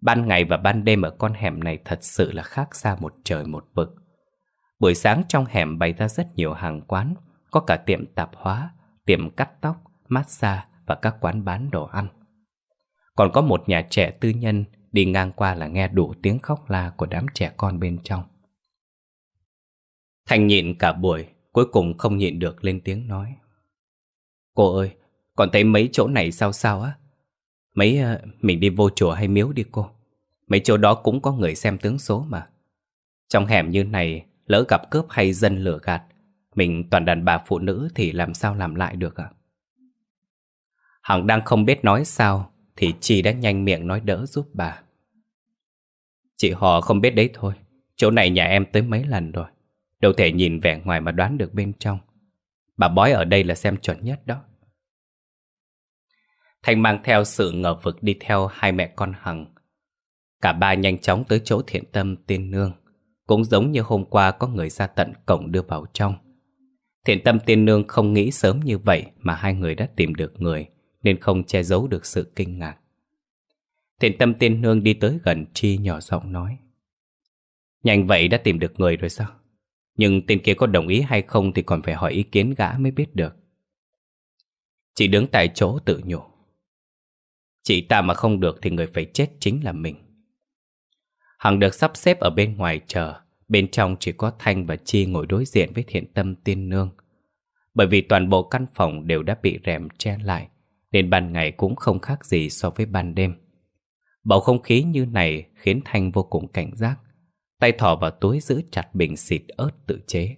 Ban ngày và ban đêm ở con hẻm này thật sự là khác xa một trời một vực. Buổi sáng trong hẻm bày ra rất nhiều hàng quán, có cả tiệm tạp hóa, tiệm cắt tóc, massage và các quán bán đồ ăn. Còn có một nhà trẻ tư nhân đi ngang qua là nghe đủ tiếng khóc la của đám trẻ con bên trong. Thành nhịn cả buổi, cuối cùng không nhịn được lên tiếng nói. Cô ơi, còn thấy mấy chỗ này sao sao á, Mấy ờ, mình đi vô chùa hay miếu đi cô Mấy chỗ đó cũng có người xem tướng số mà Trong hẻm như này Lỡ gặp cướp hay dân lửa gạt Mình toàn đàn bà phụ nữ Thì làm sao làm lại được ạ Hằng đang không biết nói sao Thì chị đã nhanh miệng nói đỡ giúp bà Chị họ không biết đấy thôi Chỗ này nhà em tới mấy lần rồi Đâu thể nhìn vẻ ngoài mà đoán được bên trong Bà bói ở đây là xem chuẩn nhất đó thanh mang theo sự ngờ vực đi theo hai mẹ con Hằng. Cả ba nhanh chóng tới chỗ thiện tâm tiên nương. Cũng giống như hôm qua có người ra tận cổng đưa vào trong. Thiện tâm tiên nương không nghĩ sớm như vậy mà hai người đã tìm được người, nên không che giấu được sự kinh ngạc. Thiện tâm tiên nương đi tới gần Chi nhỏ giọng nói. Nhanh vậy đã tìm được người rồi sao? Nhưng tên kia có đồng ý hay không thì còn phải hỏi ý kiến gã mới biết được. Chị đứng tại chỗ tự nhủ. Chị ta mà không được thì người phải chết chính là mình. Hằng được sắp xếp ở bên ngoài chờ, bên trong chỉ có Thanh và Chi ngồi đối diện với thiện tâm tiên nương. Bởi vì toàn bộ căn phòng đều đã bị rèm che lại, nên ban ngày cũng không khác gì so với ban đêm. Bầu không khí như này khiến Thanh vô cùng cảnh giác, tay thỏ vào túi giữ chặt bình xịt ớt tự chế.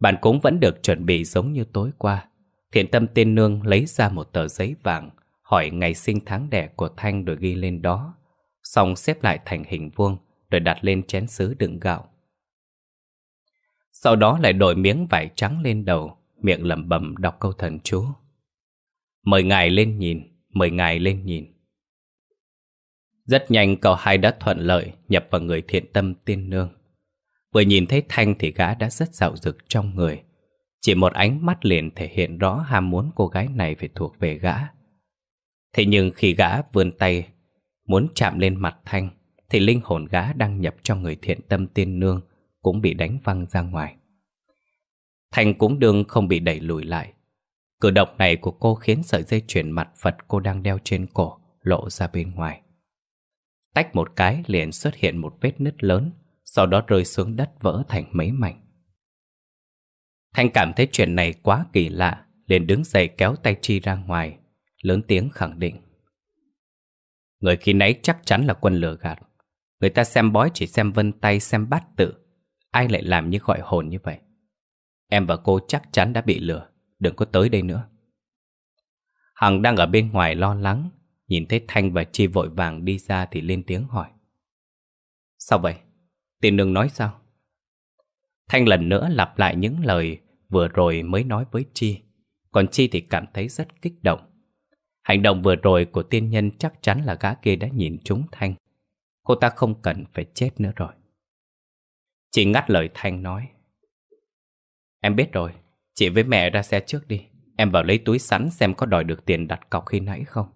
Bạn cũng vẫn được chuẩn bị giống như tối qua. Thiện tâm tiên nương lấy ra một tờ giấy vàng, hỏi ngày sinh tháng đẻ của Thanh rồi ghi lên đó, xong xếp lại thành hình vuông rồi đặt lên chén sứ đựng gạo. Sau đó lại đội miếng vải trắng lên đầu, miệng lẩm bẩm đọc câu thần chú. Mời ngài lên nhìn, mời ngài lên nhìn. Rất nhanh cậu hai đã thuận lợi nhập vào người thiện tâm tiên nương. Vừa nhìn thấy Thanh thì gã đã rất dạo dực trong người. Chỉ một ánh mắt liền thể hiện rõ ham muốn cô gái này phải thuộc về gã. Thế nhưng khi gã vươn tay muốn chạm lên mặt Thanh thì linh hồn gã đăng nhập cho người thiện tâm tiên nương cũng bị đánh văng ra ngoài. Thanh cũng đương không bị đẩy lùi lại. Cử động này của cô khiến sợi dây chuyền mặt Phật cô đang đeo trên cổ lộ ra bên ngoài. Tách một cái liền xuất hiện một vết nứt lớn, sau đó rơi xuống đất vỡ thành mấy mảnh. Thanh cảm thấy chuyện này quá kỳ lạ, liền đứng dậy kéo tay Chi ra ngoài, lớn tiếng khẳng định. Người khi nãy chắc chắn là quân lừa gạt. Người ta xem bói chỉ xem vân tay xem bát tự. Ai lại làm như gọi hồn như vậy? Em và cô chắc chắn đã bị lừa, đừng có tới đây nữa. Hằng đang ở bên ngoài lo lắng, nhìn thấy Thanh và Chi vội vàng đi ra thì lên tiếng hỏi. Sao vậy? Tiền đường nói sao? Thanh lần nữa lặp lại những lời vừa rồi mới nói với Chi, còn Chi thì cảm thấy rất kích động. Hành động vừa rồi của tiên nhân chắc chắn là gã kia đã nhìn trúng Thanh. Cô ta không cần phải chết nữa rồi. Chị ngắt lời Thanh nói. Em biết rồi, chị với mẹ ra xe trước đi. Em vào lấy túi sẵn xem có đòi được tiền đặt cọc khi nãy không.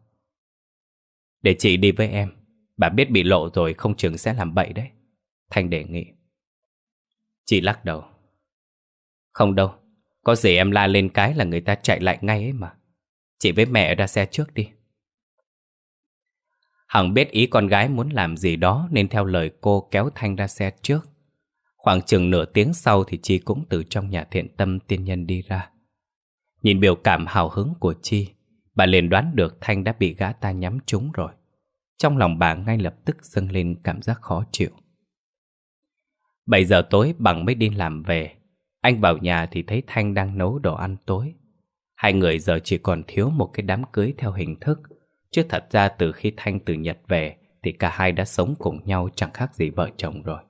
Để chị đi với em, bà biết bị lộ rồi không chừng sẽ làm bậy đấy. Thanh đề nghị. Chị lắc đầu. Không đâu, có gì em la lên cái là người ta chạy lại ngay ấy mà. Chị với mẹ ra xe trước đi Hằng biết ý con gái muốn làm gì đó Nên theo lời cô kéo Thanh ra xe trước Khoảng chừng nửa tiếng sau Thì Chi cũng từ trong nhà thiện tâm tiên nhân đi ra Nhìn biểu cảm hào hứng của Chi Bà liền đoán được Thanh đã bị gã ta nhắm trúng rồi Trong lòng bà ngay lập tức dâng lên cảm giác khó chịu Bảy giờ tối bằng mới đi làm về Anh vào nhà thì thấy Thanh đang nấu đồ ăn tối Hai người giờ chỉ còn thiếu một cái đám cưới theo hình thức, chứ thật ra từ khi Thanh từ Nhật về thì cả hai đã sống cùng nhau chẳng khác gì vợ chồng rồi.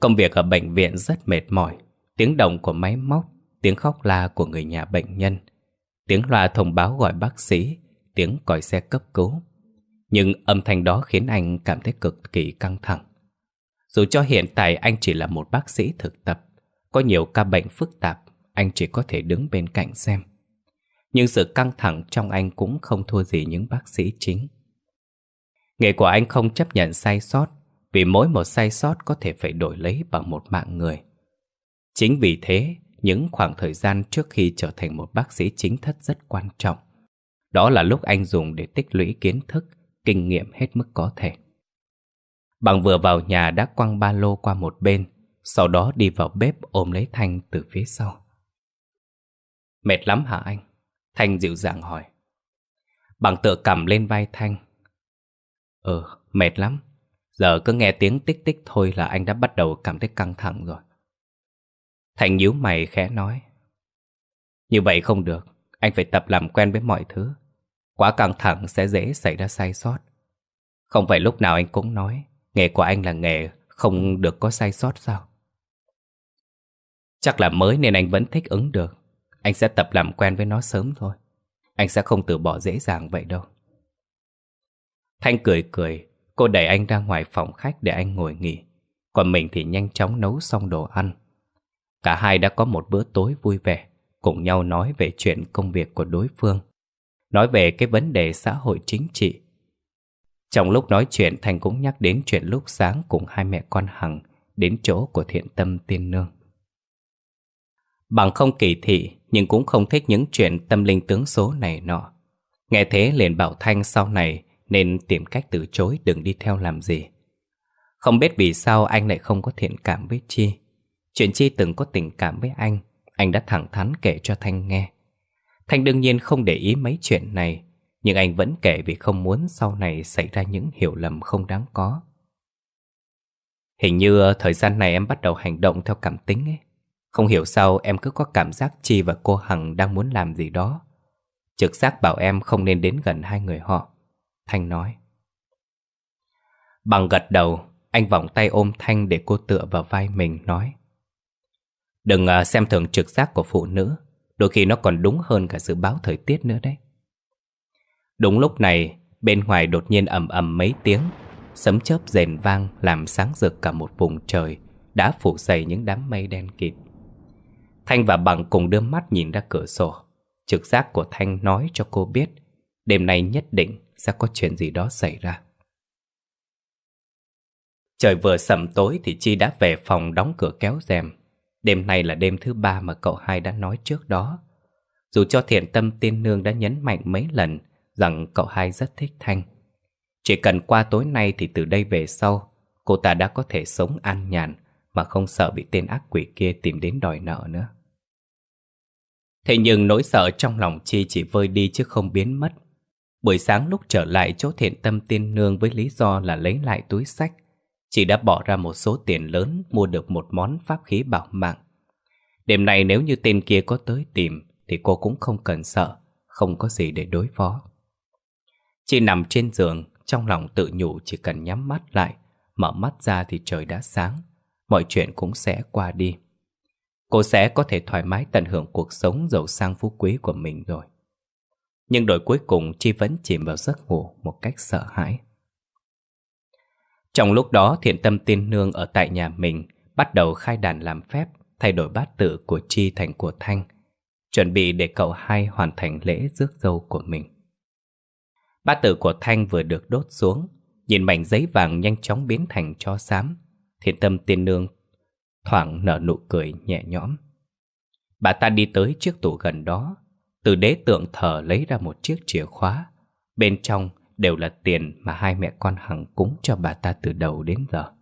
Công việc ở bệnh viện rất mệt mỏi, tiếng động của máy móc, tiếng khóc la của người nhà bệnh nhân, tiếng loa thông báo gọi bác sĩ, tiếng còi xe cấp cứu. Nhưng âm thanh đó khiến anh cảm thấy cực kỳ căng thẳng. Dù cho hiện tại anh chỉ là một bác sĩ thực tập, có nhiều ca bệnh phức tạp, anh chỉ có thể đứng bên cạnh xem. Nhưng sự căng thẳng trong anh cũng không thua gì những bác sĩ chính. Nghề của anh không chấp nhận sai sót, vì mỗi một sai sót có thể phải đổi lấy bằng một mạng người. Chính vì thế, những khoảng thời gian trước khi trở thành một bác sĩ chính thất rất quan trọng. Đó là lúc anh dùng để tích lũy kiến thức, kinh nghiệm hết mức có thể. Bằng vừa vào nhà đã quăng ba lô qua một bên, sau đó đi vào bếp ôm lấy Thanh từ phía sau. Mệt lắm hả anh? Thanh dịu dàng hỏi. Bằng tựa cầm lên vai Thanh. Ừ, mệt lắm. Giờ cứ nghe tiếng tích tích thôi là anh đã bắt đầu cảm thấy căng thẳng rồi. Thanh nhíu mày khẽ nói. Như vậy không được, anh phải tập làm quen với mọi thứ. Quá căng thẳng sẽ dễ xảy ra sai sót. Không phải lúc nào anh cũng nói, nghề của anh là nghề không được có sai sót sao? Chắc là mới nên anh vẫn thích ứng được. Anh sẽ tập làm quen với nó sớm thôi Anh sẽ không từ bỏ dễ dàng vậy đâu Thanh cười cười Cô đẩy anh ra ngoài phòng khách để anh ngồi nghỉ Còn mình thì nhanh chóng nấu xong đồ ăn Cả hai đã có một bữa tối vui vẻ Cùng nhau nói về chuyện công việc của đối phương Nói về cái vấn đề xã hội chính trị Trong lúc nói chuyện Thanh cũng nhắc đến chuyện lúc sáng cùng hai mẹ con Hằng Đến chỗ của thiện tâm tiên nương Bằng không kỳ thị nhưng cũng không thích những chuyện tâm linh tướng số này nọ. Nghe thế liền bảo Thanh sau này nên tìm cách từ chối đừng đi theo làm gì. Không biết vì sao anh lại không có thiện cảm với Chi. Chuyện Chi từng có tình cảm với anh, anh đã thẳng thắn kể cho Thanh nghe. Thanh đương nhiên không để ý mấy chuyện này, nhưng anh vẫn kể vì không muốn sau này xảy ra những hiểu lầm không đáng có. Hình như thời gian này em bắt đầu hành động theo cảm tính ấy. Không hiểu sao em cứ có cảm giác Chi và cô Hằng đang muốn làm gì đó. Trực giác bảo em không nên đến gần hai người họ. Thanh nói. Bằng gật đầu, anh vòng tay ôm Thanh để cô tựa vào vai mình nói. Đừng à, xem thường trực giác của phụ nữ, đôi khi nó còn đúng hơn cả dự báo thời tiết nữa đấy. Đúng lúc này, bên ngoài đột nhiên ầm ầm mấy tiếng, sấm chớp rền vang làm sáng rực cả một vùng trời, đã phủ dày những đám mây đen kịt. Thanh và Bằng cùng đưa mắt nhìn ra cửa sổ. Trực giác của Thanh nói cho cô biết đêm nay nhất định sẽ có chuyện gì đó xảy ra. Trời vừa sẩm tối thì Chi đã về phòng đóng cửa kéo rèm. Đêm nay là đêm thứ ba mà cậu hai đã nói trước đó. Dù cho thiện tâm tiên nương đã nhấn mạnh mấy lần rằng cậu hai rất thích Thanh. Chỉ cần qua tối nay thì từ đây về sau, cô ta đã có thể sống an nhàn, mà không sợ bị tên ác quỷ kia tìm đến đòi nợ nữa. Thế nhưng nỗi sợ trong lòng Chi chỉ vơi đi chứ không biến mất. Buổi sáng lúc trở lại chỗ thiện tâm tiên nương với lý do là lấy lại túi sách, chị đã bỏ ra một số tiền lớn mua được một món pháp khí bảo mạng. Đêm nay nếu như tên kia có tới tìm thì cô cũng không cần sợ, không có gì để đối phó. Chị nằm trên giường, trong lòng tự nhủ chỉ cần nhắm mắt lại, mở mắt ra thì trời đã sáng mọi chuyện cũng sẽ qua đi. Cô sẽ có thể thoải mái tận hưởng cuộc sống giàu sang phú quý của mình rồi. Nhưng đổi cuối cùng Chi vẫn chìm vào giấc ngủ một cách sợ hãi. Trong lúc đó thiện tâm tiên nương ở tại nhà mình bắt đầu khai đàn làm phép thay đổi bát tự của Chi thành của Thanh chuẩn bị để cậu hai hoàn thành lễ rước dâu của mình. Bát tử của Thanh vừa được đốt xuống, nhìn mảnh giấy vàng nhanh chóng biến thành cho xám, Thiên tâm tiên nương thoảng nở nụ cười nhẹ nhõm. Bà ta đi tới chiếc tủ gần đó, từ đế tượng thờ lấy ra một chiếc chìa khóa. Bên trong đều là tiền mà hai mẹ con Hằng cúng cho bà ta từ đầu đến giờ.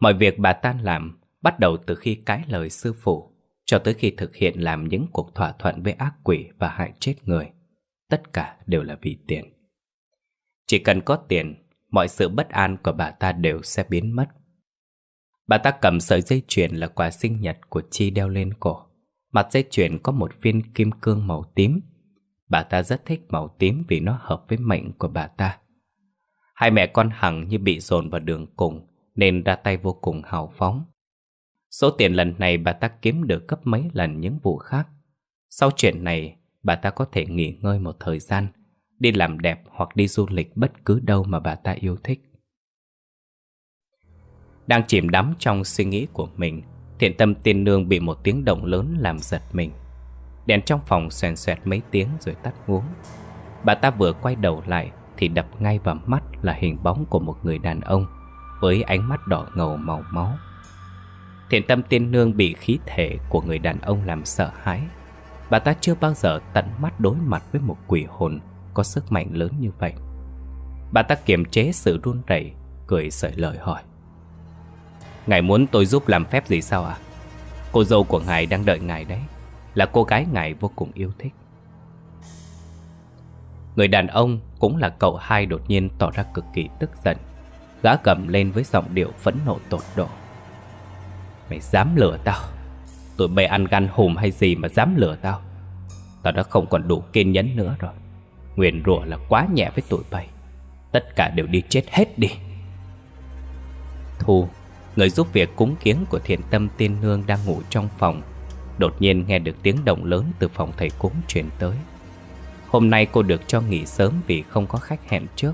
Mọi việc bà ta làm bắt đầu từ khi cãi lời sư phụ cho tới khi thực hiện làm những cuộc thỏa thuận với ác quỷ và hại chết người. Tất cả đều là vì tiền. Chỉ cần có tiền mọi sự bất an của bà ta đều sẽ biến mất. Bà ta cầm sợi dây chuyền là quà sinh nhật của Chi đeo lên cổ. Mặt dây chuyền có một viên kim cương màu tím. Bà ta rất thích màu tím vì nó hợp với mệnh của bà ta. Hai mẹ con Hằng như bị dồn vào đường cùng nên ra tay vô cùng hào phóng. Số tiền lần này bà ta kiếm được gấp mấy lần những vụ khác. Sau chuyện này, bà ta có thể nghỉ ngơi một thời gian – đi làm đẹp hoặc đi du lịch bất cứ đâu mà bà ta yêu thích. Đang chìm đắm trong suy nghĩ của mình, thiện tâm tiên nương bị một tiếng động lớn làm giật mình. Đèn trong phòng xoèn xoẹt mấy tiếng rồi tắt nguống. Bà ta vừa quay đầu lại thì đập ngay vào mắt là hình bóng của một người đàn ông với ánh mắt đỏ ngầu màu máu. Thiện tâm tiên nương bị khí thể của người đàn ông làm sợ hãi. Bà ta chưa bao giờ tận mắt đối mặt với một quỷ hồn có sức mạnh lớn như vậy Bà ta kiềm chế sự run rẩy Cười sợi lời hỏi Ngài muốn tôi giúp làm phép gì sao à Cô dâu của ngài đang đợi ngài đấy Là cô gái ngài vô cùng yêu thích Người đàn ông cũng là cậu hai đột nhiên tỏ ra cực kỳ tức giận Gã cầm lên với giọng điệu phẫn nộ tột độ Mày dám lừa tao Tụi bay ăn gan hùm hay gì mà dám lừa tao Tao đã không còn đủ kiên nhẫn nữa rồi Nguyền rủa là quá nhẹ với tụi bay Tất cả đều đi chết hết đi Thu Người giúp việc cúng kiến của Thiện tâm tiên nương đang ngủ trong phòng Đột nhiên nghe được tiếng động lớn từ phòng thầy cúng truyền tới Hôm nay cô được cho nghỉ sớm vì không có khách hẹn trước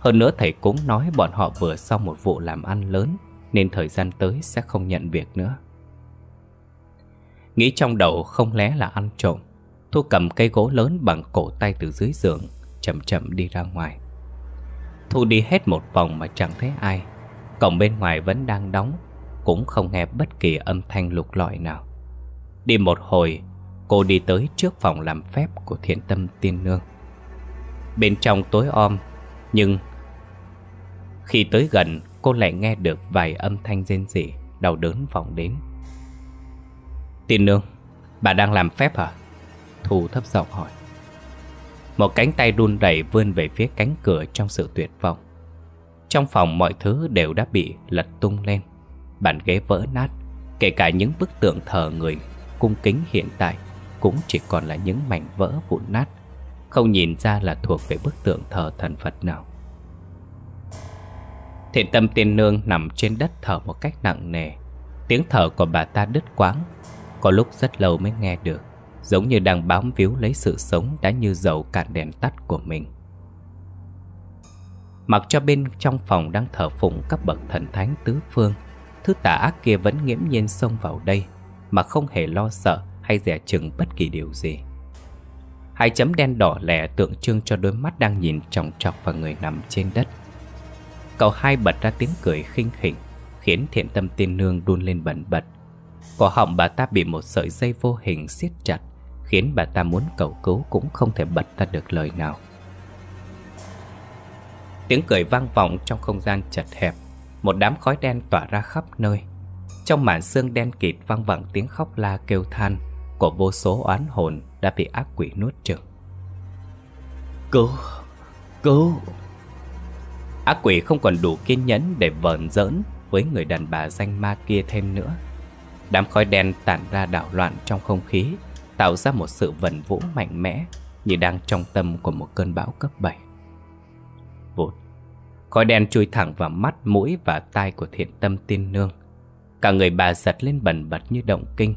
Hơn nữa thầy cúng nói bọn họ vừa xong một vụ làm ăn lớn Nên thời gian tới sẽ không nhận việc nữa Nghĩ trong đầu không lẽ là ăn trộm Thu cầm cây gỗ lớn bằng cổ tay từ dưới giường Chậm chậm đi ra ngoài Thu đi hết một vòng mà chẳng thấy ai Cổng bên ngoài vẫn đang đóng Cũng không nghe bất kỳ âm thanh lục lọi nào Đi một hồi Cô đi tới trước phòng làm phép của thiện tâm tiên nương Bên trong tối om Nhưng Khi tới gần cô lại nghe được vài âm thanh rên rỉ Đau đớn vọng đến Tiên nương Bà đang làm phép hả? À? Thu thấp giọng hỏi Một cánh tay đun đẩy vươn về phía cánh cửa trong sự tuyệt vọng Trong phòng mọi thứ đều đã bị lật tung lên Bàn ghế vỡ nát Kể cả những bức tượng thờ người cung kính hiện tại Cũng chỉ còn là những mảnh vỡ vụn nát Không nhìn ra là thuộc về bức tượng thờ thần Phật nào Thiện tâm tiên nương nằm trên đất thở một cách nặng nề Tiếng thở của bà ta đứt quãng, Có lúc rất lâu mới nghe được giống như đang bám víu lấy sự sống đã như dầu cạn đèn tắt của mình. Mặc cho bên trong phòng đang thờ phụng các bậc thần thánh tứ phương, thứ tà ác kia vẫn nghiễm nhiên xông vào đây mà không hề lo sợ hay dè chừng bất kỳ điều gì. Hai chấm đen đỏ lẻ tượng trưng cho đôi mắt đang nhìn trọng trọc vào người nằm trên đất. Cậu hai bật ra tiếng cười khinh khỉnh, khiến thiện tâm tiên nương đun lên bẩn bật. Cổ họng bà ta bị một sợi dây vô hình siết chặt, khiến bà ta muốn cầu cứu cũng không thể bật ra được lời nào. Tiếng cười vang vọng trong không gian chật hẹp, một đám khói đen tỏa ra khắp nơi. Trong màn xương đen kịt vang vẳng tiếng khóc la kêu than của vô số oán hồn đã bị ác quỷ nuốt chửng. Cứu! Cứu! Ác quỷ không còn đủ kiên nhẫn để vờn giỡn với người đàn bà danh ma kia thêm nữa. Đám khói đen tản ra đảo loạn trong không khí tạo ra một sự vần vũ mạnh mẽ như đang trong tâm của một cơn bão cấp 7. Vụt, khói đen chui thẳng vào mắt, mũi và tai của thiện tâm tiên nương. Cả người bà giật lên bần bật như động kinh.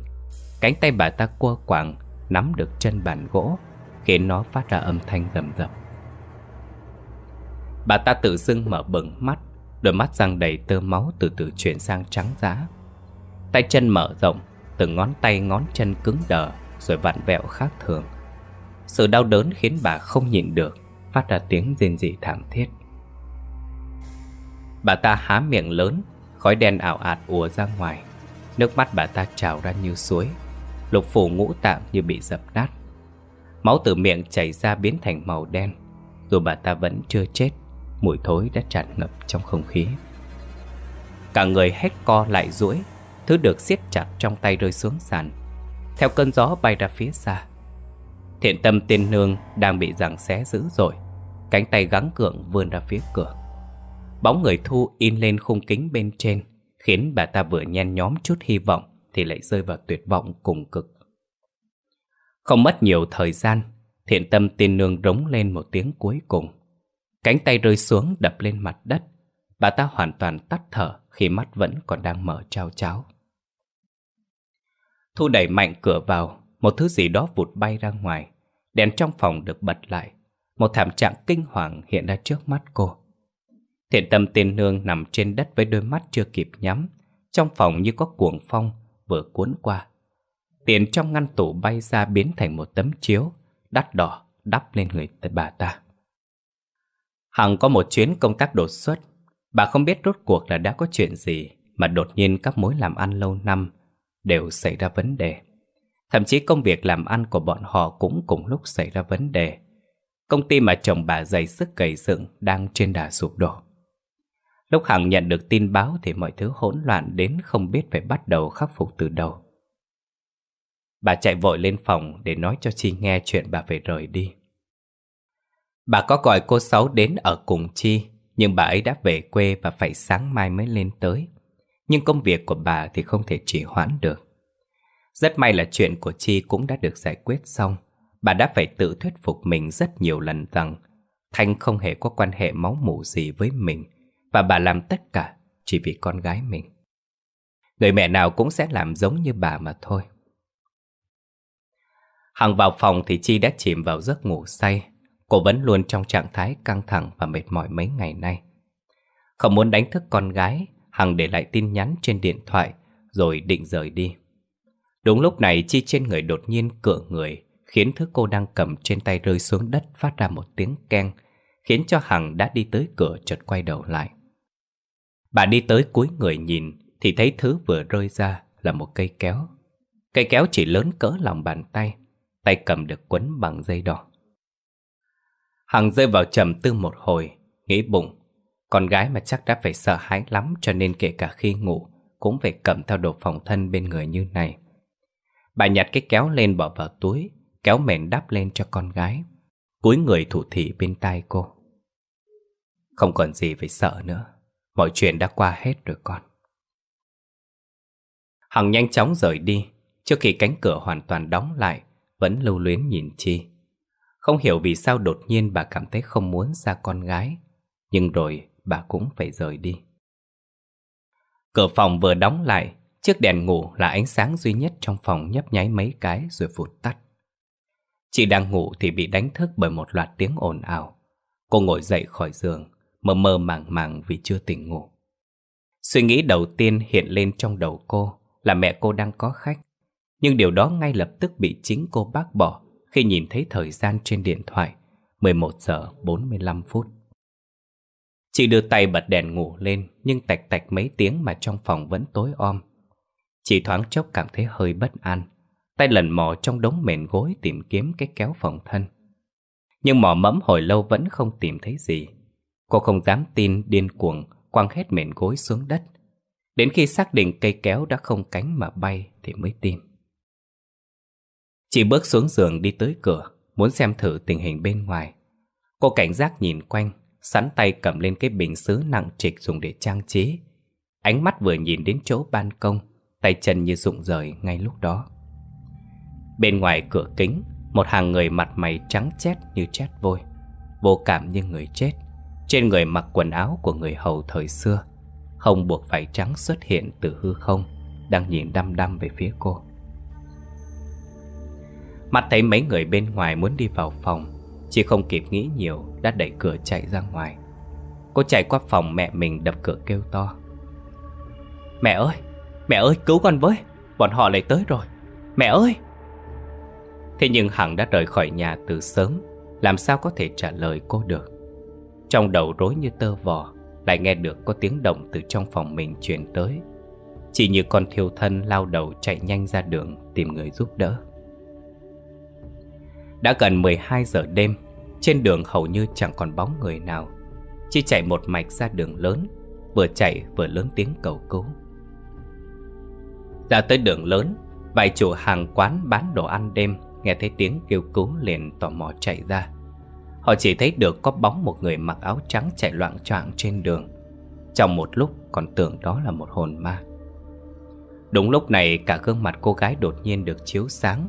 Cánh tay bà ta cua quạng, nắm được chân bàn gỗ, khiến nó phát ra âm thanh rầm rầm. Bà ta tự dưng mở bừng mắt, đôi mắt răng đầy tơ máu từ từ chuyển sang trắng giá. Tay chân mở rộng, từng ngón tay ngón chân cứng đờ rồi vặn vẹo khác thường. Sự đau đớn khiến bà không nhịn được, phát ra tiếng rên rỉ thảm thiết. Bà ta há miệng lớn, khói đen ảo ạt ùa ra ngoài. Nước mắt bà ta trào ra như suối, lục phủ ngũ tạng như bị dập nát. Máu từ miệng chảy ra biến thành màu đen, dù bà ta vẫn chưa chết, mùi thối đã tràn ngập trong không khí. Cả người hét co lại duỗi, thứ được siết chặt trong tay rơi xuống sàn, theo cơn gió bay ra phía xa. Thiện tâm tiên nương đang bị giằng xé dữ rồi, cánh tay gắng gượng vươn ra phía cửa. Bóng người thu in lên khung kính bên trên, khiến bà ta vừa nhen nhóm chút hy vọng thì lại rơi vào tuyệt vọng cùng cực. Không mất nhiều thời gian, thiện tâm tiên nương rống lên một tiếng cuối cùng. Cánh tay rơi xuống đập lên mặt đất, bà ta hoàn toàn tắt thở khi mắt vẫn còn đang mở trao cháo. Thu đẩy mạnh cửa vào, một thứ gì đó vụt bay ra ngoài. Đèn trong phòng được bật lại, một thảm trạng kinh hoàng hiện ra trước mắt cô. Thiện tâm tiên nương nằm trên đất với đôi mắt chưa kịp nhắm, trong phòng như có cuồng phong vừa cuốn qua. Tiền trong ngăn tủ bay ra biến thành một tấm chiếu, đắt đỏ đắp lên người bà ta. Hằng có một chuyến công tác đột xuất, bà không biết rốt cuộc là đã có chuyện gì mà đột nhiên các mối làm ăn lâu năm đều xảy ra vấn đề. Thậm chí công việc làm ăn của bọn họ cũng cùng lúc xảy ra vấn đề. Công ty mà chồng bà dày sức gầy dựng đang trên đà sụp đổ. Lúc Hằng nhận được tin báo thì mọi thứ hỗn loạn đến không biết phải bắt đầu khắc phục từ đầu. Bà chạy vội lên phòng để nói cho Chi nghe chuyện bà phải rời đi. Bà có gọi cô Sáu đến ở cùng Chi, nhưng bà ấy đã về quê và phải sáng mai mới lên tới nhưng công việc của bà thì không thể trì hoãn được. Rất may là chuyện của Chi cũng đã được giải quyết xong. Bà đã phải tự thuyết phục mình rất nhiều lần rằng Thanh không hề có quan hệ máu mủ gì với mình và bà làm tất cả chỉ vì con gái mình. Người mẹ nào cũng sẽ làm giống như bà mà thôi. Hằng vào phòng thì Chi đã chìm vào giấc ngủ say. Cô vẫn luôn trong trạng thái căng thẳng và mệt mỏi mấy ngày nay. Không muốn đánh thức con gái, Hằng để lại tin nhắn trên điện thoại Rồi định rời đi Đúng lúc này Chi trên người đột nhiên cựa người Khiến thứ cô đang cầm trên tay rơi xuống đất Phát ra một tiếng keng Khiến cho Hằng đã đi tới cửa chợt quay đầu lại Bà đi tới cuối người nhìn Thì thấy thứ vừa rơi ra là một cây kéo Cây kéo chỉ lớn cỡ lòng bàn tay Tay cầm được quấn bằng dây đỏ Hằng rơi vào trầm tư một hồi Nghĩ bụng con gái mà chắc đã phải sợ hãi lắm cho nên kể cả khi ngủ cũng phải cầm theo đồ phòng thân bên người như này. Bà nhặt cái kéo lên bỏ vào túi, kéo mền đắp lên cho con gái. Cúi người thủ thị bên tai cô. Không còn gì phải sợ nữa, mọi chuyện đã qua hết rồi con. Hằng nhanh chóng rời đi, trước khi cánh cửa hoàn toàn đóng lại, vẫn lưu luyến nhìn Chi. Không hiểu vì sao đột nhiên bà cảm thấy không muốn xa con gái, nhưng rồi bà cũng phải rời đi. Cửa phòng vừa đóng lại, chiếc đèn ngủ là ánh sáng duy nhất trong phòng nhấp nháy mấy cái rồi vụt tắt. Chị đang ngủ thì bị đánh thức bởi một loạt tiếng ồn ào. Cô ngồi dậy khỏi giường, mơ mơ màng màng vì chưa tỉnh ngủ. Suy nghĩ đầu tiên hiện lên trong đầu cô là mẹ cô đang có khách. Nhưng điều đó ngay lập tức bị chính cô bác bỏ khi nhìn thấy thời gian trên điện thoại 11 giờ 45 phút. Chị đưa tay bật đèn ngủ lên Nhưng tạch tạch mấy tiếng mà trong phòng vẫn tối om Chị thoáng chốc cảm thấy hơi bất an Tay lần mò trong đống mền gối tìm kiếm cái kéo phòng thân Nhưng mò mẫm hồi lâu vẫn không tìm thấy gì Cô không dám tin điên cuồng quăng hết mền gối xuống đất Đến khi xác định cây kéo đã không cánh mà bay thì mới tin Chị bước xuống giường đi tới cửa Muốn xem thử tình hình bên ngoài Cô cảnh giác nhìn quanh sắn tay cầm lên cái bình sứ nặng trịch dùng để trang trí. Ánh mắt vừa nhìn đến chỗ ban công, tay chân như rụng rời ngay lúc đó. Bên ngoài cửa kính, một hàng người mặt mày trắng chét như chết vôi, vô cảm như người chết. Trên người mặc quần áo của người hầu thời xưa, hồng buộc vải trắng xuất hiện từ hư không, đang nhìn đăm đăm về phía cô. Mặt thấy mấy người bên ngoài muốn đi vào phòng, chỉ không kịp nghĩ nhiều Đã đẩy cửa chạy ra ngoài Cô chạy qua phòng mẹ mình đập cửa kêu to Mẹ ơi Mẹ ơi cứu con với Bọn họ lại tới rồi Mẹ ơi Thế nhưng Hằng đã rời khỏi nhà từ sớm Làm sao có thể trả lời cô được Trong đầu rối như tơ vò Lại nghe được có tiếng động từ trong phòng mình truyền tới Chỉ như con thiêu thân lao đầu chạy nhanh ra đường tìm người giúp đỡ đã gần 12 giờ đêm Trên đường hầu như chẳng còn bóng người nào chỉ chạy một mạch ra đường lớn Vừa chạy vừa lớn tiếng cầu cứu Ra tới đường lớn Vài chủ hàng quán bán đồ ăn đêm Nghe thấy tiếng kêu cứu liền tò mò chạy ra Họ chỉ thấy được có bóng một người mặc áo trắng chạy loạn choạng trên đường Trong một lúc còn tưởng đó là một hồn ma Đúng lúc này cả gương mặt cô gái đột nhiên được chiếu sáng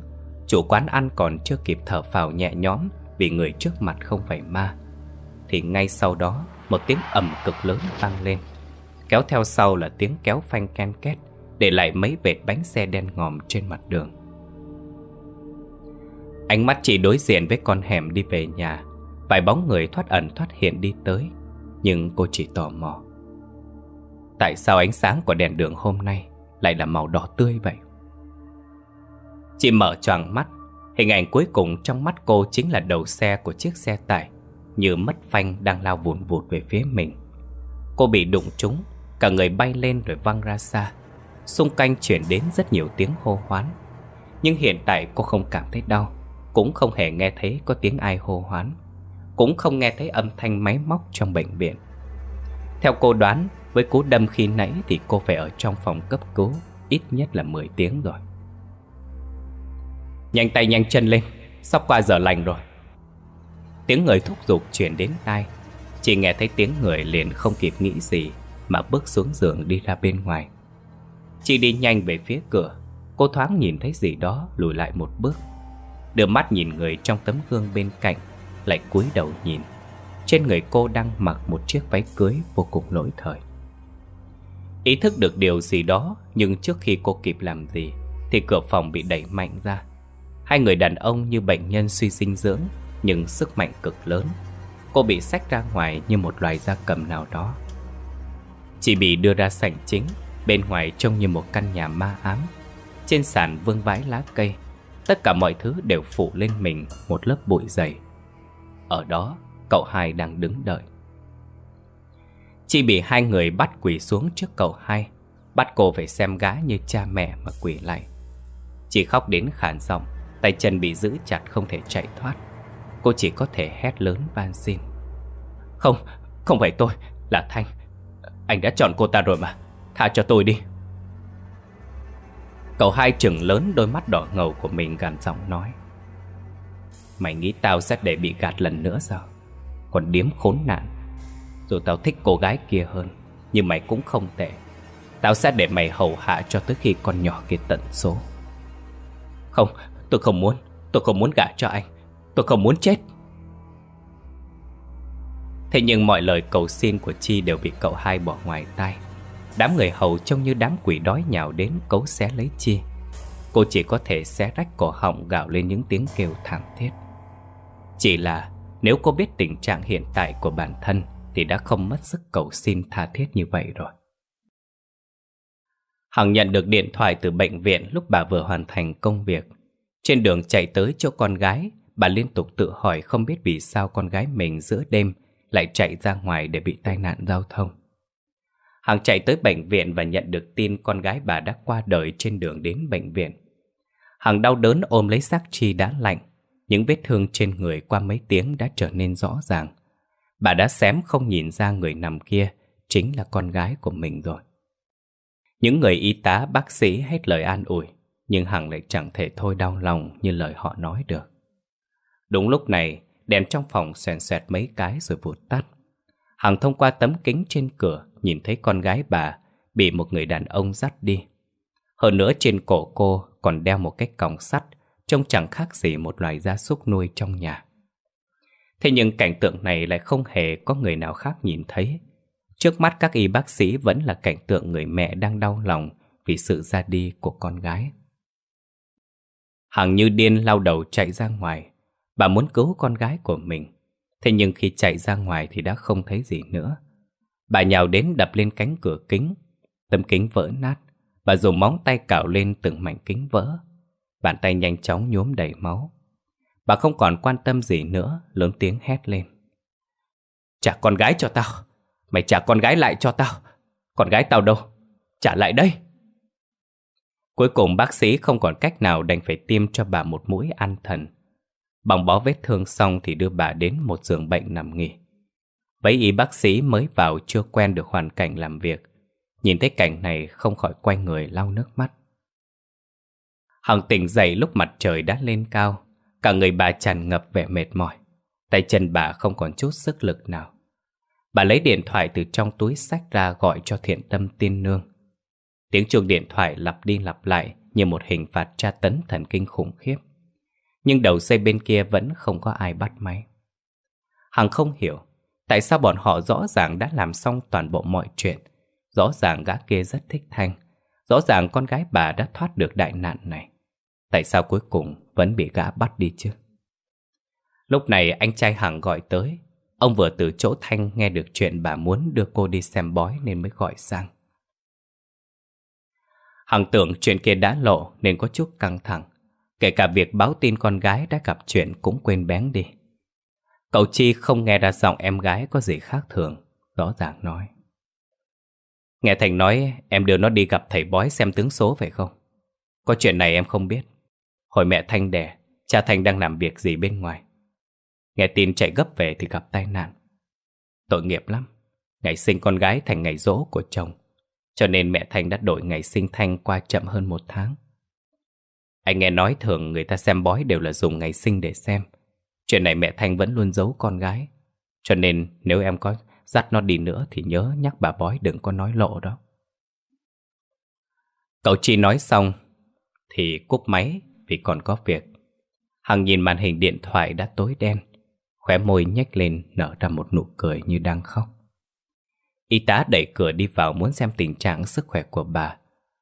Chủ quán ăn còn chưa kịp thở phào nhẹ nhõm Vì người trước mặt không phải ma Thì ngay sau đó Một tiếng ầm cực lớn vang lên Kéo theo sau là tiếng kéo phanh ken két Để lại mấy vệt bánh xe đen ngòm trên mặt đường Ánh mắt chị đối diện với con hẻm đi về nhà Vài bóng người thoát ẩn thoát hiện đi tới Nhưng cô chỉ tò mò Tại sao ánh sáng của đèn đường hôm nay Lại là màu đỏ tươi vậy Chị mở choàng mắt Hình ảnh cuối cùng trong mắt cô chính là đầu xe của chiếc xe tải Như mất phanh đang lao vùn vụt về phía mình Cô bị đụng trúng Cả người bay lên rồi văng ra xa Xung quanh chuyển đến rất nhiều tiếng hô hoán Nhưng hiện tại cô không cảm thấy đau Cũng không hề nghe thấy có tiếng ai hô hoán Cũng không nghe thấy âm thanh máy móc trong bệnh viện Theo cô đoán Với cú đâm khi nãy thì cô phải ở trong phòng cấp cứu Ít nhất là 10 tiếng rồi Nhanh tay nhanh chân lên Sắp qua giờ lành rồi Tiếng người thúc giục chuyển đến tai Chỉ nghe thấy tiếng người liền không kịp nghĩ gì Mà bước xuống giường đi ra bên ngoài Chị đi nhanh về phía cửa Cô thoáng nhìn thấy gì đó lùi lại một bước Đưa mắt nhìn người trong tấm gương bên cạnh Lại cúi đầu nhìn Trên người cô đang mặc một chiếc váy cưới vô cùng lỗi thời Ý thức được điều gì đó Nhưng trước khi cô kịp làm gì Thì cửa phòng bị đẩy mạnh ra Hai người đàn ông như bệnh nhân suy dinh dưỡng Nhưng sức mạnh cực lớn Cô bị xách ra ngoài như một loài da cầm nào đó Chị bị đưa ra sảnh chính Bên ngoài trông như một căn nhà ma ám Trên sàn vương vãi lá cây Tất cả mọi thứ đều phủ lên mình một lớp bụi dày Ở đó cậu hai đang đứng đợi Chị bị hai người bắt quỳ xuống trước cậu hai Bắt cô phải xem gái như cha mẹ mà quỳ lại Chị khóc đến khản giọng Tay chân bị giữ chặt không thể chạy thoát Cô chỉ có thể hét lớn van xin Không, không phải tôi, là Thanh Anh đã chọn cô ta rồi mà Tha cho tôi đi Cậu hai trừng lớn đôi mắt đỏ ngầu của mình gằn giọng nói Mày nghĩ tao sẽ để bị gạt lần nữa sao Còn điếm khốn nạn Dù tao thích cô gái kia hơn Nhưng mày cũng không tệ Tao sẽ để mày hầu hạ cho tới khi con nhỏ kia tận số Không, Tôi không muốn Tôi không muốn gả cho anh Tôi không muốn chết Thế nhưng mọi lời cầu xin của Chi đều bị cậu hai bỏ ngoài tai Đám người hầu trông như đám quỷ đói nhào đến cấu xé lấy Chi Cô chỉ có thể xé rách cổ họng gào lên những tiếng kêu thảm thiết Chỉ là nếu cô biết tình trạng hiện tại của bản thân Thì đã không mất sức cầu xin tha thiết như vậy rồi Hằng nhận được điện thoại từ bệnh viện lúc bà vừa hoàn thành công việc trên đường chạy tới chỗ con gái, bà liên tục tự hỏi không biết vì sao con gái mình giữa đêm lại chạy ra ngoài để bị tai nạn giao thông. Hằng chạy tới bệnh viện và nhận được tin con gái bà đã qua đời trên đường đến bệnh viện. Hằng đau đớn ôm lấy xác chi đã lạnh, những vết thương trên người qua mấy tiếng đã trở nên rõ ràng. Bà đã xém không nhìn ra người nằm kia chính là con gái của mình rồi. Những người y tá, bác sĩ hết lời an ủi nhưng Hằng lại chẳng thể thôi đau lòng như lời họ nói được. Đúng lúc này, đèn trong phòng sèn sẹt mấy cái rồi vụt tắt. Hằng thông qua tấm kính trên cửa nhìn thấy con gái bà bị một người đàn ông dắt đi. Hơn nữa trên cổ cô còn đeo một cái còng sắt trông chẳng khác gì một loài gia súc nuôi trong nhà. Thế nhưng cảnh tượng này lại không hề có người nào khác nhìn thấy. Trước mắt các y bác sĩ vẫn là cảnh tượng người mẹ đang đau lòng vì sự ra đi của con gái. Hằng như điên lao đầu chạy ra ngoài. Bà muốn cứu con gái của mình. Thế nhưng khi chạy ra ngoài thì đã không thấy gì nữa. Bà nhào đến đập lên cánh cửa kính. Tấm kính vỡ nát. Bà dùng móng tay cào lên từng mảnh kính vỡ. Bàn tay nhanh chóng nhuốm đầy máu. Bà không còn quan tâm gì nữa, lớn tiếng hét lên. Trả con gái cho tao! Mày trả con gái lại cho tao! Con gái tao đâu? Trả lại đây! Cuối cùng bác sĩ không còn cách nào đành phải tiêm cho bà một mũi an thần. Bằng bó vết thương xong thì đưa bà đến một giường bệnh nằm nghỉ. Mấy y bác sĩ mới vào chưa quen được hoàn cảnh làm việc. Nhìn thấy cảnh này không khỏi quay người lau nước mắt. Hằng tỉnh dậy lúc mặt trời đã lên cao. Cả người bà tràn ngập vẻ mệt mỏi. Tay chân bà không còn chút sức lực nào. Bà lấy điện thoại từ trong túi sách ra gọi cho thiện tâm tiên nương. Tiếng chuông điện thoại lặp đi lặp lại như một hình phạt tra tấn thần kinh khủng khiếp. Nhưng đầu dây bên kia vẫn không có ai bắt máy. Hằng không hiểu tại sao bọn họ rõ ràng đã làm xong toàn bộ mọi chuyện. Rõ ràng gã kia rất thích Thanh. Rõ ràng con gái bà đã thoát được đại nạn này. Tại sao cuối cùng vẫn bị gã bắt đi chứ? Lúc này anh trai Hằng gọi tới. Ông vừa từ chỗ Thanh nghe được chuyện bà muốn đưa cô đi xem bói nên mới gọi sang. Hằng tưởng chuyện kia đã lộ nên có chút căng thẳng. Kể cả việc báo tin con gái đã gặp chuyện cũng quên bén đi. Cậu Chi không nghe ra giọng em gái có gì khác thường, rõ ràng nói. Nghe Thành nói em đưa nó đi gặp thầy bói xem tướng số phải không? Có chuyện này em không biết. Hồi mẹ Thanh đẻ, cha Thanh đang làm việc gì bên ngoài. Nghe tin chạy gấp về thì gặp tai nạn. Tội nghiệp lắm. Ngày sinh con gái thành ngày rỗ của chồng cho nên mẹ Thanh đã đổi ngày sinh Thanh qua chậm hơn một tháng. Anh nghe nói thường người ta xem bói đều là dùng ngày sinh để xem. Chuyện này mẹ Thanh vẫn luôn giấu con gái. Cho nên nếu em có dắt nó đi nữa thì nhớ nhắc bà bói đừng có nói lộ đó. Cậu chị nói xong thì cúp máy vì còn có việc. Hằng nhìn màn hình điện thoại đã tối đen, khóe môi nhếch lên nở ra một nụ cười như đang khóc. Y tá đẩy cửa đi vào muốn xem tình trạng sức khỏe của bà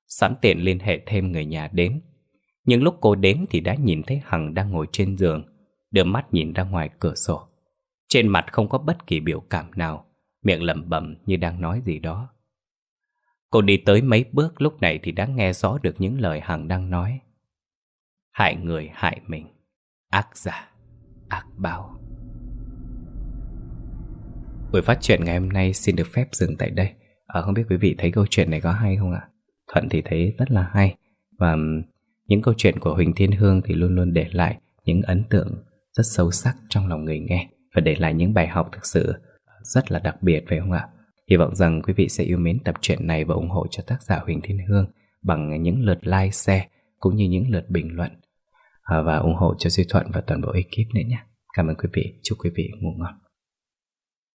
Sẵn tiện liên hệ thêm người nhà đến Nhưng lúc cô đến thì đã nhìn thấy Hằng đang ngồi trên giường Đưa mắt nhìn ra ngoài cửa sổ Trên mặt không có bất kỳ biểu cảm nào Miệng lẩm bẩm như đang nói gì đó Cô đi tới mấy bước lúc này thì đã nghe rõ được những lời Hằng đang nói Hại người hại mình Ác giả, ác báo Buổi phát truyện ngày hôm nay xin được phép dừng tại đây. À, không biết quý vị thấy câu chuyện này có hay không ạ? Thuận thì thấy rất là hay. Và những câu chuyện của Huỳnh Thiên Hương thì luôn luôn để lại những ấn tượng rất sâu sắc trong lòng người nghe và để lại những bài học thực sự rất là đặc biệt phải không ạ? Hy vọng rằng quý vị sẽ yêu mến tập truyện này và ủng hộ cho tác giả Huỳnh Thiên Hương bằng những lượt like, share cũng như những lượt bình luận à, và ủng hộ cho Duy Thuận và toàn bộ ekip nữa nhé. Cảm ơn quý vị, chúc quý vị ngủ ngon.